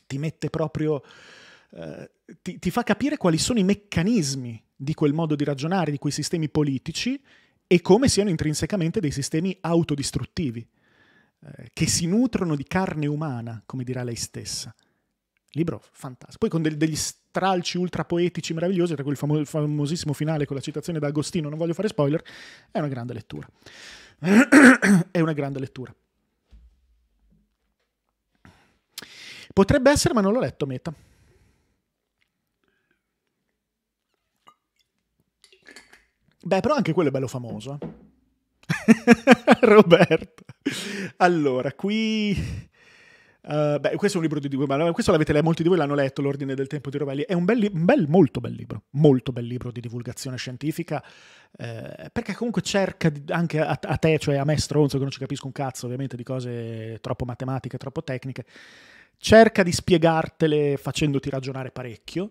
Speaker 1: ti mette proprio. Eh, ti, ti fa capire quali sono i meccanismi di quel modo di ragionare, di quei sistemi politici e come siano intrinsecamente dei sistemi autodistruttivi, eh, che si nutrono di carne umana, come dirà lei stessa. Libro fantastico. Poi con del, degli stralci ultra poetici meravigliosi, tra cui il famo- famosissimo finale con la citazione da Agostino, non voglio fare spoiler, è una grande lettura. è una grande lettura. Potrebbe essere, ma non l'ho letto, Meta. Beh, però anche quello è bello famoso. Eh? Roberto. Allora, qui... Eh, beh, questo è un libro di Divumalano, questo l'avete letto, molti di voi l'hanno letto, L'ordine del tempo di Rovelli, è un bel, un bel, molto bel libro, molto bel libro di divulgazione scientifica, eh, perché comunque cerca di, anche a, a, te, cioè a me stronzo, che non ci capisco un cazzo ovviamente di cose troppo matematiche, troppo tecniche, cerca di spiegartele facendoti ragionare parecchio.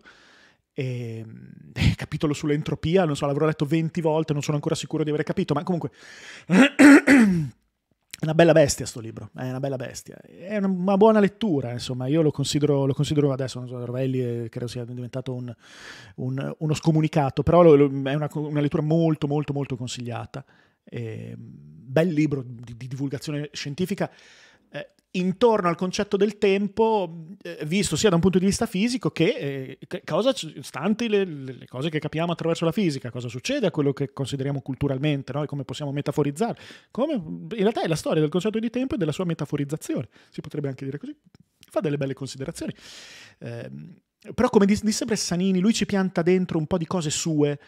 Speaker 1: E, eh, capitolo sull'entropia, non so, l'avrò letto 20 volte, non sono ancora sicuro di aver capito, ma comunque... È una bella bestia sto libro, è una bella bestia, è una, buona lettura, insomma, io lo considero, lo considero adesso, non so, Rovelli eh, credo sia diventato un, un, uno scomunicato, però lo, lo, è una, una, lettura molto molto molto consigliata, eh, bel libro di, di divulgazione scientifica, intorno al concetto del tempo eh, visto sia da un punto di vista fisico che, eh, che cosa, stanti le, le, cose che capiamo attraverso la fisica, cosa succede a quello che consideriamo culturalmente no? e come possiamo metaforizzare. Come, in realtà è la storia del concetto di tempo e della sua metaforizzazione, si potrebbe anche dire così. Fa delle belle considerazioni. Eh, però come disse sempre Sanini, lui ci pianta dentro un po' di cose sue,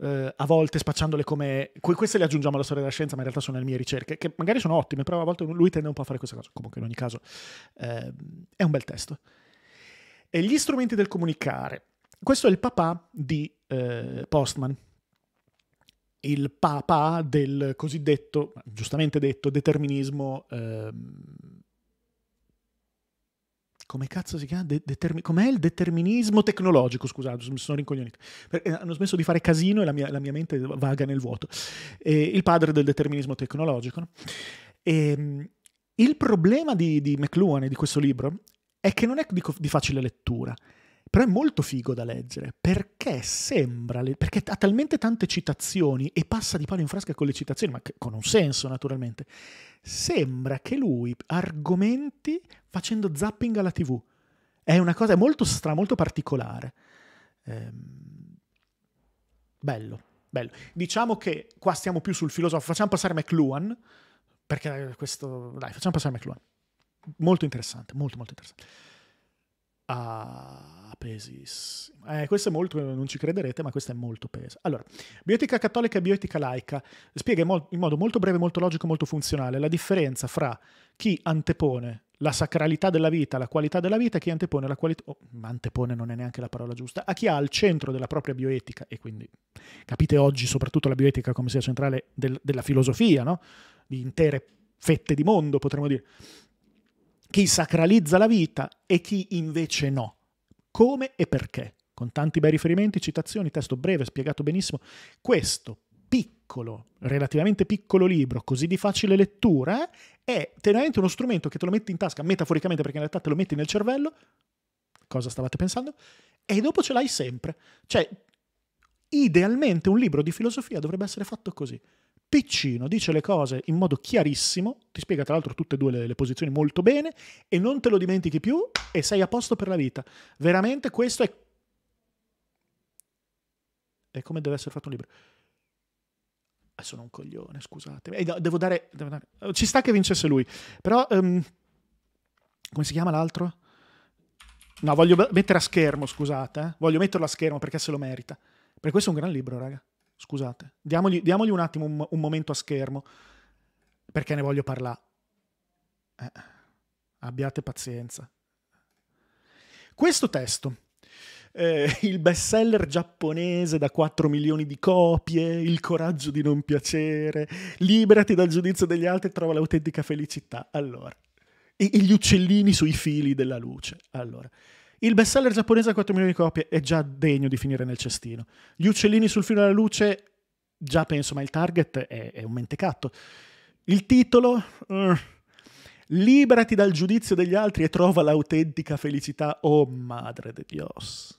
Speaker 1: eh, a volte spacciandole come... Queste le aggiungiamo alla storia della scienza, ma in realtà sono le mie ricerche, che magari sono ottime, però a volte lui tende un po' a fare questa cosa. Comunque, in ogni caso, eh, è un bel testo. E gli strumenti del comunicare. Questo è il papà di eh, Postman, il papà del cosiddetto, giustamente detto, determinismo... Ehm, come cazzo si chiama? De- determin- com'è il determinismo tecnologico? Scusate, mi sono rincoglionito. Perché eh, hanno smesso di fare casino e la mia, la mia mente vaga nel vuoto. Eh, il padre del determinismo tecnologico. No? E, ehm, il problema di, di McLuhan e di questo libro è che non è di, di facile lettura, però è molto figo da leggere perché sembra, perché ha talmente tante citazioni e passa di palo in frasca con le citazioni, ma con un senso naturalmente, sembra che lui argomenti facendo zapping alla tv. È una cosa molto strana molto particolare. Ehm, bello, bello. Diciamo che qua stiamo più sul filosofo, facciamo passare McLuhan, perché eh, questo, dai, facciamo passare McLuhan. Molto interessante, molto molto interessante. Ah, pesissimo. Eh, questo è molto, non ci crederete, ma questo è molto peso. Allora, bioetica cattolica e bioetica laica spiega in, mo- in modo molto breve, molto logico, molto funzionale la differenza fra chi antepone la sacralità della vita, la qualità della vita, e chi antepone la qualità, oh, ma antepone non è neanche la parola giusta, a chi ha al centro della propria bioetica, e quindi capite oggi soprattutto la bioetica come sia centrale del, della filosofia, no? di intere fette di mondo, potremmo dire, chi sacralizza la vita e chi invece no. Come e perché? Con tanti bei riferimenti, citazioni, testo breve, spiegato benissimo. Questo piccolo, relativamente piccolo libro, così di facile lettura, è veramente uno strumento che te lo metti in tasca, metaforicamente perché in realtà te lo metti nel cervello, cosa stavate pensando, e dopo ce l'hai sempre. Cioè, idealmente un libro di filosofia dovrebbe essere fatto così piccino, dice le cose in modo chiarissimo, ti spiega tra l'altro tutte e due le, le, posizioni molto bene e non te lo dimentichi più e sei a posto per la vita. Veramente questo è... è come deve essere fatto un libro. Eh, sono un coglione, scusatemi. Eh, devo, dare, devo, dare, eh, Ci sta che vincesse lui. Però... Um, come si chiama l'altro? No, voglio mettere a schermo, scusate. Eh? Voglio metterlo a schermo perché se lo merita. Per questo è un gran libro, raga. Scusate, diamogli, diamogli un attimo un, un, momento a schermo perché ne voglio parlare. Eh, abbiate pazienza. Questo testo, eh, il bestseller giapponese da 4 milioni di copie, il coraggio di non piacere, liberati dal giudizio degli altri e trova l'autentica felicità. Allora, e, e gli uccellini sui fili della luce. Allora, il bestseller giapponese a 4 milioni di copie è già degno di finire nel cestino. Gli uccellini sul filo della luce, già penso, ma il target è, è un mentecatto. Il titolo... Uh, liberati dal giudizio degli altri e trova l'autentica felicità, oh madre de Dios.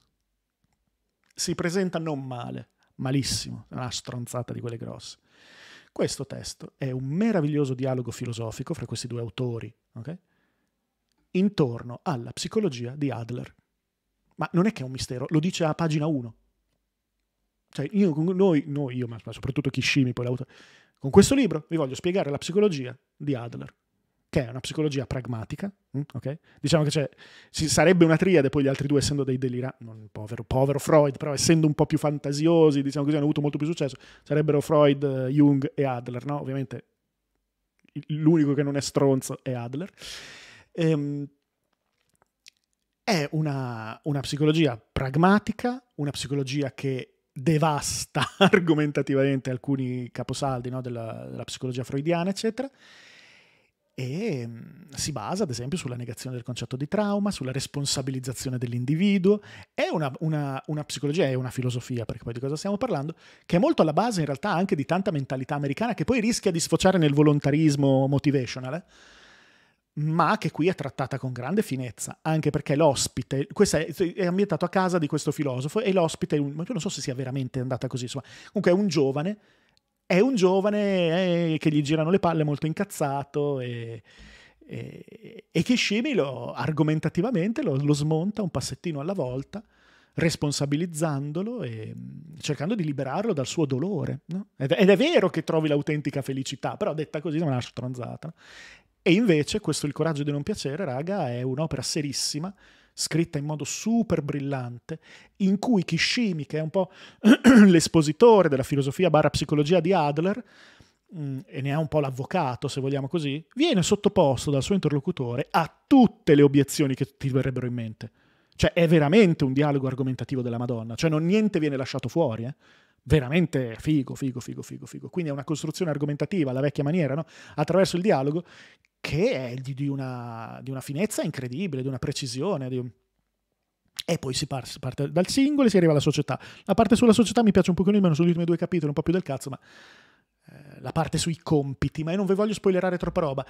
Speaker 1: Si presenta non male, malissimo, una stronzata di quelle grosse. Questo testo è un meraviglioso dialogo filosofico fra questi due autori, okay? intorno alla psicologia di Adler. Ma non è che è un mistero, lo dice a pagina 1. Cioè, io, noi, noi, io, ma soprattutto chi scimi poi l'autore, con questo libro vi voglio spiegare la psicologia di Adler, che è una psicologia pragmatica, mm, ok? Diciamo che c'è, ci sarebbe una triade, poi gli altri due essendo dei deliranti, povero, povero, Freud, però essendo un po' più fantasiosi, diciamo così, hanno avuto molto più successo, sarebbero Freud, Jung e Adler, no? Ovviamente l'unico che non è stronzo è Adler. Ehm, è una, una psicologia pragmatica, una psicologia che devasta argomentativamente alcuni caposaldi no, della, della, psicologia freudiana, eccetera, e mm, si basa ad esempio sulla negazione del concetto di trauma, sulla responsabilizzazione dell'individuo, è una, una, una psicologia, è una filosofia, perché poi di cosa stiamo parlando, che è molto alla base in realtà anche di tanta mentalità americana che poi rischia di sfociare nel volontarismo motivational. Eh? ma che qui è trattata con grande finezza, anche perché l'ospite, questo è, è, ambientato a casa di questo filosofo e l'ospite, non so se sia veramente andata così, insomma, comunque è un giovane, è un giovane eh, che gli girano le palle molto incazzato e, e, e Kishimi lo, argomentativamente lo, lo smonta un passettino alla volta, responsabilizzandolo e mm, cercando di liberarlo dal suo dolore. No? Ed, è vero che trovi l'autentica felicità, però detta così è una stronzata. E invece questo Il coraggio di non piacere, raga, è un'opera serissima, scritta in modo super brillante, in cui Kishimi, che è un po' l'espositore della filosofia barra psicologia di Adler, mm, e ne ha un po' l'avvocato, se vogliamo così, viene sottoposto dal suo interlocutore a tutte le obiezioni che ti verrebbero in mente. Cioè è veramente un dialogo argomentativo della Madonna, cioè non niente viene lasciato fuori, eh? veramente figo, figo, figo, figo, figo. Quindi è una costruzione argomentativa la vecchia maniera, no? attraverso il dialogo, che è di, di, una, di una finezza incredibile, di una precisione, di un... E poi si parte, si parte, dal singolo e si arriva alla società. La parte sulla società mi piace un pochino meno, sono ultimi due capitoli, un po' più del cazzo, ma eh, la parte sui compiti, ma io non vi voglio spoilerare troppa roba.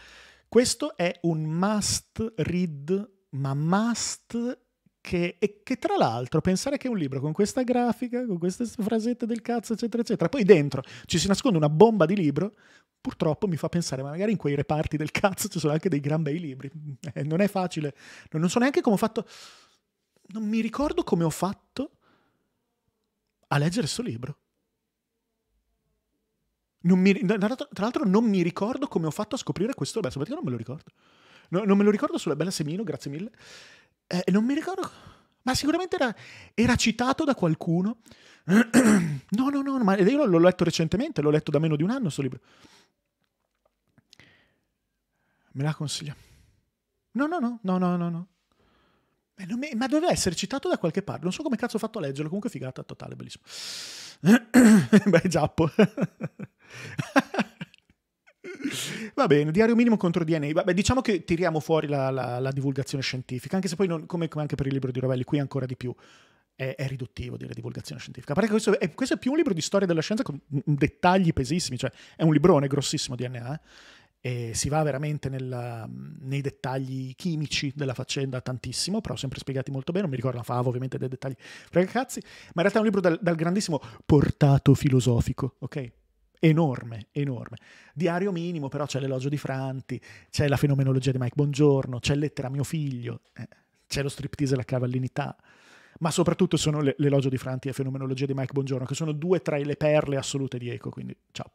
Speaker 1: Questo è un must read, ma must che, e che tra l'altro pensare che un libro con questa grafica, con queste frasette del cazzo, eccetera, eccetera, poi dentro ci si nasconde una bomba di libro, purtroppo mi fa pensare, ma magari in quei reparti del cazzo ci sono anche dei gran bei libri. Eh, non è facile. Non so neanche come ho fatto. Non mi ricordo come ho fatto a leggere questo libro. Mi, tra l'altro non mi ricordo come ho fatto a scoprire questo beh, perché non me lo ricordo. No, non me lo ricordo sulla Bella Semino, grazie mille. Eh, non mi ricordo... Ma sicuramente era, era citato da qualcuno. no, no, no, ma io l'ho letto recentemente, l'ho letto da meno di un anno questo libro. Me la consiglia. No, no, no, no, no, no, no. Eh, mi... Ma doveva essere citato da qualche parte. Non so come cazzo ho fatto a leggerlo. Comunque figata totale, bellissimo. Beh, giappo. Va bene, diario minimo contro DNA. Vabbè, diciamo che tiriamo fuori la, la, la divulgazione scientifica, anche se poi, non, come, come, anche per il libro di Rovelli, qui ancora di più è, è riduttivo dire divulgazione scientifica. Perché questo è, questo è più un libro di storia della scienza con mm, dettagli pesissimi, cioè è un librone grossissimo DNA. Eh? e si va veramente nella, nei dettagli chimici della faccenda tantissimo, però sempre spiegati molto bene, non mi ricordo la fava ovviamente dei dettagli fregacazzi, ma in realtà è un libro dal, dal grandissimo portato filosofico, ok? enorme, enorme. Diario minimo, però c'è l'elogio di Franti, c'è la fenomenologia di Mike Bongiorno, c'è lettera a mio figlio, eh, c'è lo striptease e la cavallinità, ma soprattutto sono l'elogio di Franti e la fenomenologia di Mike Bongiorno, che sono due tra le perle assolute di Eco, quindi ciao.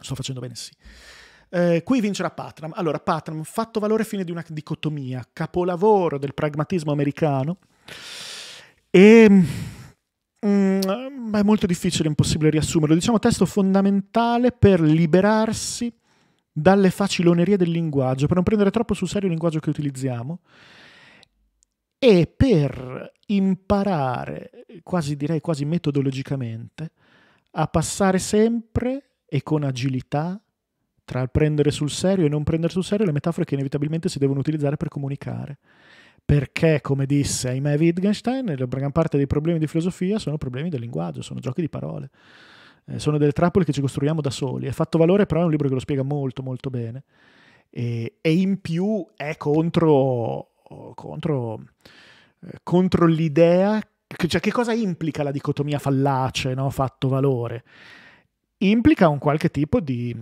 Speaker 1: Sto facendo bene, sì. Eh, qui vincerà Patram. Allora, Patram, fatto valore fine di una dicotomia, capolavoro del pragmatismo americano. E Mm, ma è molto difficile, impossibile riassumerlo. Diciamo testo fondamentale per liberarsi dalle facilonerie del linguaggio, per non prendere troppo sul serio il linguaggio che utilizziamo e per imparare, quasi direi quasi metodologicamente, a passare sempre e con agilità tra il prendere sul serio e non prendere sul serio le metafore che inevitabilmente si devono utilizzare per comunicare. Perché, come disse ahimè Wittgenstein, la gran parte dei problemi di filosofia sono problemi del linguaggio, sono giochi di parole, eh, sono delle trappole che ci costruiamo da soli. È fatto valore, però è un libro che lo spiega molto molto bene. E, e in più è contro, contro, eh, contro l'idea, cioè che cosa implica la dicotomia fallace, no? fatto valore? implica un qualche tipo di...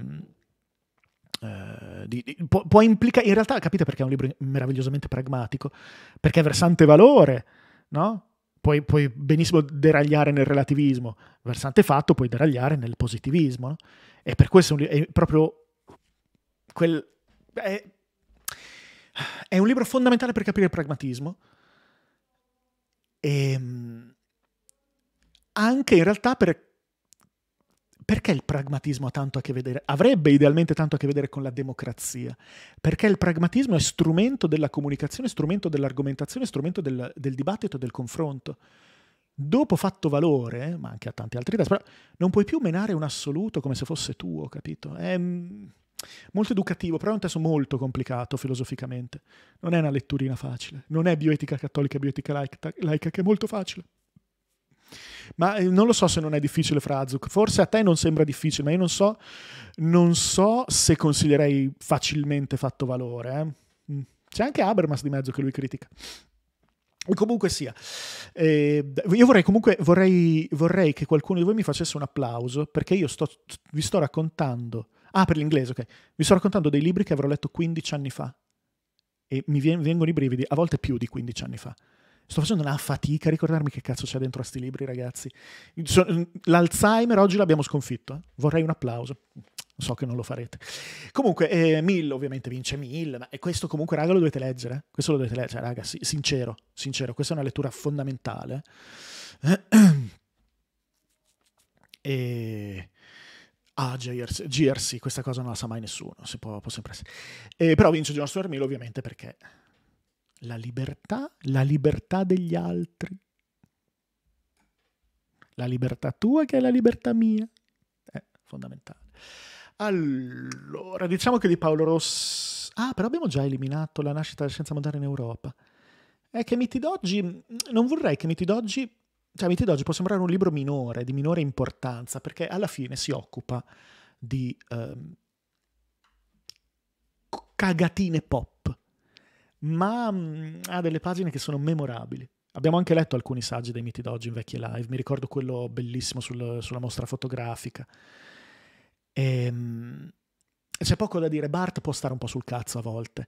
Speaker 1: Eh, di, di può, può implica, in realtà capite perché è un libro meravigliosamente pragmatico, perché è versante valore, no? Puoi, puoi, benissimo deragliare nel relativismo, versante fatto puoi deragliare nel positivismo. No? E per questo è, un, è proprio quel... È, è, un libro fondamentale per capire il pragmatismo. E ehm, anche in realtà per perché il pragmatismo ha tanto a che vedere? Avrebbe idealmente tanto a che vedere con la democrazia, perché il pragmatismo è strumento della comunicazione, strumento dell'argomentazione, strumento del, del dibattito e del confronto. Dopo fatto valore, ma anche a tanti altri testi, però non puoi più menare un assoluto come se fosse tuo, capito? È mm, molto educativo, però è un testo molto complicato filosoficamente. Non è una letturina facile, non è bioetica cattolica, e bioetica laica, laica che è molto facile. Ma eh, non lo so se non è difficile fra forse a te non sembra difficile, ma io non so, non so se consiglierei facilmente fatto valore. Eh. Mm. C'è anche Habermas di mezzo che lui critica. Comunque sia, eh, io vorrei comunque vorrei, vorrei che qualcuno di voi mi facesse un applauso perché io sto, vi sto raccontando. Ah, per l'inglese, ok. Vi sto raccontando dei libri che avrò letto 15 anni fa e mi vengono i brividi, a volte più di 15 anni fa. Sto facendo una fatica a ricordarmi che cazzo c'è dentro a sti libri, ragazzi. Mm, L'Alzheimer oggi l'abbiamo sconfitto. Eh? Vorrei un applauso. So che non lo farete. Comunque, eh, Mill ovviamente vince Mill, ma questo comunque, raga, lo dovete leggere. Eh. Questo lo dovete leggere, raga, sì, sincero, sincero. Questa è una lettura fondamentale. E... Ah, GRC, GRC, questa cosa non la sa mai nessuno, si può, può sempre Eh, però vince John Stuart Mill ovviamente perché la libertà, la libertà degli altri. La libertà tua che è la libertà mia. È eh, fondamentale. Allora, diciamo che di Paolo Rossi... Ah, però abbiamo già eliminato la nascita della scienza moderna in Europa. È che Miti d'oggi... Non vorrei che Miti d'oggi... Cioè, Miti d'oggi può sembrare un libro minore, di minore importanza, perché alla fine si occupa di... Um, cagatine pop ma mh, mm, ha delle pagine che sono memorabili. Abbiamo anche letto alcuni saggi dei miti d'oggi in vecchie live, mi ricordo quello bellissimo sul, sulla mostra fotografica. E, ehm, mh, c'è poco da dire, Bart può stare un po' sul cazzo a volte,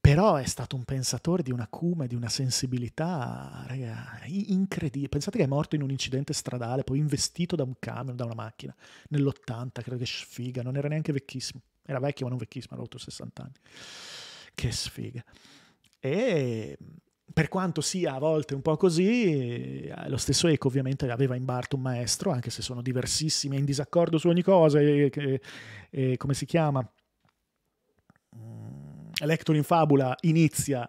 Speaker 1: però è stato un pensatore di un acume, di una sensibilità raga, incredibile. Pensate che è morto in un incidente stradale, poi investito da un camion, da una macchina, nell'80, credo che sfiga, non era neanche vecchissimo, era vecchio ma non vecchissimo, aveva avuto 60 anni. Che sfiga. E per quanto sia a volte un po' così, eh, lo stesso Eco ovviamente aveva in Bart un maestro, anche se sono diversissimi e in disaccordo su ogni cosa, e, e, e come si chiama? Mm, Lector in Fabula inizia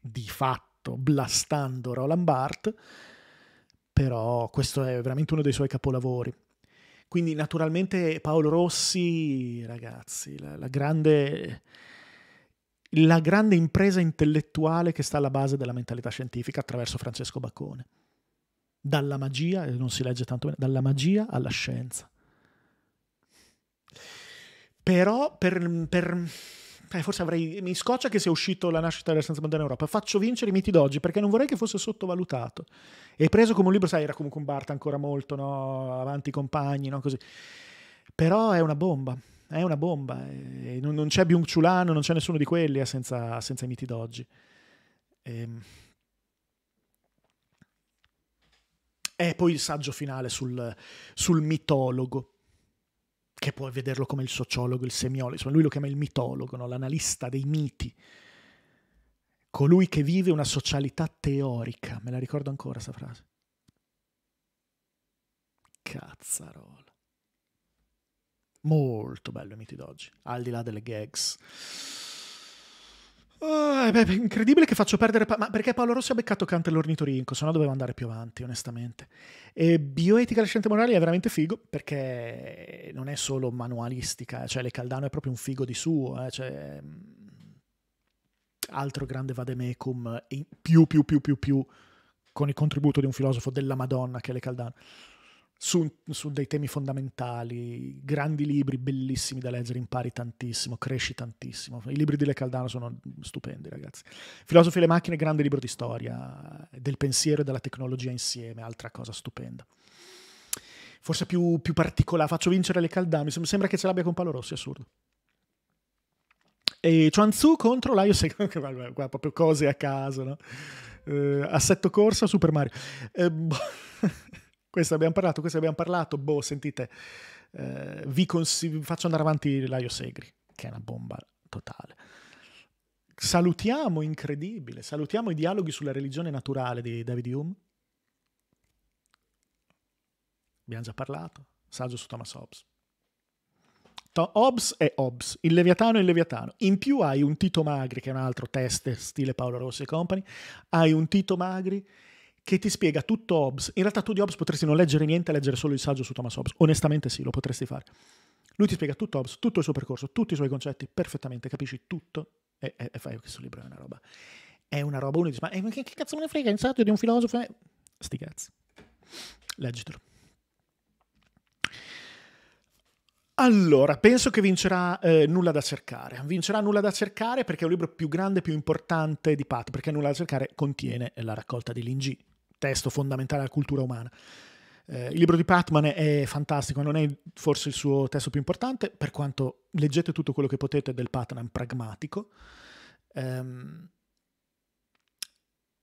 Speaker 1: di fatto blastando Roland Bart, però questo è veramente uno dei suoi capolavori. Quindi naturalmente Paolo Rossi, ragazzi, la, la grande la grande impresa intellettuale che sta alla base della mentalità scientifica attraverso Francesco Bacone. Dalla magia, e non si legge tanto bene, dalla magia alla scienza. Però per, per eh, forse avrei, mi scoccia che sia uscito la nascita della scienza moderna in Europa. Faccio vincere i miti d'oggi perché non vorrei che fosse sottovalutato. E preso come un libro, sai, era comunque un Bart ancora molto, no? avanti i compagni, no? così. Però è una bomba è una bomba. E eh, non, non c'è Byung Chulano, non c'è nessuno di quelli eh, senza, senza, i miti d'oggi. E... Ehm. E poi il saggio finale sul, sul mitologo, che puoi vederlo come il sociologo, il semiologo, insomma lui lo chiama il mitologo, no? l'analista dei miti, colui che vive una socialità teorica, me la ricordo ancora questa frase. Cazzarola. Molto bello i Miti d'oggi, al di là delle gags. Oh, beh, incredibile che faccio perdere. Pa- ma perché Paolo Rossi ha beccato Cante e l'ornitorinco? Se no doveva andare più avanti, onestamente. E bioetica e scienze morali è veramente figo perché non è solo manualistica, eh, cioè Le Caldano è proprio un figo di suo. Eh, cioè, mm, altro grande vademecum, più, più, più, più, più, con il contributo di un filosofo della Madonna che è Le Caldano su, su, dei temi fondamentali, grandi libri bellissimi da leggere, impari tantissimo, cresci tantissimo. I libri di Le Caldano sono stupendi, ragazzi. Filosofi e le macchine, grande libro di storia, del pensiero e della tecnologia insieme, altra cosa stupenda. Forse più, più particolare, faccio vincere Le Caldano, mi sembra che ce l'abbia con Paolo Rossi, assurdo. E Chuanzu contro Laio Secondo, qua proprio cose a caso, no? Uh, assetto corsa, Super Mario. Uh, questo abbiamo parlato, questo abbiamo parlato, boh, sentite, eh, vi, consi- faccio andare avanti Laio Segri, che è una bomba totale. Salutiamo, incredibile, salutiamo i dialoghi sulla religione naturale di David Hume. Abbiamo già parlato, saggio su Thomas Hobbes. Hobbes è Hobbes, il Leviatano è il Leviatano. In più hai un Tito Magri, che è un altro test stile Paolo Rossi e compagni, hai un Tito Magri che ti spiega tutto Hobbes. In realtà tu di Hobbes potresti non leggere niente, leggere solo il saggio su Thomas Hobbes. Onestamente sì, lo potresti fare. Lui ti spiega tutto Hobbes, tutto il suo percorso, tutti i suoi concetti, perfettamente, capisci tutto e, e, e fai questo libro, è una roba. È una roba, uno dice, eh, ma, che, che, cazzo me ne frega, è un saggio di un filosofo? Eh, sti cazzi. Leggitelo. Allora, penso che vincerà eh, Nulla da cercare. Vincerà Nulla da cercare perché è un libro più grande, e più importante di Pat, perché Nulla da cercare contiene la raccolta di Linghi, testo fondamentale alla cultura umana. Eh, il libro di Patman è fantastico, non è forse il suo testo più importante, per quanto leggete tutto quello che potete del Patman pragmatico. Um,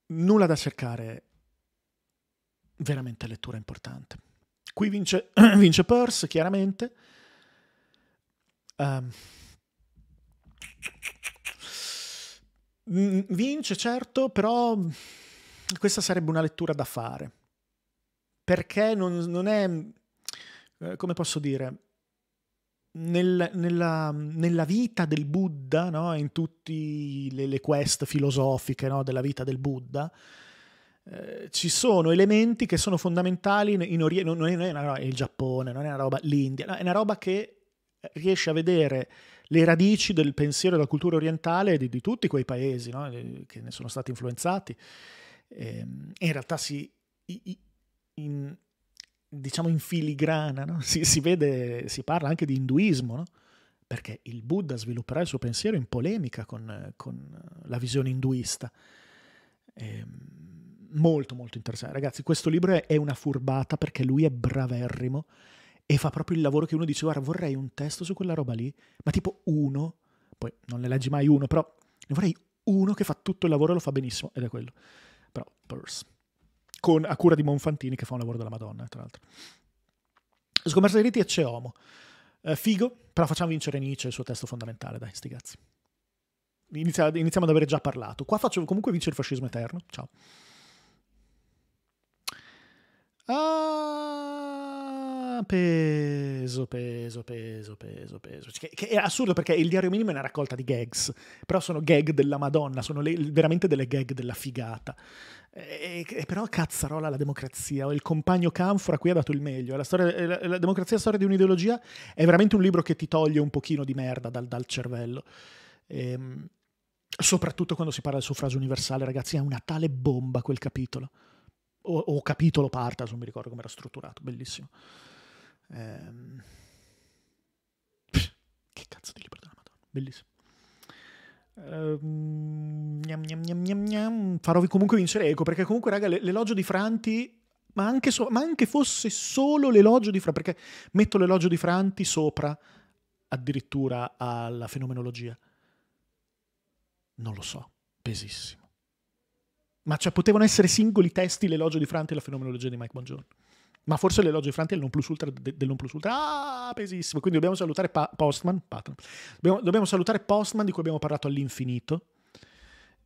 Speaker 1: nulla da cercare, veramente lettura importante. Qui vince, vince Peirce, chiaramente. Um, vince, certo, però questa sarebbe una lettura da fare. Perché non, non è, eh, come posso dire, nel, nella, nella, vita del Buddha, no? in tutte le, le quest filosofiche no? della vita del Buddha, eh, ci sono elementi che sono fondamentali in, Oriente, non, non, è una roba, il Giappone, non è una roba l'India, no? è una roba che riesce a vedere le radici del pensiero e della cultura orientale di, di tutti quei paesi eh, che ne sono stati influenzati ehm, in realtà si, in, diciamo in filigrana, no? si, si, vede, si parla anche di induismo, no? perché il Buddha svilupperà il suo pensiero in polemica con, con la visione induista. Ehm, molto molto interessante. Ragazzi, questo libro è, è una furbata perché lui è braverrimo e fa proprio il lavoro che uno dice guarda vorrei un testo su quella roba lì, ma tipo uno, poi non ne leggi mai uno, però ne vorrei uno che fa tutto il lavoro e lo fa benissimo ed è quello però Purse, con, a cura di Monfantini che fa un lavoro della Madonna, tra l'altro. Scommersa dei riti e c'è Homo. Eh, figo, però facciamo vincere Nietzsche, il suo testo fondamentale, dai, sti cazzi. Inizia, iniziamo ad avere già parlato. Qua faccio comunque vincere il fascismo eterno. Ciao. Ah, peso, peso, peso, peso, peso. Cioè, che, che è assurdo perché il diario minimo è una raccolta di gags, però sono gag della Madonna, sono le, veramente delle gag della figata. E, e, però cazzarola la democrazia, il compagno Canfora qui ha dato il meglio. La, storia, eh, la, la democrazia, la storia di un'ideologia è veramente un libro che ti toglie un pochino di merda dal, dal cervello. E, ehm, soprattutto quando si parla del suffragio universale, ragazzi, è una tale bomba quel capitolo. O, o capitolo parta, non mi ricordo come era strutturato, bellissimo. Ehm... che cazzo di libro della Madonna, bellissimo. Ehm, gnam, gnam, gnam, Farovi comunque vincere Eco perché comunque raga l'elogio di Franti ma anche, so, ma anche fosse solo l'elogio di Franti perché metto l'elogio di Franti sopra addirittura alla fenomenologia non lo so pesissimo ma cioè potevano essere singoli testi l'elogio di Franti e la fenomenologia di Mike Bongiorno ma forse l'elogio di Franti è non plus ultra del non plus ultra. Ah, pesissimo. Quindi dobbiamo salutare pa- Postman, dobbiamo, dobbiamo, salutare Postman di cui abbiamo parlato all'infinito.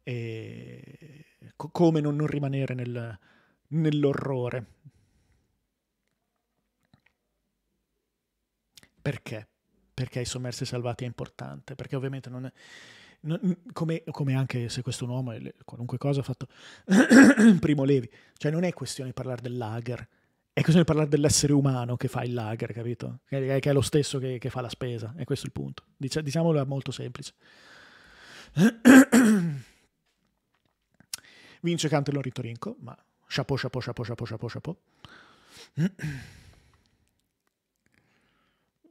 Speaker 1: E co- come non, non rimanere nel, nell'orrore. Perché? Perché i sommersi salvati è importante, perché ovviamente non è... come, come, anche se questo è un uomo, qualunque cosa ha fatto Primo Levi, cioè non è questione di parlare del lager, è questione di parlare dell'essere umano che fa il lager, capito? Che, è lo stesso che, che, fa la spesa, è questo il punto. Dic- diciamolo è molto semplice. Vince Cantelon Ritorinco, ma chapeau, chapeau, chapeau, chapeau, chapeau, chapeau.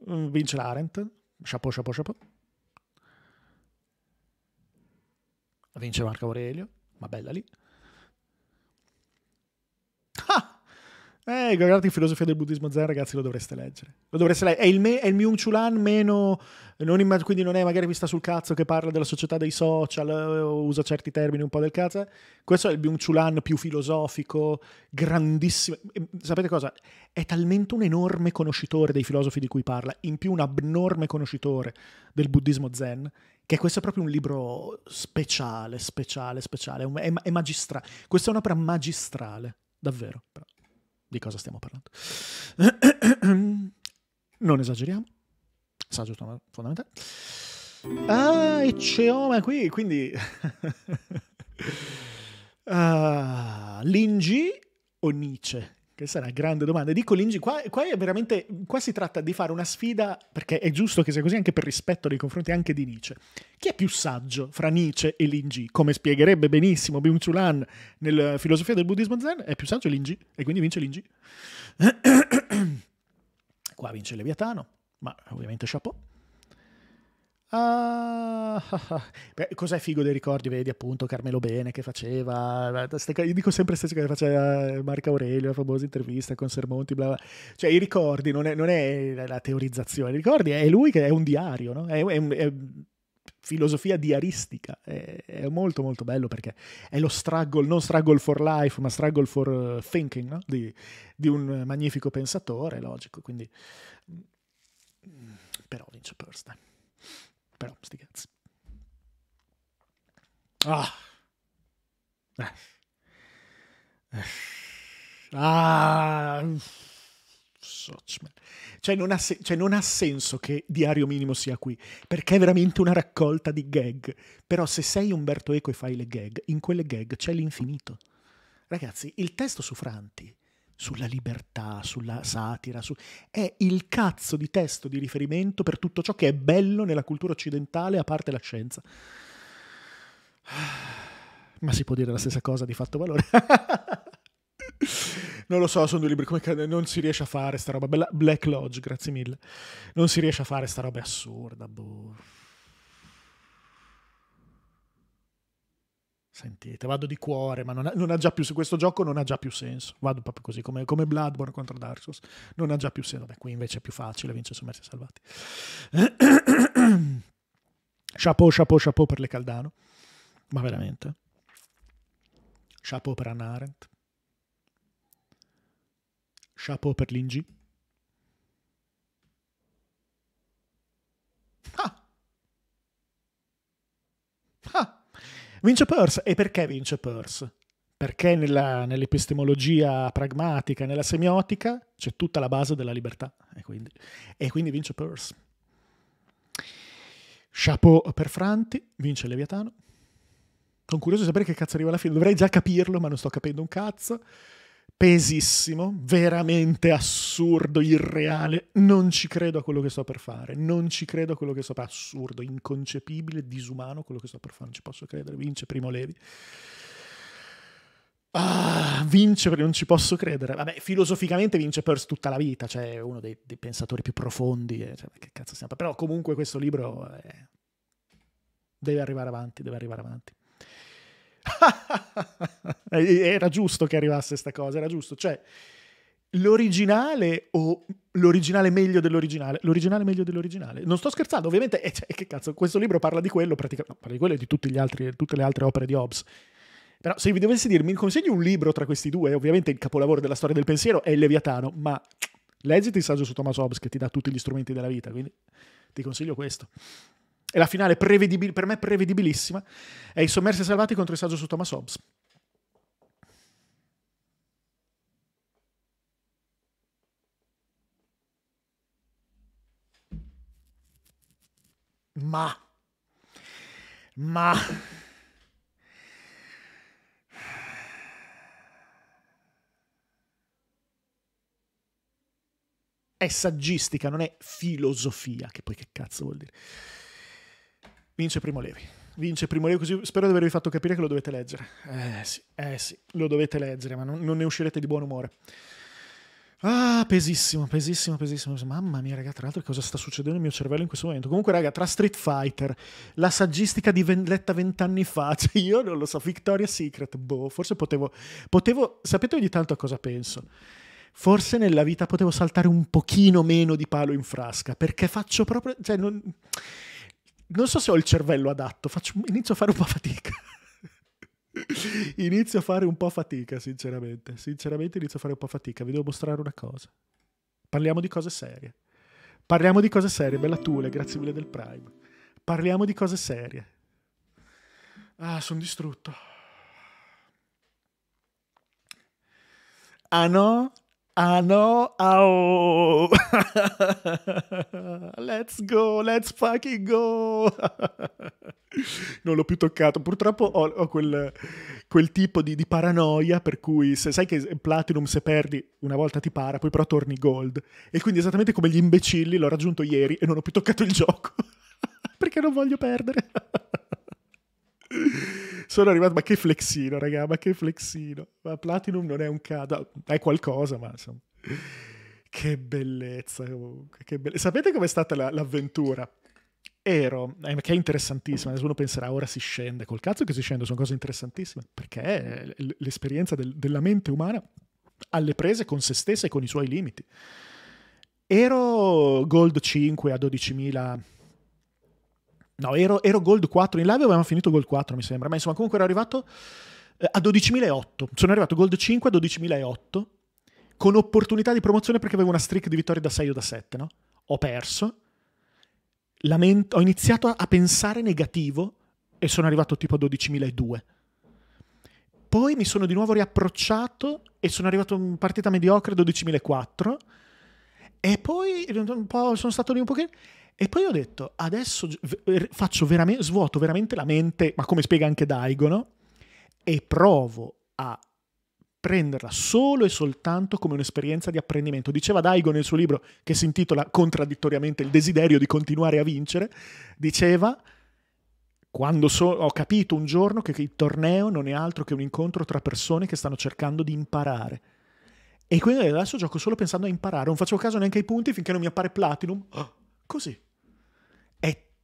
Speaker 1: Vince l'Arendt, chapeau, chapeau, chapeau. Vince Marco Aurelio, ma bella lì. Eh, guardate Filosofia del Buddismo Zen, ragazzi, lo dovreste leggere. Lo dovreste leggere. È il, me- è il Myung Chulan meno... Non quindi non è magari vista sul cazzo che parla della società dei social, eh, usa certi termini un po' del cazzo. Questo è il Myung Chulan più filosofico, grandissimo. E, ehm, sapete cosa? È talmente un enorme conoscitore dei filosofi di cui parla, in più un abnorme conoscitore del buddismo zen, che questo è proprio un libro speciale, speciale, speciale. È, è magistrale. Questa è un'opera magistrale, davvero. Però di cosa stiamo parlando. non esageriamo. Saggio fondamentale. Ah, e Ceoma qui, quindi... ah, Lingi o Nietzsche? Che sarà grande domanda. Dico Lingi, qua, qua, è veramente, qua si tratta di fare una sfida, perché è giusto che sia così anche per rispetto nei confronti anche di Nietzsche. Chi è più saggio fra Nietzsche e Lingi? Come spiegherebbe benissimo Byung Chulan nel eh, Filosofia del buddismo Zen, è più saggio Lingi e quindi vince Lingi. qua vince Leviatano, ma ovviamente chapeau. Ah, cos'è figo dei ricordi? Vedi appunto Carmelo Bene che faceva, io dico sempre stesso che faceva eh, Marco Aurelio, la famosa intervista con Sermonti, bla bla. Cioè i ricordi non è, non è la teorizzazione, i ricordi è lui che è un diario, no? è, è, è filosofia diaristica, è, è, molto molto bello perché è lo struggle, non struggle for life, ma struggle for eh, thinking no? di, di un magnifico pensatore, logico, quindi mm, però vince Bernstein. Però, sti cazzi. Ah. Eh. Ah. Cioè non, ha se- cioè non ha senso che Diario Minimo sia qui, perché è veramente una raccolta di gag. Però se sei Umberto Eco e fai le gag, in quelle gag c'è l'infinito. Ragazzi, il testo su Franti sulla libertà, sulla satira, su... è il cazzo di testo di riferimento per tutto ciò che è bello nella cultura occidentale, a parte la scienza. Ma si può dire la stessa cosa di fatto valore. non lo so, sono due libri come non si riesce a fare sta roba. Black Lodge, grazie mille. Non si riesce a fare sta roba assurda, boh. Sentite, vado di cuore, ma non ha, non ha, già più, su questo gioco non ha già più senso. Vado proprio così, come, come Bloodborne contro Dark Souls. Non ha già più senso. Vabbè, qui invece è più facile, vince su Mercy Salvati. chapeau, chapeau, chapeau per le Caldano. Ma veramente. Chapeau per Anna Chapeau per l'Ingi. Vince Peirce. E perché vince Peirce? Perché nella, nell'epistemologia pragmatica, nella semiotica, c'è tutta la base della libertà. E quindi, e quindi vince Peirce. Chapeau per Franti, vince Leviatano. Sono curioso di sapere che cazzo arriva alla fine. Dovrei già capirlo, ma non sto capendo un cazzo pesissimo, veramente assurdo, irreale. Non ci credo a quello che sto per fare, non ci credo a quello che sto per fare. Assurdo, inconcepibile, disumano quello che sto per fare, non ci posso credere. Vince Primo Levi. Ah, vince non ci posso credere. Vabbè, filosoficamente vince Peirce tutta la vita, cioè è uno dei, dei, pensatori più profondi. Eh, cioè, che cazzo stiamo Però comunque questo libro eh, deve arrivare avanti, deve arrivare avanti. era giusto che arrivasse questa cosa, era giusto. Cioè, l'originale o l'originale meglio dell'originale? L'originale meglio dell'originale. Non sto scherzando, ovviamente, eh, cioè, che cazzo, questo libro parla di quello, praticamente, no, parla di quello e di altri, tutte le altre opere di Hobbes. Però se vi dovessi dirmi, consegni un libro tra questi due, ovviamente il capolavoro della storia del pensiero è il Leviatano, ma leggiti il saggio su Thomas Hobbes che ti dà tutti gli strumenti della vita, quindi ti consiglio questo. E la finale, per me prevedibilissima, è i sommersi salvati contro il saggio su Thomas Hobbes. Ma... Ma... È saggistica, non è filosofia, che poi che cazzo vuol dire vince Primo Levi. Vince Primo Levi, così spero di avervi fatto capire che lo dovete leggere. Eh sì, eh sì, lo dovete leggere, ma non, non ne uscirete di buon umore. Ah, pesissimo, pesissimo, pesissimo. Mamma mia, raga, tra l'altro cosa sta succedendo nel mio cervello in questo momento? Comunque, raga, tra Street Fighter, la saggistica di Vendetta vent'anni fa, cioè io non lo so, Victoria Secret, boh, forse potevo, potevo... Sapete ogni tanto a cosa penso? Forse nella vita potevo saltare un pochino meno di palo in frasca, perché faccio proprio... Cioè, non non so se ho il cervello adatto, faccio, inizio a fare un po' fatica. inizio a fare un po' fatica, sinceramente. Sinceramente inizio a fare un po' fatica. Vi devo mostrare una cosa. Parliamo di cose serie. Parliamo di cose serie, bella Tule, grazie mille del Prime. Parliamo di cose serie. Ah, sono distrutto. Ah no? Ah no, au! let's go, let's fucking go! non l'ho più toccato. Purtroppo ho, ho quel, quel, tipo di, di, paranoia per cui se, sai che Platinum se perdi una volta ti para, poi però torni gold. E quindi esattamente come gli imbecilli l'ho raggiunto ieri e non ho più toccato il gioco. Perché non voglio perdere sono arrivato, ma che flexino, raga, ma che flexino. Ma Platinum non è un caso, è qualcosa, ma insomma. Che bellezza, comunque. Che be... Sapete com'è stata la, l'avventura? Ero, eh, che è interessantissima, nessuno penserà ora si scende, col cazzo che si scende, sono cose interessantissime, perché è l'esperienza del, della mente umana alle prese con se stessa e con i suoi limiti. Ero gold 5 a 12.000 No, ero, ero Gold 4 in live, avevamo finito Gold 4 mi sembra, ma insomma comunque ero arrivato eh, a 12.008. Sono arrivato Gold 5 a 12.008 con opportunità di promozione perché avevo una streak di vittorie da 6 o da 7, no? Ho perso, lament- ho iniziato a, a pensare negativo e sono arrivato tipo a 12.002. Poi mi sono di nuovo riapprocciato e sono arrivato in partita mediocre 12.004. E poi un po', sono stato lì un pochino e poi ho detto, adesso faccio veramente, svuoto veramente la mente, ma come spiega anche Daigo, E provo a prenderla solo e soltanto come un'esperienza di apprendimento. Diceva Daigo nel suo libro, che si intitola contraddittoriamente Il desiderio di continuare a vincere, diceva quando so, ho capito un giorno che il torneo non è altro che un incontro tra persone che stanno cercando di imparare. E quindi adesso gioco solo pensando a imparare, non faccio caso neanche ai punti finché non mi appare Platinum. così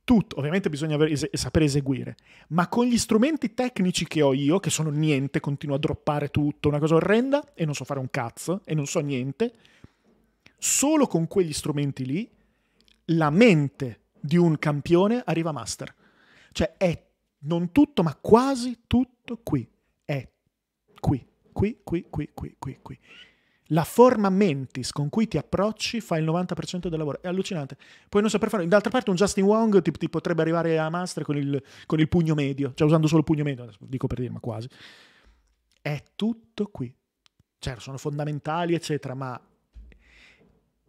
Speaker 1: tutto, ovviamente bisogna aver, es- sapere eseguire, ma con gli strumenti tecnici che ho io, che sono niente, continuo a droppare tutto, una cosa orrenda, e non so fare un cazzo, e non so niente, solo con quegli strumenti lì, la mente di un campione arriva master. Cioè è non tutto, ma quasi tutto qui. È qui, qui, qui, qui, qui, qui, qui. La forma mentis con cui ti approcci fa il 90% del lavoro. È allucinante. Puoi non saper fare. D'altra parte, un Justin Wong ti, ti potrebbe arrivare a master con il, con il, pugno medio, cioè usando solo il pugno medio, dico per dire, ma quasi. È tutto qui. Certo, sono fondamentali, eccetera, ma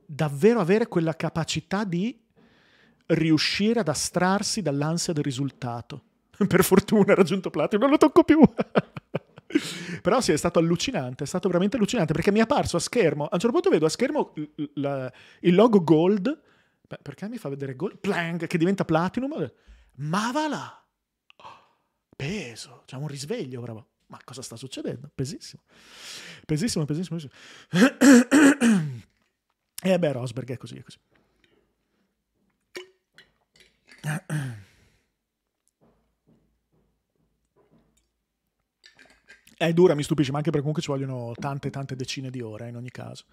Speaker 1: davvero avere quella capacità di riuscire ad astrarsi dall'ansia del risultato. Per fortuna ha raggiunto Platino, non lo tocco più. Però sì, è stato allucinante, è stato veramente allucinante perché mi è apparso a schermo, a un certo punto vedo a schermo il, la, il logo gold, Beh, perché mi fa vedere gold? Plank, che diventa platinum, ma va là! peso, c'è cioè un risveglio, bravo. Ma cosa sta succedendo? Pesissimo. Pesissimo, pesissimo. pesissimo. e eh beh, Rosberg è così, è così. È dura, mi stupisce, ma anche perché comunque ci vogliono tante, tante decine di ore eh, in ogni caso.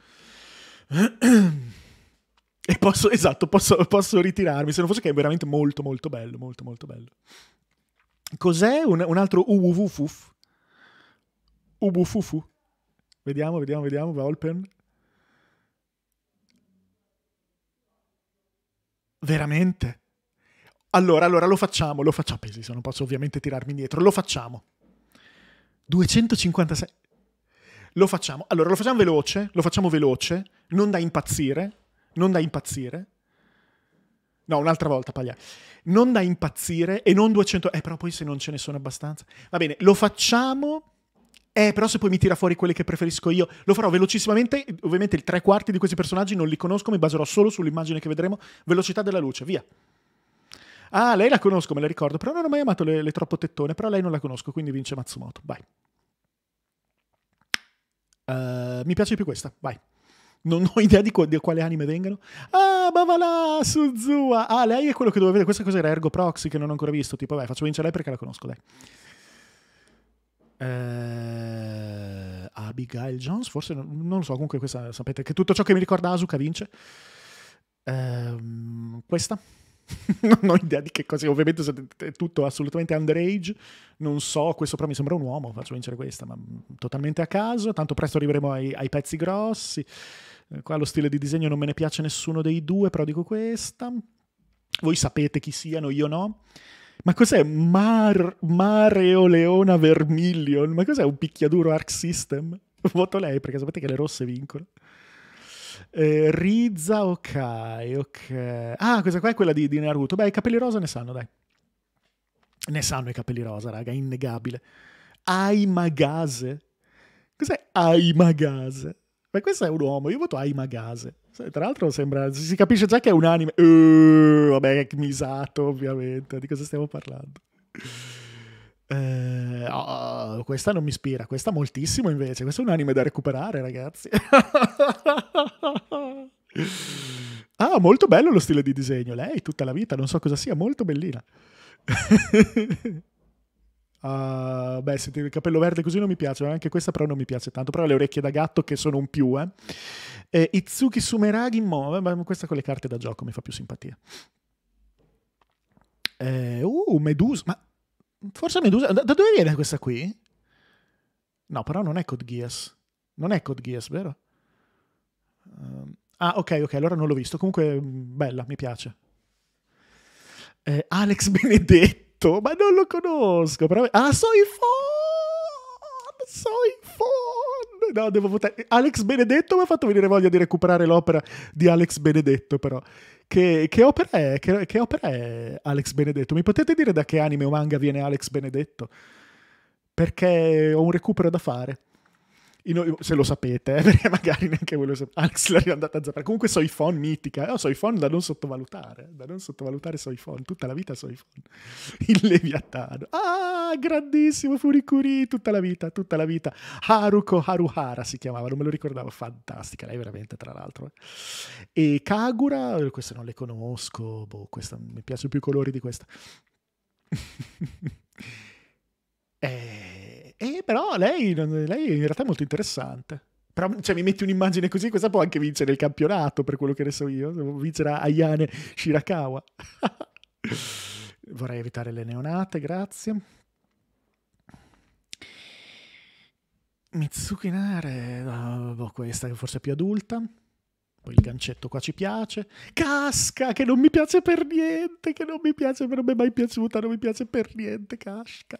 Speaker 1: E posso, esatto, posso, posso ritirarmi, se non fosse che è veramente molto, molto bello, molto, molto bello. Cos'è un, un altro uwufuf? Ubufufu. Vediamo, vediamo, vediamo, Volpen. Veramente? Allora, allora lo facciamo, lo facciamo. Pensi, se non posso ovviamente tirarmi indietro, lo facciamo. 256. Lo facciamo. Allora, lo facciamo veloce, lo facciamo veloce, non da impazzire, non da impazzire. No, un'altra volta, Paglia. Non da impazzire e non 200... Eh, però poi se non ce ne sono abbastanza... Va bene, lo facciamo... Eh, però se poi mi tira fuori quelle che preferisco io, lo farò velocissimamente. Ovviamente il tre quarti di questi personaggi non li conosco, mi baserò solo sull'immagine che vedremo. Velocità della luce, via. Ah, lei la conosco, me la ricordo, però non ho mai amato le, le troppo tettone, però lei non la conosco, quindi vince Matsumoto. Vai. Uh, mi piace più questa, vai. Non ho idea di, qu- di quale anime vengano. Ah, Bavala, Suzua. Ah, lei è quello che dovevo vedere. Questa cosa era Ergo Proxy che non ho ancora visto. Tipo, vai, faccio vincere lei perché la conosco, dai. Uh, Abigail Jones, forse non, lo so, comunque questa sapete che tutto ciò che mi ricorda Asuka vince. Uh, questa non ho idea di che cosa, ovviamente è tutto assolutamente underage, non so, questo però mi sembra un uomo, faccio vincere questa, ma mm, totalmente a caso, tanto presto arriveremo ai, ai pezzi grossi, eh, qua lo stile di disegno non me ne piace nessuno dei due, però dico questa, voi sapete chi siano, io no. Ma cos'è Mar- Leona Vermilion? Ma cos'è un picchiaduro Arc System? Voto lei perché sapete che le rosse vincono. Eh, Rizza ok, ok. Ah, questa qua è quella di, di Naruto. Beh, i capelli rosa ne sanno, dai. Ne sanno i capelli rosa, raga, innegabile. Aimagase. Cos'è Aimagase? Ma questo è un uomo, io voto Aimagase. Tra l'altro sembra, si capisce già che è un anime. Uh, vabbè, è misato ovviamente, di cosa stiamo parlando? Eh, oh, oh, questa non mi ispira, questa moltissimo invece. Questo è un anime da recuperare, ragazzi. ah, molto bello lo stile di disegno. Lei tutta la vita, non so cosa sia, molto bellina. uh, beh, sentire il capello verde così non mi piace, anche questa però non mi piace tanto, però le orecchie da gatto che sono un più, eh. eh Itsuki Sumeragi, mo, ma questa con le carte da gioco mi fa più simpatia. Eh, uh, Medusa, ma Forse Medusa. Da, da, dove viene questa qui? No, però non è Code Geass. Non è Code Geass, vero? Um, ah, ok, ok, allora non l'ho visto. Comunque, mm, bella, mi piace. Eh, Alex Benedetto, ma non lo conosco. Però... Ah, soy phone! Soy phone! No, devo votare. Alex Benedetto mi ha fatto venire voglia di recuperare l'opera di Alex Benedetto, però. Che, che, opera è, che, che, opera è, Alex Benedetto? Mi potete dire da che anime o manga viene Alex Benedetto? Perché ho un recupero da fare. In, se lo sapete, eh, perché magari neanche voi lo sapete. Alex l'ha andata a zappare. Comunque so iPhone mitica. Oh, eh, so iPhone da non sottovalutare. Eh, da non sottovalutare so iPhone. Tutta la vita so iPhone. Il Leviatano. Ah, grandissimo Furikuri. Tutta la vita, tutta la vita. Haruko Haruhara si chiamava. Non me lo ricordavo. Fantastica. Lei veramente, tra l'altro. E Kagura. Queste non le conosco. Boh, questa, mi piace più i colori di questa. Eh, eh, però lei, lei in realtà è molto interessante. Però, cioè, mi metti un'immagine così, questa può anche vincere il campionato, per quello che ne so io. Vincere Ayane Shirakawa. Vorrei evitare le neonate, grazie. Mitsuki Nare, no, boh, questa che forse è più adulta. Poi il gancetto qua ci piace. Casca, che non mi piace per niente, che non mi piace, non mi è mai piaciuta, non mi piace per niente, casca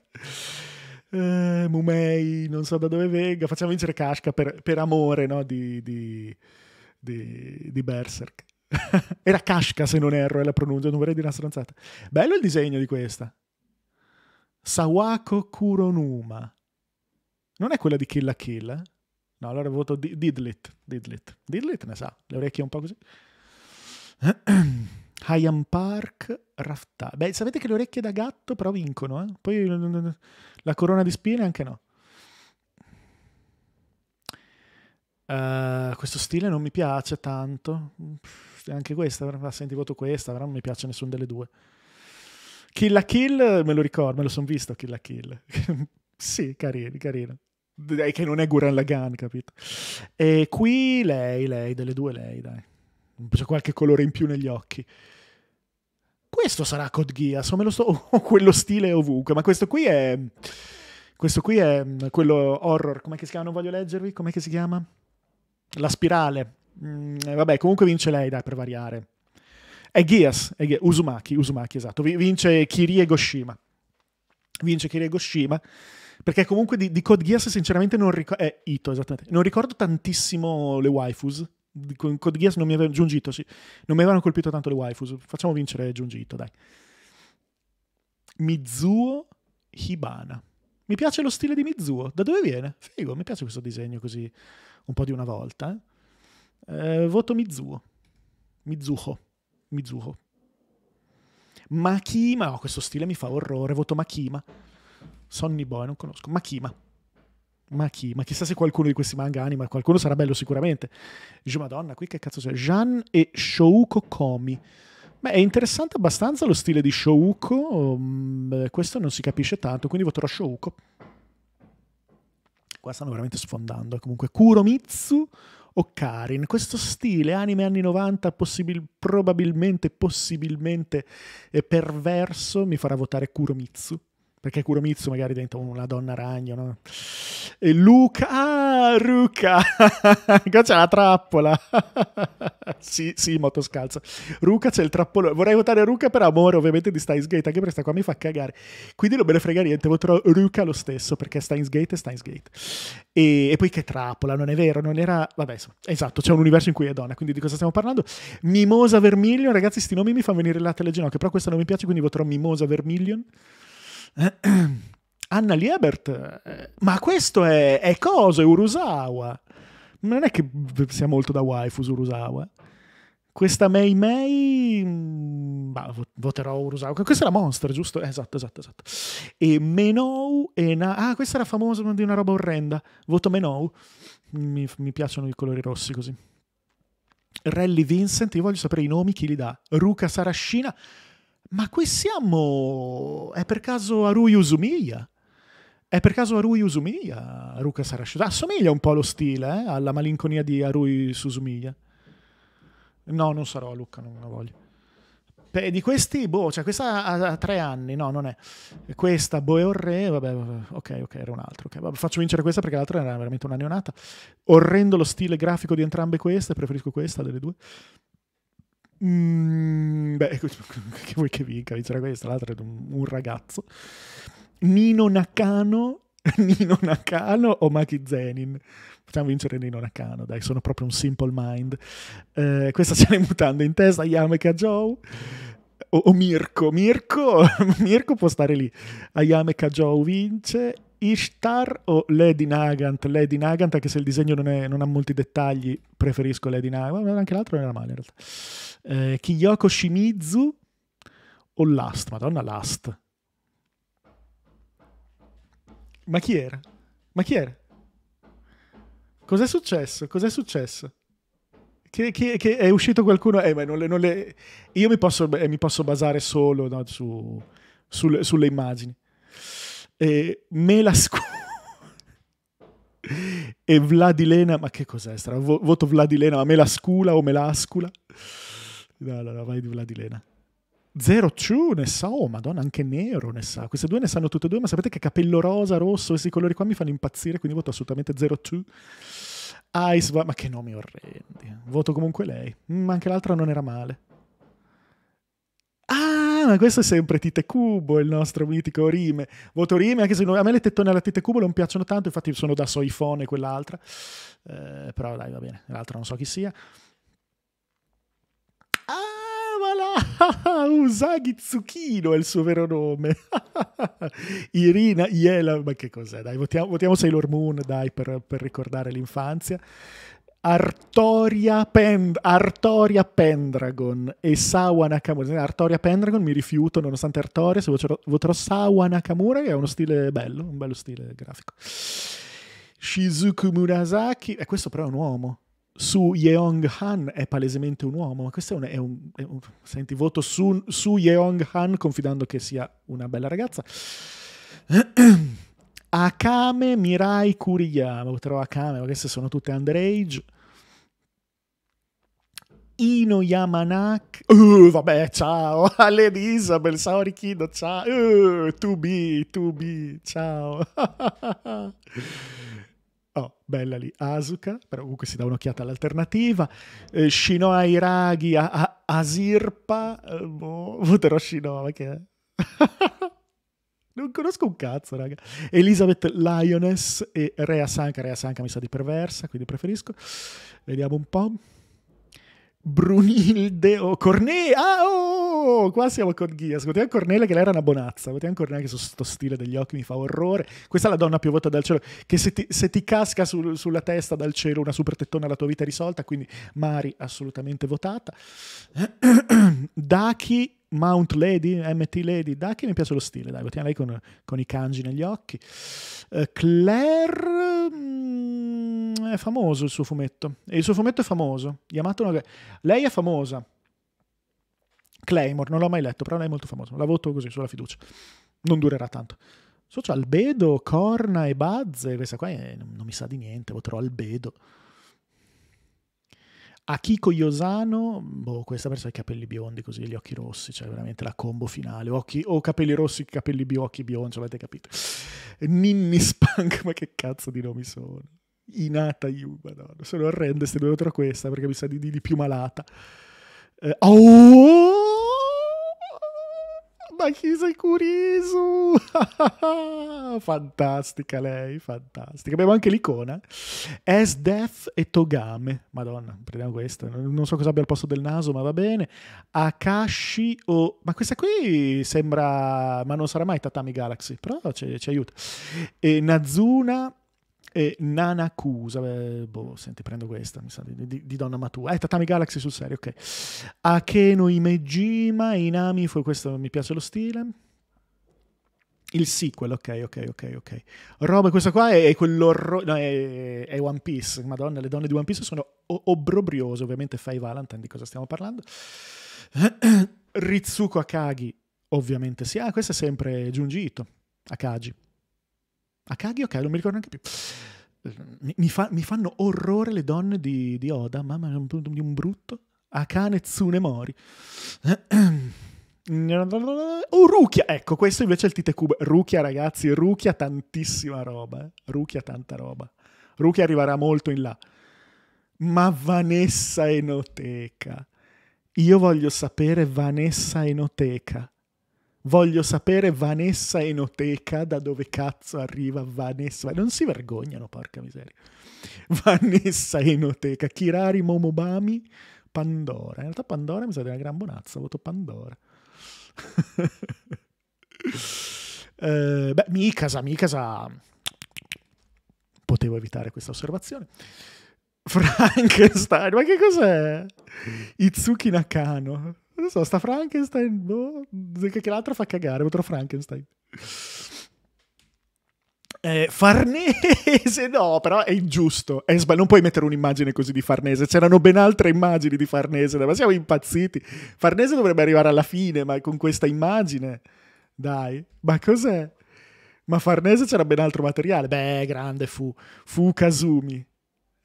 Speaker 1: eh, Mumei, non so da dove venga, facciamo vincere Kashka per, per amore no? di, di, di, di Berserk. Era Kashka se non erro è la pronuncia, non vorrei dire una stronzata. Bello il disegno di questa. Sawako Kuronuma. Non è quella di Kill la Kill? Eh? No, allora voto Didlit. Didlit. Didlit ne sa, le orecchie un po' così. Hyam Park, Rafta. Beh, sapete che le orecchie da gatto però vincono, eh? Poi la corona di spine anche no. Uh, questo stile non mi piace tanto. anche questa, senti, voto questa, però non mi piace nessuna delle due. Kill la Kill, me lo ricordo, me lo sono visto Kill la Kill. sì, carino, carino. Dai, che non è Guran Lagan, capito? E qui lei, lei, delle due lei, dai c'è qualche colore in più negli occhi. Questo sarà Code Geass, o, me sto, o quello stile ovunque, ma questo qui è... Questo qui è mm, quello horror, come si chiama? Non voglio leggervi, come si chiama? La spirale. Mm, eh, vabbè, comunque vince lei, dai, per variare. È Geass, è Geass. Uzumaki, Uzumaki, esatto. Vince Kirie Goshima. Vince Kirie Goshima perché comunque di, di Code Geass sinceramente non ricordo eh, Ito esattamente non ricordo tantissimo le waifus con Code Geass non mi avevano giungito, sì. Non mi avevano colpito tanto le waifus. Facciamo vincere giungito, dai. Mizuo Hibana. Mi piace lo stile di Mizuo. Da dove viene? Figo, mi piace questo disegno così un po' di una volta. Eh? Eh, voto Mizuo. Mizuho. Mizuho. Makima, oh, questo stile mi fa orrore. Voto Makima. Sonny Boy, non conosco. Makima ma chi? Ma chissà se qualcuno di questi manga anima, qualcuno sarà bello sicuramente. Dice, madonna, qui che cazzo c'è? Jan e Shouko Komi. Beh, è interessante abbastanza lo stile di Shouko, um, questo non si capisce tanto, quindi voterò Shouko. Qua stanno veramente sfondando. Comunque, Kuromitsu o Karin, questo stile anime anni 90 possibil- probabilmente, possibilmente perverso, mi farà votare Kuromitsu perché Kuromitsu magari diventa una donna ragno, no? E Luca, ah, Ruka, qua c'è la trappola. sì, sì, motoscalzo. Ruka c'è il trappolone. Vorrei votare Ruka per amore, ovviamente, di Steins Gate, anche perché sta qua mi fa cagare. Quindi non me ne frega niente, voterò Ruka lo stesso, perché Steins Gate è Steins Gate. E, e poi che trappola, non è vero, non era... Vabbè, insomma, esatto, c'è un universo in cui è donna, quindi di cosa stiamo parlando? Mimosa Vermilion, ragazzi, sti nomi mi fanno venire latte alle ginocchia, però questa non mi piace, quindi voterò Mimosa Vermilion. Anna Liebert, eh, ma questo è, è coso, è Urusawa. Non è che sia molto da waifu su Urusawa. Questa Mei Mei, mm, bah, voterò Urusawa. Questa è la Monster, giusto? esatto, esatto, esatto. E Menou e Na... Ah, questa era famosa di una roba orrenda. Voto Menou. Mi, mi piacciono i colori rossi così. Rally Vincent, io voglio sapere i nomi, chi li dà? Ruka Sarascina. Ma qui siamo... È per caso Arui Usumiya? È per caso Arui Usumiya? Ruka Sarashuta? Assomiglia un po' allo stile, eh? alla malinconia di Arui Susumiya. No, non sarò Luca, non lo voglio. Beh, di questi, boh, cioè questa ha tre anni, no, non è. Questa, boh, e Orre, vabbè, vabbè, ok, ok, era un altro. Okay, vabbè, faccio vincere questa perché l'altra era veramente una neonata. Orrendo lo stile grafico di entrambe queste, preferisco questa delle due. Mm, beh, che vuoi che vinca? Vincerà questa, l'altro è un, un ragazzo. Nino Nakano, Nino Nakano o Maki Zenin? Facciamo vincere Nino Nakano, dai, sono proprio un simple mind. Eh, questa ce l'hai mutando in testa, Yameka Joe. O, o Mirko, Mirko, Mirko può stare lì. Ayame Kajou vince Ishtar o Lady Nagant? Lady Nagant, anche se il disegno non, è, non ha molti dettagli, preferisco Lady Nagant. Anche l'altro non era male in realtà. Eh, Kiyoko Shimizu o Last? Madonna, Last. Ma chi era? Ma chi era? Cos'è successo? Cos'è successo? Che, che, che è uscito qualcuno? Eh, beh, non le, non le... Io mi posso, eh, mi posso, basare solo no, su, sul, sulle immagini e Melasco e Vladilena, ma che cos'è? Stra? Voto Vladilena, ma Melascula o Melascula? No, no, no, vai di Vladilena. Zero True ne sa, oh madonna, anche nero ne sa. Queste due ne sanno tutte e due, ma sapete che capello rosa, rosso, questi colori qua mi fanno impazzire, quindi voto assolutamente Zero True. Ice, ma che nomi orrendi. Voto comunque lei. Ma mm, anche l'altra non era male ma ah, questo è sempre Tite Cubo, il nostro mitico Rime. Voto Rime, anche se a me le tettone alla Tite Cubo non piacciono tanto, infatti sono da Soifone e quell'altra. Eh, però dai, va bene, l'altra non so chi sia. Ah, Usagi Tsukino è il suo vero nome. Irina Iela, ma che cos'è? Dai, votiamo, votiamo Sailor Moon, dai, per, per ricordare l'infanzia. Artoria, Pend- Artoria, Pendragon e Sawa Nakamura. Artoria Pendragon mi rifiuto nonostante Artoria, se voterò, voterò Sawa Nakamura che è uno stile bello, un bello stile grafico. Shizuku Murasaki, e questo però è un uomo. Su Yeong Han è palesemente un uomo, ma questo è un... È un, è un senti, voto su, su Yeong Han confidando che sia una bella ragazza. Akame Mirai Kuriyama, però Akame, ma queste sono tutte underage. Ino Yamanak. uh, vabbè, ciao, Ale Isabel, ciao Richido, ciao, uh, 2B, 2B, ciao. Oh, bella lì, Asuka, però comunque si dà un'occhiata all'alternativa. Eh, Shinoa Iragi, a- Asirpa, eh, boh, voterò Shinoa, ma che è... Non conosco un cazzo, raga. Elizabeth Lioness e Rea Sanka. Rea Sanka mi sa di perversa, quindi preferisco. Vediamo un po'. Brunilde o ah, oh, Cornelia. Ah, oh, qua siamo con Ghia. Votiamo Cornelia che lei era una bonazza. Votiamo Cornelia che su sto stile degli occhi mi fa orrore. Questa è la donna piovuta dal cielo. Che se ti, se ti casca sul, sulla testa dal cielo una super tettona, la tua vita è risolta. Quindi Mari assolutamente votata. Daki Mount Lady, MT Lady, da che mi piace lo stile, dai, tiene lei con, con, i kanji negli occhi. Uh, Claire mh, mm, è famoso il suo fumetto, e il suo fumetto è famoso. Yamato no... Lei è famosa. Claymore, non l'ho mai letto, però lei è molto famosa. La voto così, sulla fiducia. Non durerà tanto. Socio Albedo, Corna e Bazze, questa qua è, non mi sa di niente, voterò Albedo. Akiko Yosano, boh, questa persona ha i capelli biondi così, gli occhi rossi, cioè veramente la combo finale, occhi, o capelli rossi, capelli biondi, biondi, avete capito? Ninni Spunk, ma che cazzo di nomi sono? Inata Yuba, no, sono orrende se devo tra questa perché mi sa di, di più malata. Eh, oh! la Chiesa e Curisu. fantastica lei, fantastica. Abbiamo anche l'icona. As Death e Togame. Madonna, prendiamo questa. Non so cosa abbia al posto del naso, ma va bene. Akashi o... Ma questa qui sembra... Ma non sarà mai Tatami Galaxy, però ci aiuta. E Nazuna e Nanakusa, beh, boh, senti, prendo questa, mi sa, di, di, di Donna matura. Eh, Tatami Galaxy sul serio, ok. Akeno Imejima, Inami, fu questo, mi piace lo stile. Il sequel, ok, ok, ok, ok. Roba, questo qua è, è quell'orrore, no, è, è, One Piece, madonna, le donne di One Piece sono obbrobriose, ovviamente Fai Valentine, di cosa stiamo parlando. Ritsuko Akagi, ovviamente sì. Ah, questo è sempre Giungito, Akagi. Akagi ok, non mi ricordo neanche più. Mi, fa, mi fanno orrore le donne di, di Oda, mamma mia, un, di un brutto. Akane Tsunemori. Oh, Rukia! Ecco, questo invece è il Tite Cube. Rukia, ragazzi, Rukia tantissima roba. Eh. Rukia tanta roba. Rukia arriverà molto in là. Ma Vanessa Enoteca. Io voglio sapere Vanessa Enoteca. Voglio sapere Vanessa Enoteca da dove cazzo arriva Vanessa. Non si vergognano, porca miseria. Vanessa Enoteca, Kirari Momobami, Pandora. In realtà Pandora mi sa di una gran bonazza, voto Pandora. eh, beh, Mikasa, Mikasa... Potevo evitare questa osservazione. Frankenstein, ma che cos'è? Itsuki Nakano. Non so, sta Frankenstein, boh, che l'altro fa cagare, ho Frankenstein. Eh, Farnese, no, però è ingiusto. È sbag- non puoi mettere un'immagine così di Farnese. C'erano ben altre immagini di Farnese, ma siamo impazziti. Farnese dovrebbe arrivare alla fine, ma con questa immagine, dai, ma cos'è? Ma Farnese c'era ben altro materiale. Beh, grande fu. Fu Kasumi.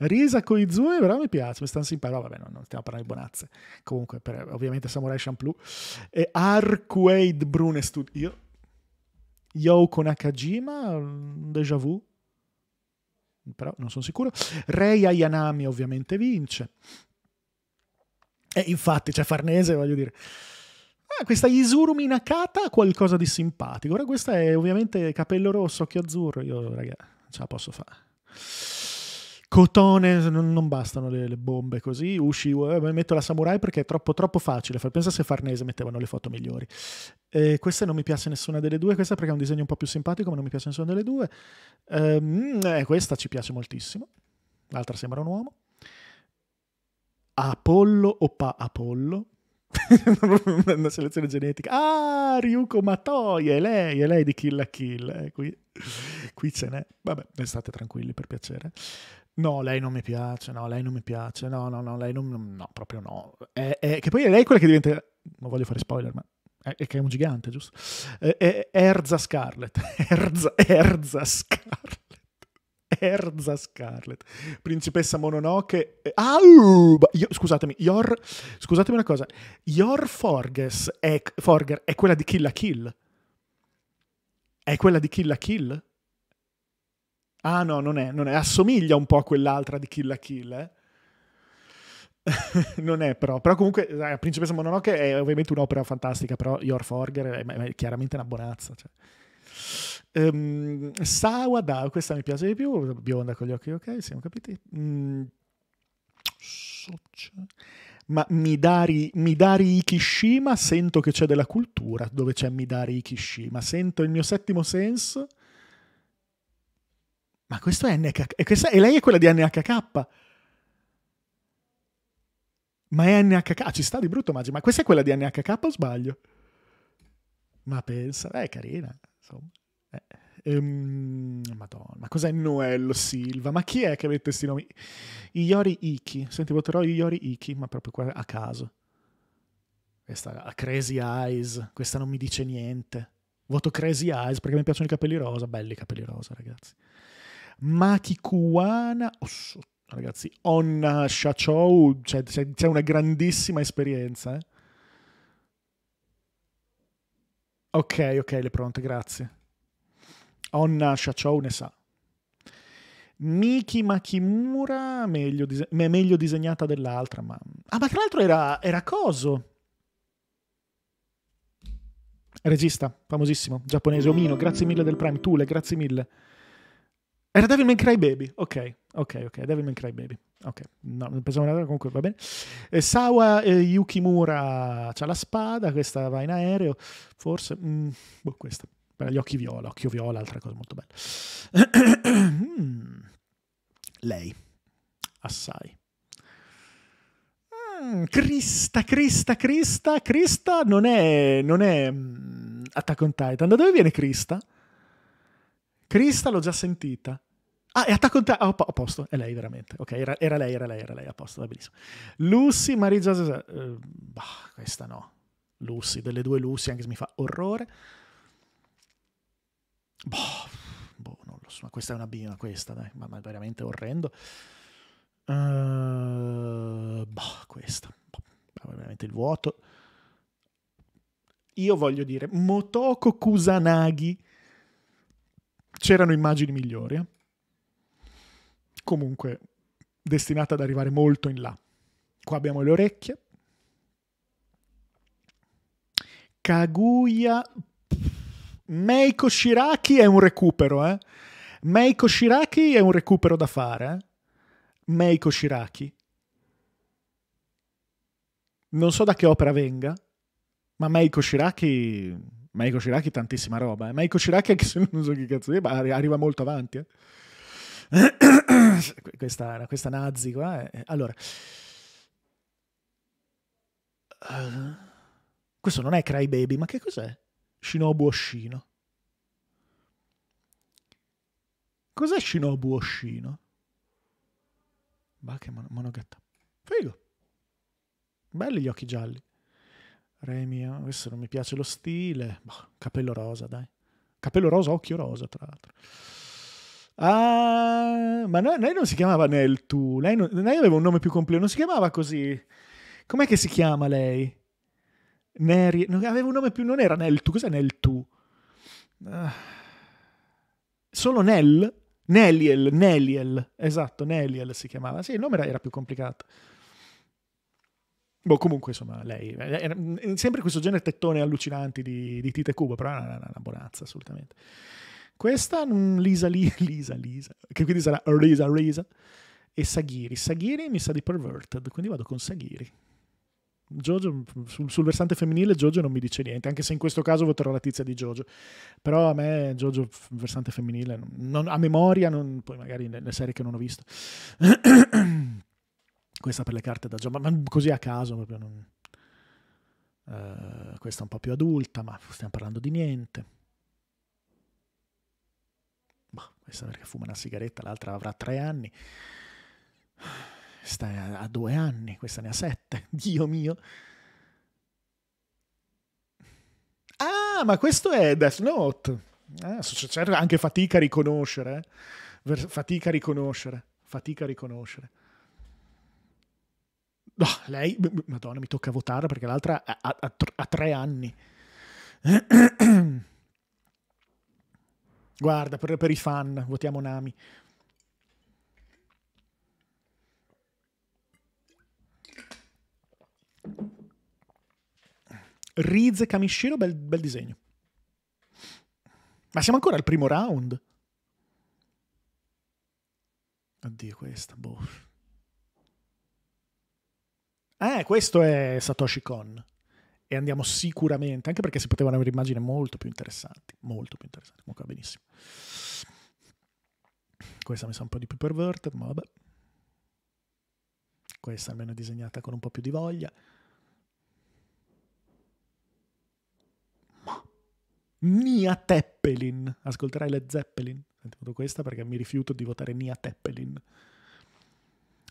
Speaker 1: Risa Koizumi, però mi piace, mi stanno simpatico. Vabbè, no, non stiamo a parlare di bonazze. Comunque, per, ovviamente Samurai Champloo. E Arquaid Brunestud. Io. Yoko Nakajima, un mm, déjà vu. Però non sono sicuro. Rei Ayanami ovviamente vince. E infatti, c'è cioè Farnese, voglio dire. Ah, questa Isuru Minakata ha qualcosa di simpatico. Ora questa è ovviamente capello rosso, occhio azzurro. Io, raga, non ce la posso fare cotone, non, non bastano le, le, bombe così, usci, eh, metto la samurai perché è troppo troppo facile, pensa se Farnese mettevano le foto migliori. Eh, questa non mi piace nessuna delle due, questa perché è un disegno un po' più simpatico ma non mi piace nessuna delle due. Ehm, mm, eh, questa ci piace moltissimo, l'altra sembra un uomo. Apollo o pa Apollo? una selezione genetica. Ah, Ryuko Matoy, è lei, è lei di Kill la Kill. Eh, qui, qui ce n'è. Vabbè, state tranquilli per piacere. No, lei non mi piace, no, lei non mi piace, no, no, no, lei non... no, proprio no. È, è, che poi è lei quella che diventa... Non voglio fare spoiler, ma è che è un gigante, giusto? È Erza Scarlet. Erza, Erza Scarlet. Erza Scarlet. Principessa Mononoke. Eh, Au! Io, scusatemi, your, scusatemi una cosa. Your Forges è, Forger è quella di Kill la Kill? È quella di Kill la Kill? Ah no, non è, non è. Assomiglia un po' a quell'altra di Kill la Kill, eh? non è però, però comunque la Principessa Mononoke è ovviamente un'opera fantastica, però Your Forger è, è chiaramente una bonazza. Cioè. Um, ehm, Sawada, questa mi piace di più, bionda con gli occhi, ok, siamo capiti. Mm. Ma Midari, Midari Ikishima, sento che c'è della cultura dove c'è Midari Ikishima, sento il mio settimo senso ma questo è NHK. E, questa, e lei è quella di NHK. Ma è NHK. Ah, ci sta di brutto, Maggi. Ma questa è quella di NHK o sbaglio? Ma pensa, Beh, è carina. Insomma. Eh. Ehm, Madonna, ma cos'è Noello Silva? Ma chi è che mette questi nomi? Iori Iki. Senti, voterò Iori Iki, ma proprio qua a caso. Questa a Crazy Eyes, questa non mi dice niente. Voto Crazy Eyes perché mi piacciono i capelli rosa. Belli i capelli rosa, ragazzi. Matikuana, oh, ragazzi, Onna Shachou, cioè, c'è, una grandissima esperienza. Eh? Ok, ok, le pronte, grazie. Onna Shachou ne sa. Miki Makimura, meglio, dise- meglio disegnata dell'altra, ma... Ah, ma tra l'altro era, era Coso. Regista, famosissimo, giapponese Omino, grazie mille del Prime. Tule, grazie mille. Era Devil May Cry Baby, ok, ok, ok, Devil May Cry Baby. Ok, no, non pensavo nada, comunque va bene. Eh, e Sawa eh, Yukimura c'ha la spada, questa va in aereo, forse... Mm, boh, questa. Gli occhi viola, occhio viola, altra cosa molto bella. lei, assai. Mm, Crista, Crista, Crista, Crista non è, non è mm, Attack on Titan. Da dove viene Crista? Crista l'ho già sentita. Ah, è attacco te. Ah, a posto, è lei veramente. Ok, era, era, lei, era lei, era lei, a posto, va benissimo. Lucy, Marigia, eh, bah, questa no. Lucy, delle due Lucy, anche se mi fa orrore. Boh, boh non lo so, ma questa è una bima, questa, dai, ma, ma veramente orrendo. Uh, boh, questa, boh, veramente il vuoto. Io voglio dire, Motoko Kusanagi C'erano immagini migliori. Eh? Comunque, destinata ad arrivare molto in là. Qua abbiamo le orecchie. Kaguya Meiko Shiraki è un recupero, eh? Meiko Shiraki è un recupero da fare, eh? Meiko Shiraki. Non so da che opera venga, ma Meiko Shiraki Maiko Ciraki tantissima roba. Eh. Maiko Ciraki, anche se non so che cazzo è, arriva molto avanti. Eh. questa, questa nazi qua. Eh. Allora. Uh, questo non è Crybaby, ma che cos'è? Shinobu Oshino. Cos'è Shinobu Oshino? Bah, che monogatta. Figo. Belli gli occhi gialli. Remia, eh, questo non mi piace lo stile. Boh, capello rosa, dai. Capello rosa, occhio rosa, tra l'altro. Ah, ma no, lei non si chiamava Nel Tu, lei, non, lei aveva un nome più completo, non si chiamava così. Com'è che si chiama lei? Neri, non, aveva un nome più, non era Nel Tu, cos'è Nel Tu? Ah. solo Nel? Neliel, Neliel, esatto, Neliel si chiamava. Sì, il nome era, era più complicato. Boh, comunque, insomma, lei è, eh, mm, eh, sempre questo genere tettone allucinanti di, di Tite Cuba, però è una, una bonanza assolutamente. Questa, mm, Lisa, Lisa, Lisa, che quindi sarà Lisa, Lisa, e Saghiri. Saghiri mi sa di perverted, quindi vado con Saghiri. Giorgio, mm, sul, sul, versante femminile Giorgio non mi dice niente, anche se in questo caso voterò la tizia di Giorgio. però a me Giorgio, versante femminile, non, non, a memoria, non, poi magari nelle serie che non ho visto. Questa per le carte da gioco, ma, ma così a caso proprio non... Uh, questa è un po' più adulta, ma stiamo parlando di niente. Boh, questa perché fuma una sigaretta, l'altra avrà tre anni. Questa ha due anni, questa ne ha sette. Dio mio. Ah, ma questo è Death Note. Ah, c'è anche fatica a riconoscere. Eh? Fatica a riconoscere. Fatica a riconoscere. No, lei, madonna, mi tocca votare perché l'altra ha, ha, ha tre anni. Guarda, per, per, i fan, votiamo Nami. Riz e Camishiro, bel, bel disegno. Ma siamo ancora al primo round? Oddio, questa, boh. Eh, questo è Satoshi Kon. E andiamo sicuramente, anche perché si potevano avere immagini molto più interessanti, molto più interessanti, comunque va benissimo. Questa mi sa un po' di più perverted, ma vabbè. Questa almeno è disegnata con un po' più di voglia. Ma. Nia Teppelin. Ascolterai le Zeppelin. Sentito questa perché mi rifiuto di votare Nia Teppelin.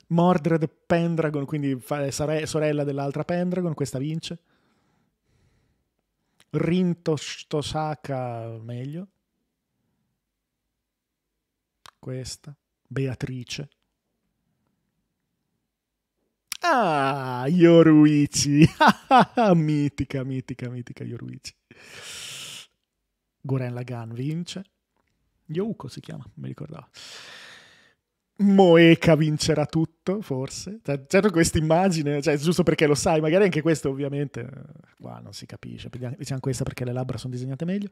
Speaker 1: Mordred Pendragon, quindi sorella dell'altra Pendragon, questa vince. Rintostosaka meglio. Questa. Beatrice. Ah, Yoruichi. mitica, mitica, mitica Yoruichi. Goren Lagan vince. Yoko si chiama, mi ricordavo. Moeca vincerà tutto, forse. Cioè, certo questa immagine, cioè, giusto perché lo sai, magari anche questo ovviamente, eh, qua non si capisce, diciamo questa perché le labbra sono disegnate meglio.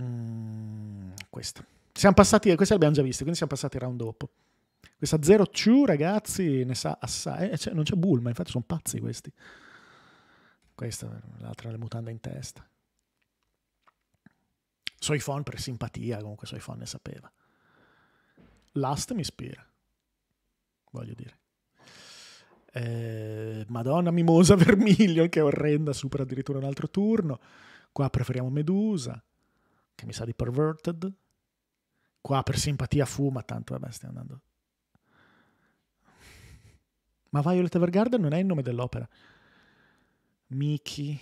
Speaker 1: Mm, questa. Siamo passati, questa l'abbiamo già vista, quindi siamo passati il round dopo. Questa 0-2, ragazzi, ne sa assai. Eh, cioè, non c'è Bulma, infatti sono pazzi questi. Questa, l'altra, le mutande in testa. Soifon per simpatia, comunque Soifon ne sapeva. Last mi ispira, voglio dire. Eh, Madonna Mimosa Vermiglio, che è orrenda, supera addirittura un altro turno. Qua preferiamo Medusa, che mi sa di Perverted. Qua per simpatia fuma, tanto vabbè, stiamo andando. Ma Violet Evergarden non è il nome dell'opera. Miki.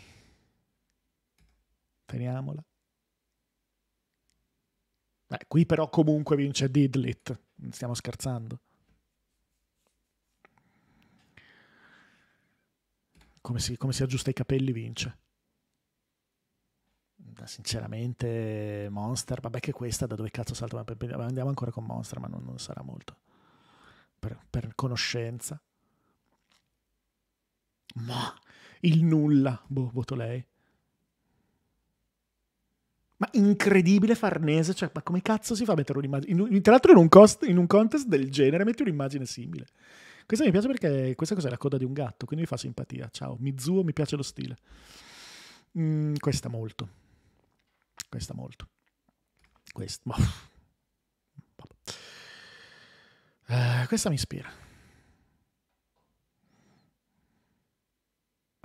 Speaker 1: Teniamola. Eh, qui però comunque vince Didlit, stiamo scherzando. Come si, come si aggiusta i capelli vince. Sinceramente, Monster, vabbè che questa da dove cazzo salta, andiamo ancora con Monster, ma non, non sarà molto. Per, per conoscenza. Ma il nulla, boh, voto lei. Ma incredibile Farnese, cioè, ma come cazzo si fa a mettere un'immagine? In, tra l'altro in un, cost, in un contest del genere metti un'immagine simile. Questa mi piace perché questa cos'è la coda di un gatto, quindi mi fa simpatia. Ciao, Mizuo, mi piace lo stile. Mm, questa molto. Questa molto. Questa, ma... Uh, boh. eh, questa mi ispira.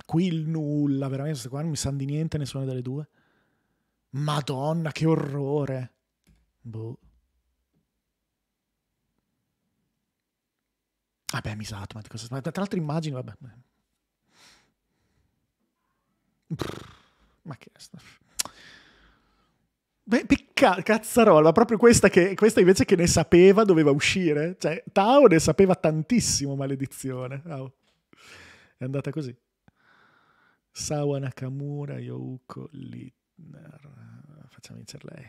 Speaker 1: Qui il nulla, veramente, queste qua non mi sa di niente, nessuna delle due. Madonna, che orrore. Boh. Vabbè, mi sa ma di cosa... tra l'altro immagino, vabbè. Ma che... Beh, peccato, cazzarola, proprio questa, che, questa invece che ne sapeva doveva uscire. Cioè, Tao ne sapeva tantissimo, maledizione. Oh. È andata così. Sawa Nakamura, Youko Lit facciamo vincere lei.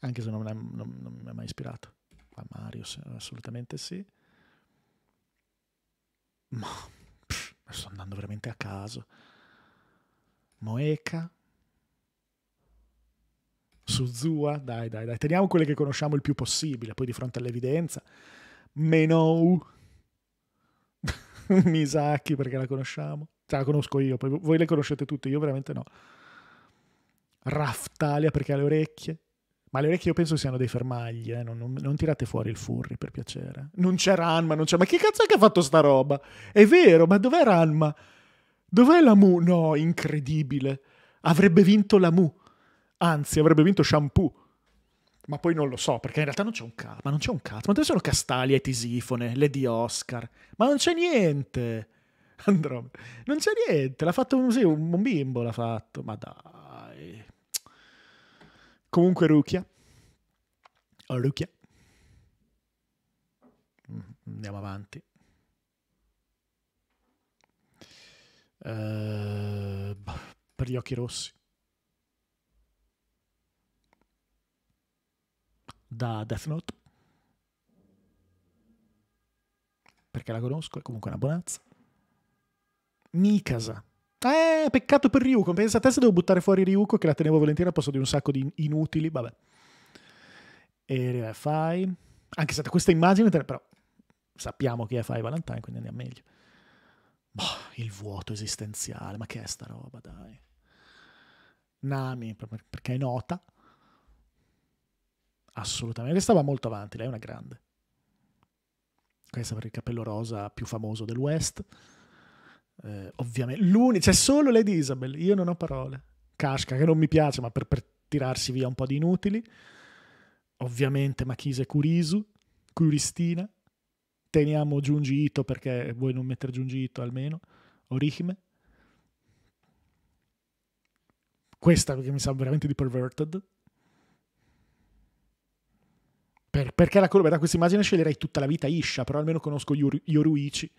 Speaker 1: Anche se non, è, non, non mi ha mai ispirato. Ma Mario, assolutamente sì. Ma pff, sto andando veramente a caso. Moeka. Suzua, dai, dai, dai. Teniamo quelle che conosciamo il più possibile, poi di fronte all'evidenza. Menou. Misaki, perché la conosciamo. Cioè, la conosco io, poi voi le conoscete tutte, io veramente no. Raftalia perché ha le orecchie. Ma le orecchie io penso siano dei fermagli, eh? non, non, non, tirate fuori il furri per piacere. Non c'è Ranma, non c'è... Ma che cazzo è che ha fatto sta roba? È vero, ma dov'è Ranma? Dov'è la Mu? No, incredibile. Avrebbe vinto la Mu. Anzi, avrebbe vinto Shampoo. Ma poi non lo so, perché in realtà non c'è un cazzo. Ma non c'è un cazzo. Ma dove sono Castalia e Tisifone, Lady Oscar? Ma non c'è niente. Andromeda. Non c'è niente. L'ha fatto un, sì, un bimbo, l'ha fatto. Ma dai. Comunque Rukia. O oh, Rukia. Mm, andiamo avanti. Uh, per gli occhi rossi. Da Death Note. Perché la conosco, è comunque una bonanza. Mikasa. Eh, peccato per Ryuko. Pensa a te se devo buttare fuori Ryuko, che la tenevo volentieri al posto di un sacco di inutili. Vabbè. E fai. Anche se da questa immagine, però sappiamo chi è Fai Valentine, quindi andiamo meglio. Boh, il vuoto esistenziale, ma che è sta roba, dai. Nami, perché è nota. Assolutamente, stava molto avanti, lei è una grande. Questa per il capello rosa più famoso del West. Eh, ovviamente, l'unica, c'è solo Lady Isabel, io non ho parole. Casca, che non mi piace, ma per, per tirarsi via un po' di inutili. Ovviamente Machise Curisu, Curistina. Teniamo Giungito perché vuoi non mettere Giungito almeno, Orihime. Questa che mi sa veramente di perverted. Per, perché la colpa da questa immagine sceglierei tutta la vita Isha, però almeno conosco Yoru, Yoruichi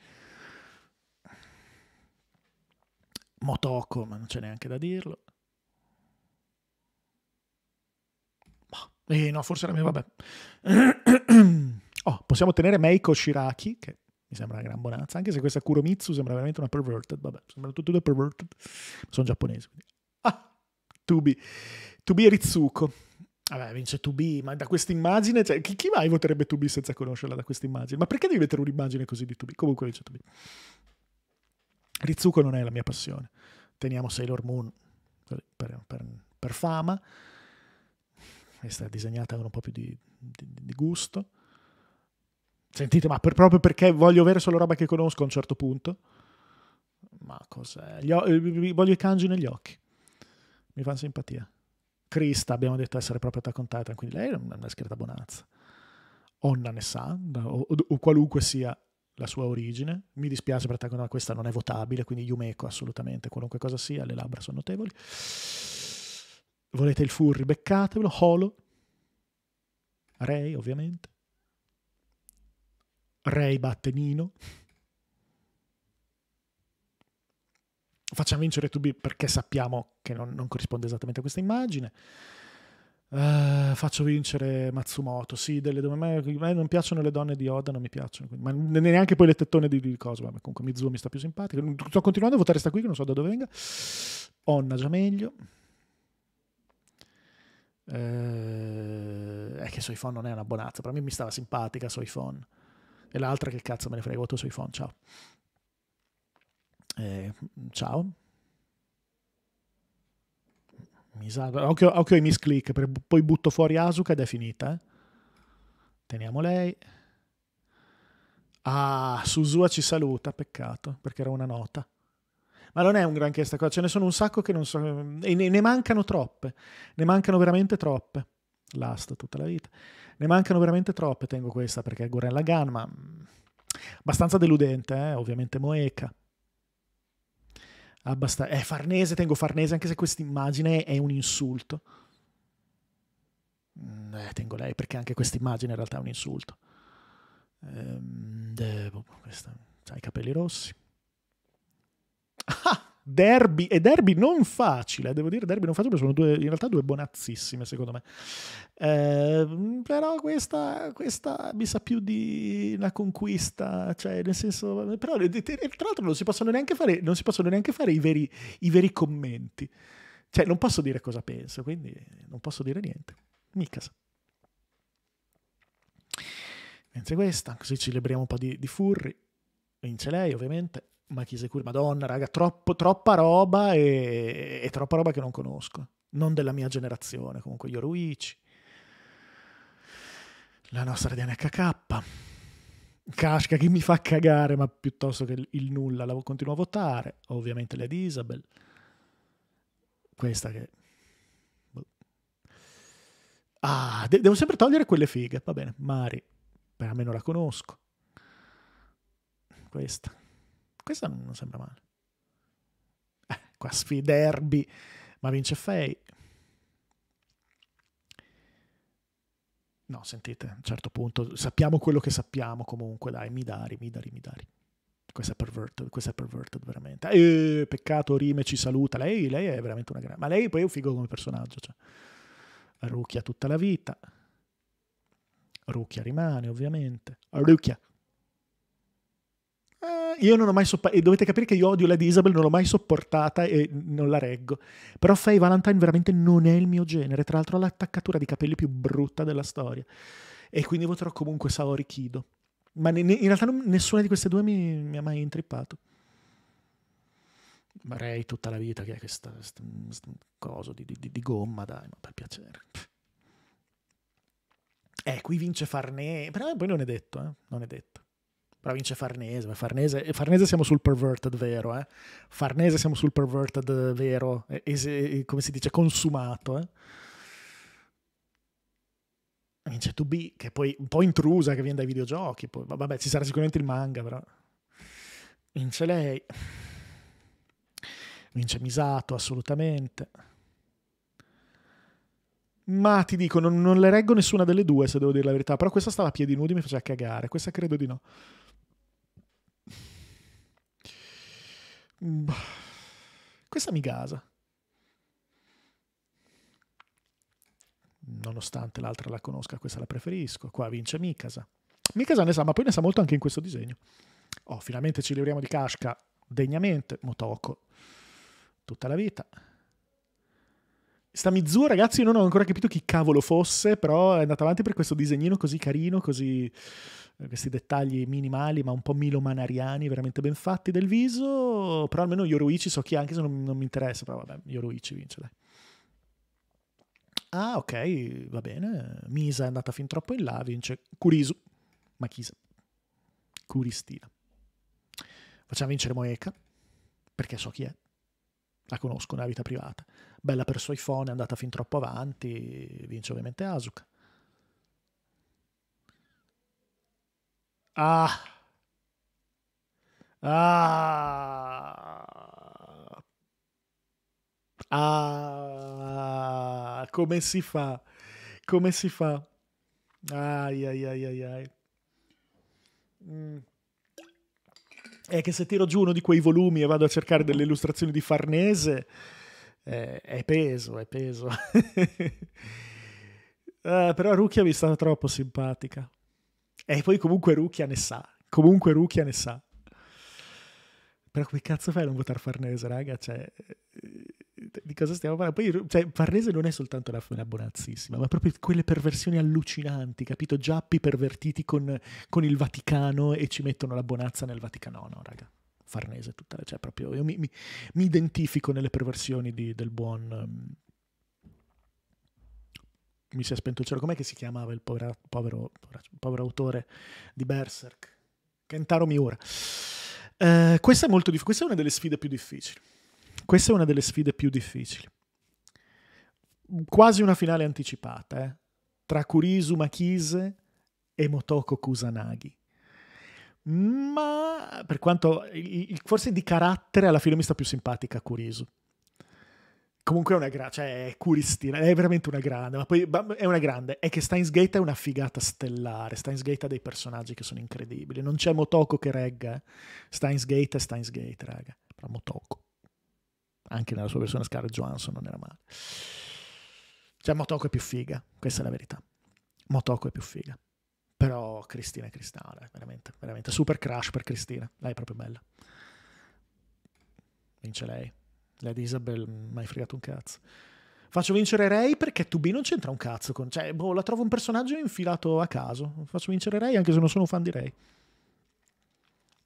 Speaker 1: Motoko, ma non c'è neanche da dirlo. Eh, no, forse la mia, vabbè. oh, possiamo tenere Meiko Shiraki, che mi sembra una gran bonanza, anche se questa Kuromitsu sembra veramente una perverted, vabbè, sembrano tutte due perverted, sono giapponesi. Quindi. Ah, Tubi. Tubi e Ritsuko. Vabbè, vince Tubi, ma da questa immagine, cioè, chi, chi mai voterebbe Tubi senza conoscerla da questa immagine? Ma perché devi mettere un'immagine così di Tubi? Comunque vince Tubi. Rizuko non è la mia passione. Teniamo Sailor Moon per, per, per fama. Questa è disegnata con un po' più di, di, di gusto. Sentite, ma per, proprio perché voglio avere solo roba che conosco a un certo punto. Ma cos'è? Gli, eh, voglio i kanji negli occhi. Mi fa simpatia. Krista, abbiamo detto essere proprio attaccata, quindi lei non è una scherza bonanza. Onna ne sa, o, o, o qualunque sia la sua origine. Mi dispiace per Taco, questa non è votabile, quindi Yumeco assolutamente, qualunque cosa sia, le labbra sono notevoli. Volete il Furry, beccatevelo. Holo. Ray, ovviamente. Ray batte Nino. Facciamo vincere 2B perché sappiamo che non, non corrisponde esattamente a questa immagine. Uh, faccio vincere Matsumoto. Sì, delle, a, me, a, eh, me, non piacciono le donne di Oda, non mi piacciono. Quindi, ma neanche poi le tettone di, di cosa. Vabbè, comunque Mizuo mi sta più simpatico. Sto continuando a votare sta qui, che non so da dove venga. Onna già meglio. Eh, è che Soifon non è una bonazza, però a me mi stava simpatica Soifon. E l'altra che cazzo me ne frega, voto Soifon, ciao. Eh, ciao. Misato. Occhio, occhio ai misclick, poi butto fuori Asuka ed è finita. Eh? Teniamo lei. Ah, Susua ci saluta, peccato, perché era una nota. Ma non è un granché sta cosa, ce ne sono un sacco che non so... E ne, ne mancano troppe, ne mancano veramente troppe. Last tutta la vita. Ne mancano veramente troppe, tengo questa, perché è Gurren Lagan, ma... Mm, abbastanza deludente, eh? ovviamente Moeca abbastanza... Eh, Farnese, tengo Farnese, anche se questa immagine è un insulto. Mm, eh, tengo lei, perché anche questa immagine in realtà è un insulto. Eh, questa... ha i capelli rossi. Ah, derby e derby non facile, devo dire derby non facile perché sono due, in realtà due bonazzissime secondo me. Eh, però questa, questa, mi sa più di una conquista, cioè nel senso, però tra l'altro non si possono neanche fare, non si possono neanche fare i, veri, i veri commenti. Cioè non posso dire cosa penso, quindi non posso dire niente. Mica. Mentre questa, così celebriamo un po' di, di furri. Vince lei, ovviamente ma chi sei cura? Madonna, raga, troppo, troppa roba e, e, troppa roba che non conosco. Non della mia generazione, comunque Yoruichi. La nostra Diana HK. Casca che mi fa cagare, ma piuttosto che il nulla la continuo a votare. Ovviamente Lady Isabel. Questa che... Boh. Ah, de- devo sempre togliere quelle fighe. Va bene, Mari, per almeno la conosco. Questa. Questa non sembra male. Eh, qua sfida derby, ma vince Fay. No, sentite, a un certo punto sappiamo quello che sappiamo comunque, dai, Midari, Midari, Midari. Questa è perverted, questa è perverted veramente. Eh, peccato, Rime ci saluta, lei, lei è veramente una grande... Ma lei poi è un figo come personaggio, cioè. Rucchia tutta la vita. Rucchia rimane, ovviamente. Rucchia eh, io non ho mai sopportato, e dovete capire che io odio Lady Isabel, non l'ho mai sopportata e non la reggo. Però Faye Valentine veramente non è il mio genere, tra l'altro ha l'attaccatura di capelli più brutta della storia. E quindi voterò comunque Saori Kido. Ma ne- in realtà non- nessuna di queste due mi, mi ha mai intrippato. Ma tutta la vita che è questa cosa di, di, di, gomma, dai, ma per piacere. Eh, qui vince Farnè, però poi non è detto, eh? non è detto però vince Farnese, Farnese, eh, Farnese siamo sul perverted vero, eh? Farnese siamo sul perverted vero, e, eh, e, eh, come si dice, consumato, eh? Vince 2B, che poi un po' intrusa, che viene dai videogiochi, poi, vabbè, ci sarà sicuramente il manga, però... Vince lei. Vince Misato, assolutamente. Ma ti dico, non, non le reggo nessuna delle due, se devo dire la verità, però questa stava a piedi nudi mi faceva cagare, questa credo di no. Mm. Questa mi gasa. Nonostante l'altra la conosca, questa la preferisco. Qua vince Mikasa. Mikasa ne sa, ma poi ne sa molto anche in questo disegno. Oh, finalmente ci liberiamo di Kashka degnamente. Motoko. Tutta la vita. Sta Mizu, ragazzi, io non ho ancora capito chi cavolo fosse, però è andata avanti per questo disegnino così carino, così eh, questi dettagli minimali ma un po' milomanariani, veramente ben fatti del viso, però almeno Yoruichi so chi è, anche se non, non mi interessa, però vabbè, Yoruichi vince, dai. Ah, ok, va bene. Misa è andata fin troppo in là, vince Kurisu. Ma chisa. Curistina. Facciamo vincere Moeka, perché so chi è la conosco, nella vita privata. Bella per suo iPhone, è andata fin troppo avanti, vince ovviamente Asuka. Ah! Ah! Ah! Come si fa? Come si fa? Ai ai ai ai ai. Mm è che se tiro giù uno di quei volumi e vado a cercare delle illustrazioni di Farnese, eh, è peso, è peso. uh, però Rucchia mi è stata troppo simpatica. E poi comunque Rucchia ne sa, comunque Rucchia ne sa. Però che cazzo fai a non votare Farnese, raga? Cioè, eh, di cosa stiamo parlando? Poi, cioè, Farnese non è soltanto una, una buonazzissima, ma proprio quelle perversioni allucinanti, capito? Giappi pervertiti con, con, il Vaticano e ci mettono la bonazza nel Vaticano. No, no, raga. Farnese, tutta, cioè proprio, io mi, mi, mi identifico nelle perversioni di, del buon... Ehm, mi si è spento il cielo. Com'è che si chiamava il povero, povero, povero autore di Berserk? Kentaro Miura. Eh, questa, è molto, questa è una delle sfide più difficili questa è una delle sfide più difficili. Quasi una finale anticipata, eh? tra Kurisu Makise e Motoko Kusanagi. Ma per quanto forse di carattere alla fine mi sta più simpatica Kurisu. Comunque è una grande, cioè è curistina, è veramente una grande, ma poi è una grande, è che Steins Gate è una figata stellare, Steins Gate ha dei personaggi che sono incredibili, non c'è Motoko che regga, eh. Steins Gate è Steins Gate, raga, però Motoko anche nella sua versione Scarlett Johansson non era male. Cioè Motoko è più figa, questa è la verità. Motoko è più figa. Però Cristina è Cristale, eh, veramente, veramente. Super crash per Cristina, lei è proprio bella. Vince lei. Lady Isabel mai fregato un cazzo. Faccio vincere Ray perché 2B non c'entra un cazzo con... Cioè, boh, la trovo un personaggio infilato a caso. Faccio vincere Ray anche se non sono fan di Ray.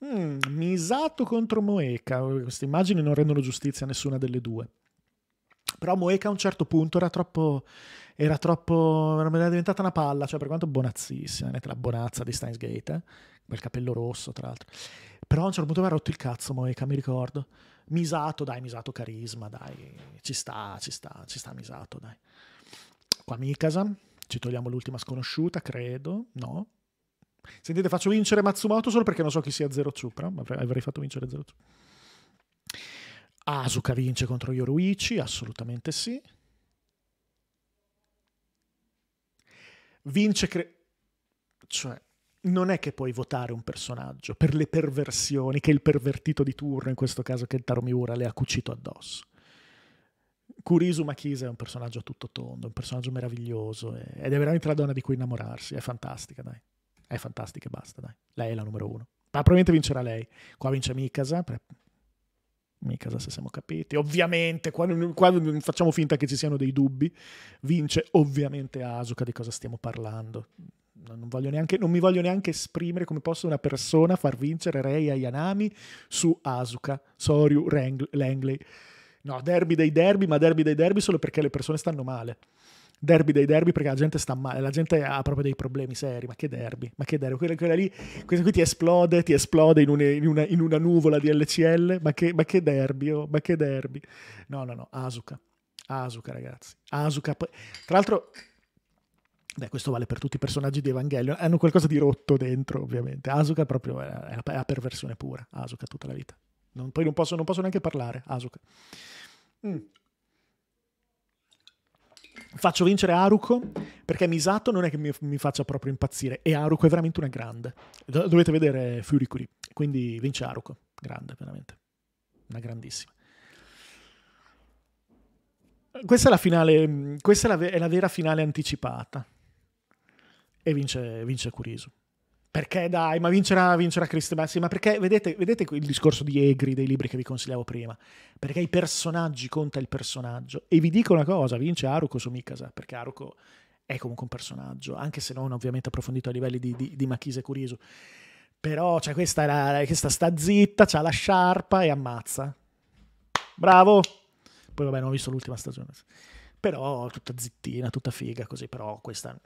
Speaker 1: Mm, Misato contro Moeka, queste immagini non rendono giustizia a nessuna delle due. Però Moeka a un certo punto era troppo. Era troppo. Era diventata una palla, cioè per quanto bonazzissima, la bonazza di Steins Gate, eh? quel capello rosso tra l'altro. Però a un certo punto mi ha rotto il cazzo Moeka, mi ricordo. Misato, dai, Misato carisma, dai, ci sta, ci sta, ci sta Misato, dai. Qua Mikasa, ci togliamo l'ultima sconosciuta, credo, no? Sentite, faccio vincere Matsumoto solo perché non so chi sia Zero Chu, però avrei fatto vincere Zero Chu. Asuka vince contro Yoruichi, assolutamente sì. Vince... Cre- cioè, non è che puoi votare un personaggio per le perversioni che il pervertito di turno, in questo caso che il Taromiura, le ha cucito addosso. Kurisu Makise è un personaggio tutto tondo, un personaggio meraviglioso ed è veramente la donna di cui innamorarsi, è fantastica, dai. È fantastica e basta, dai. Lei è la numero uno. Ma ah, probabilmente vincerà lei. Qua vince Mikasa. Pre... Mikasa, se siamo capiti. Ovviamente, qua, quando facciamo finta che ci siano dei dubbi, vince ovviamente Asuka. Di cosa stiamo parlando? Non, neanche, non, mi voglio neanche esprimere come possa una persona far vincere Rei Ayanami su Asuka, Soryu Langley. No, derby dei derby, ma derby dei derby solo perché le persone stanno male derby dei derby perché la gente sta male, la gente ha proprio dei problemi seri, ma che derby, ma che derby, quella, quella lì, questa qui ti esplode, ti esplode in, un, in, una, in una, nuvola di LCL, ma che, ma che derby, oh, ma che derby, no no no, Asuka, Asuka ragazzi, Asuka, tra l'altro Beh, questo vale per tutti i personaggi di Evangelion, hanno qualcosa di rotto dentro ovviamente, Asuka proprio è la perversione pura, Asuka tutta la vita, non, poi non posso, non posso neanche parlare, Asuka. Mm. Faccio vincere Aruko perché Misato non è che mi, mi faccia proprio impazzire e Aruko è veramente una grande. dovete vedere Furikuri. Quindi vince Aruko, grande veramente. Una grandissima. Questa è la finale, questa è la, è la vera finale anticipata. E vince, vince Kurisu. Perché dai, ma vincerà, vincerà Chris Bassi. Ma perché, vedete, vedete il discorso di Egri dei libri che vi consigliavo prima? Perché i personaggi conta il personaggio. E vi dico una cosa, vince Aruko su Mikasa, perché Aruko è comunque un personaggio, anche se non ovviamente approfondito a livelli di, di, di Machise Curisu. Però cioè, questa, questa sta zitta, ha la sciarpa e ammazza. Bravo! Poi vabbè, non ho visto l'ultima stagione. Però tutta zittina, tutta figa, così. Però questa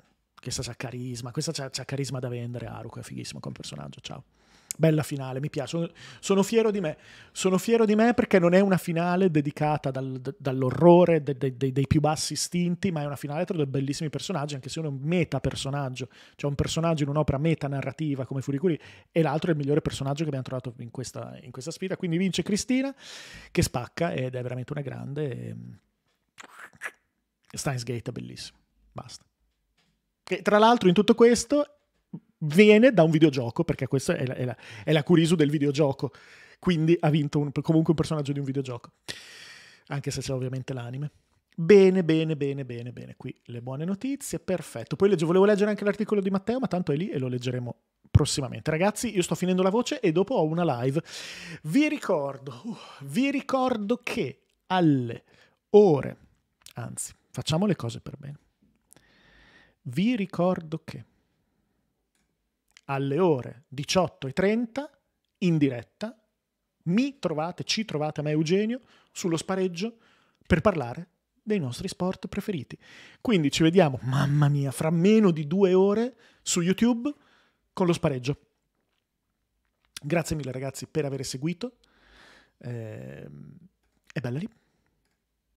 Speaker 1: questa c'ha carisma, questa c'ha, c'ha carisma da vendere, Haruko, è fighissimo come personaggio, ciao. Bella finale, mi piace. Sono, sono, fiero di me. Sono fiero di me perché non è una finale dedicata dal, d- dall'orrore de, de, de, dei più bassi istinti, ma è una finale tra due bellissimi personaggi, anche se uno è un meta personaggio, cioè un personaggio in un'opera meta narrativa come Furikuri, e l'altro è il migliore personaggio che abbiamo trovato in questa, in questa sfida. Quindi vince Cristina, che spacca ed è veramente una grande. Steins Gate è bellissimo. Basta. E tra l'altro in tutto questo viene da un videogioco, perché questa è la, è la, è la Curisu del videogioco, quindi ha vinto un, comunque un personaggio di un videogioco, anche se c'è ovviamente l'anime. Bene, bene, bene, bene, bene, qui le buone notizie, perfetto. Poi legge, volevo leggere anche l'articolo di Matteo, ma tanto è lì e lo leggeremo prossimamente. Ragazzi, io sto finendo la voce e dopo ho una live. Vi ricordo, uh, vi ricordo che alle ore, anzi, facciamo le cose per bene vi ricordo che alle ore 18.30 in diretta mi trovate, ci trovate a me Eugenio sullo spareggio per parlare dei nostri sport preferiti. Quindi ci vediamo, mamma mia, fra meno di due ore su YouTube con lo spareggio. Grazie mille ragazzi per aver seguito. Eh, è bella lì.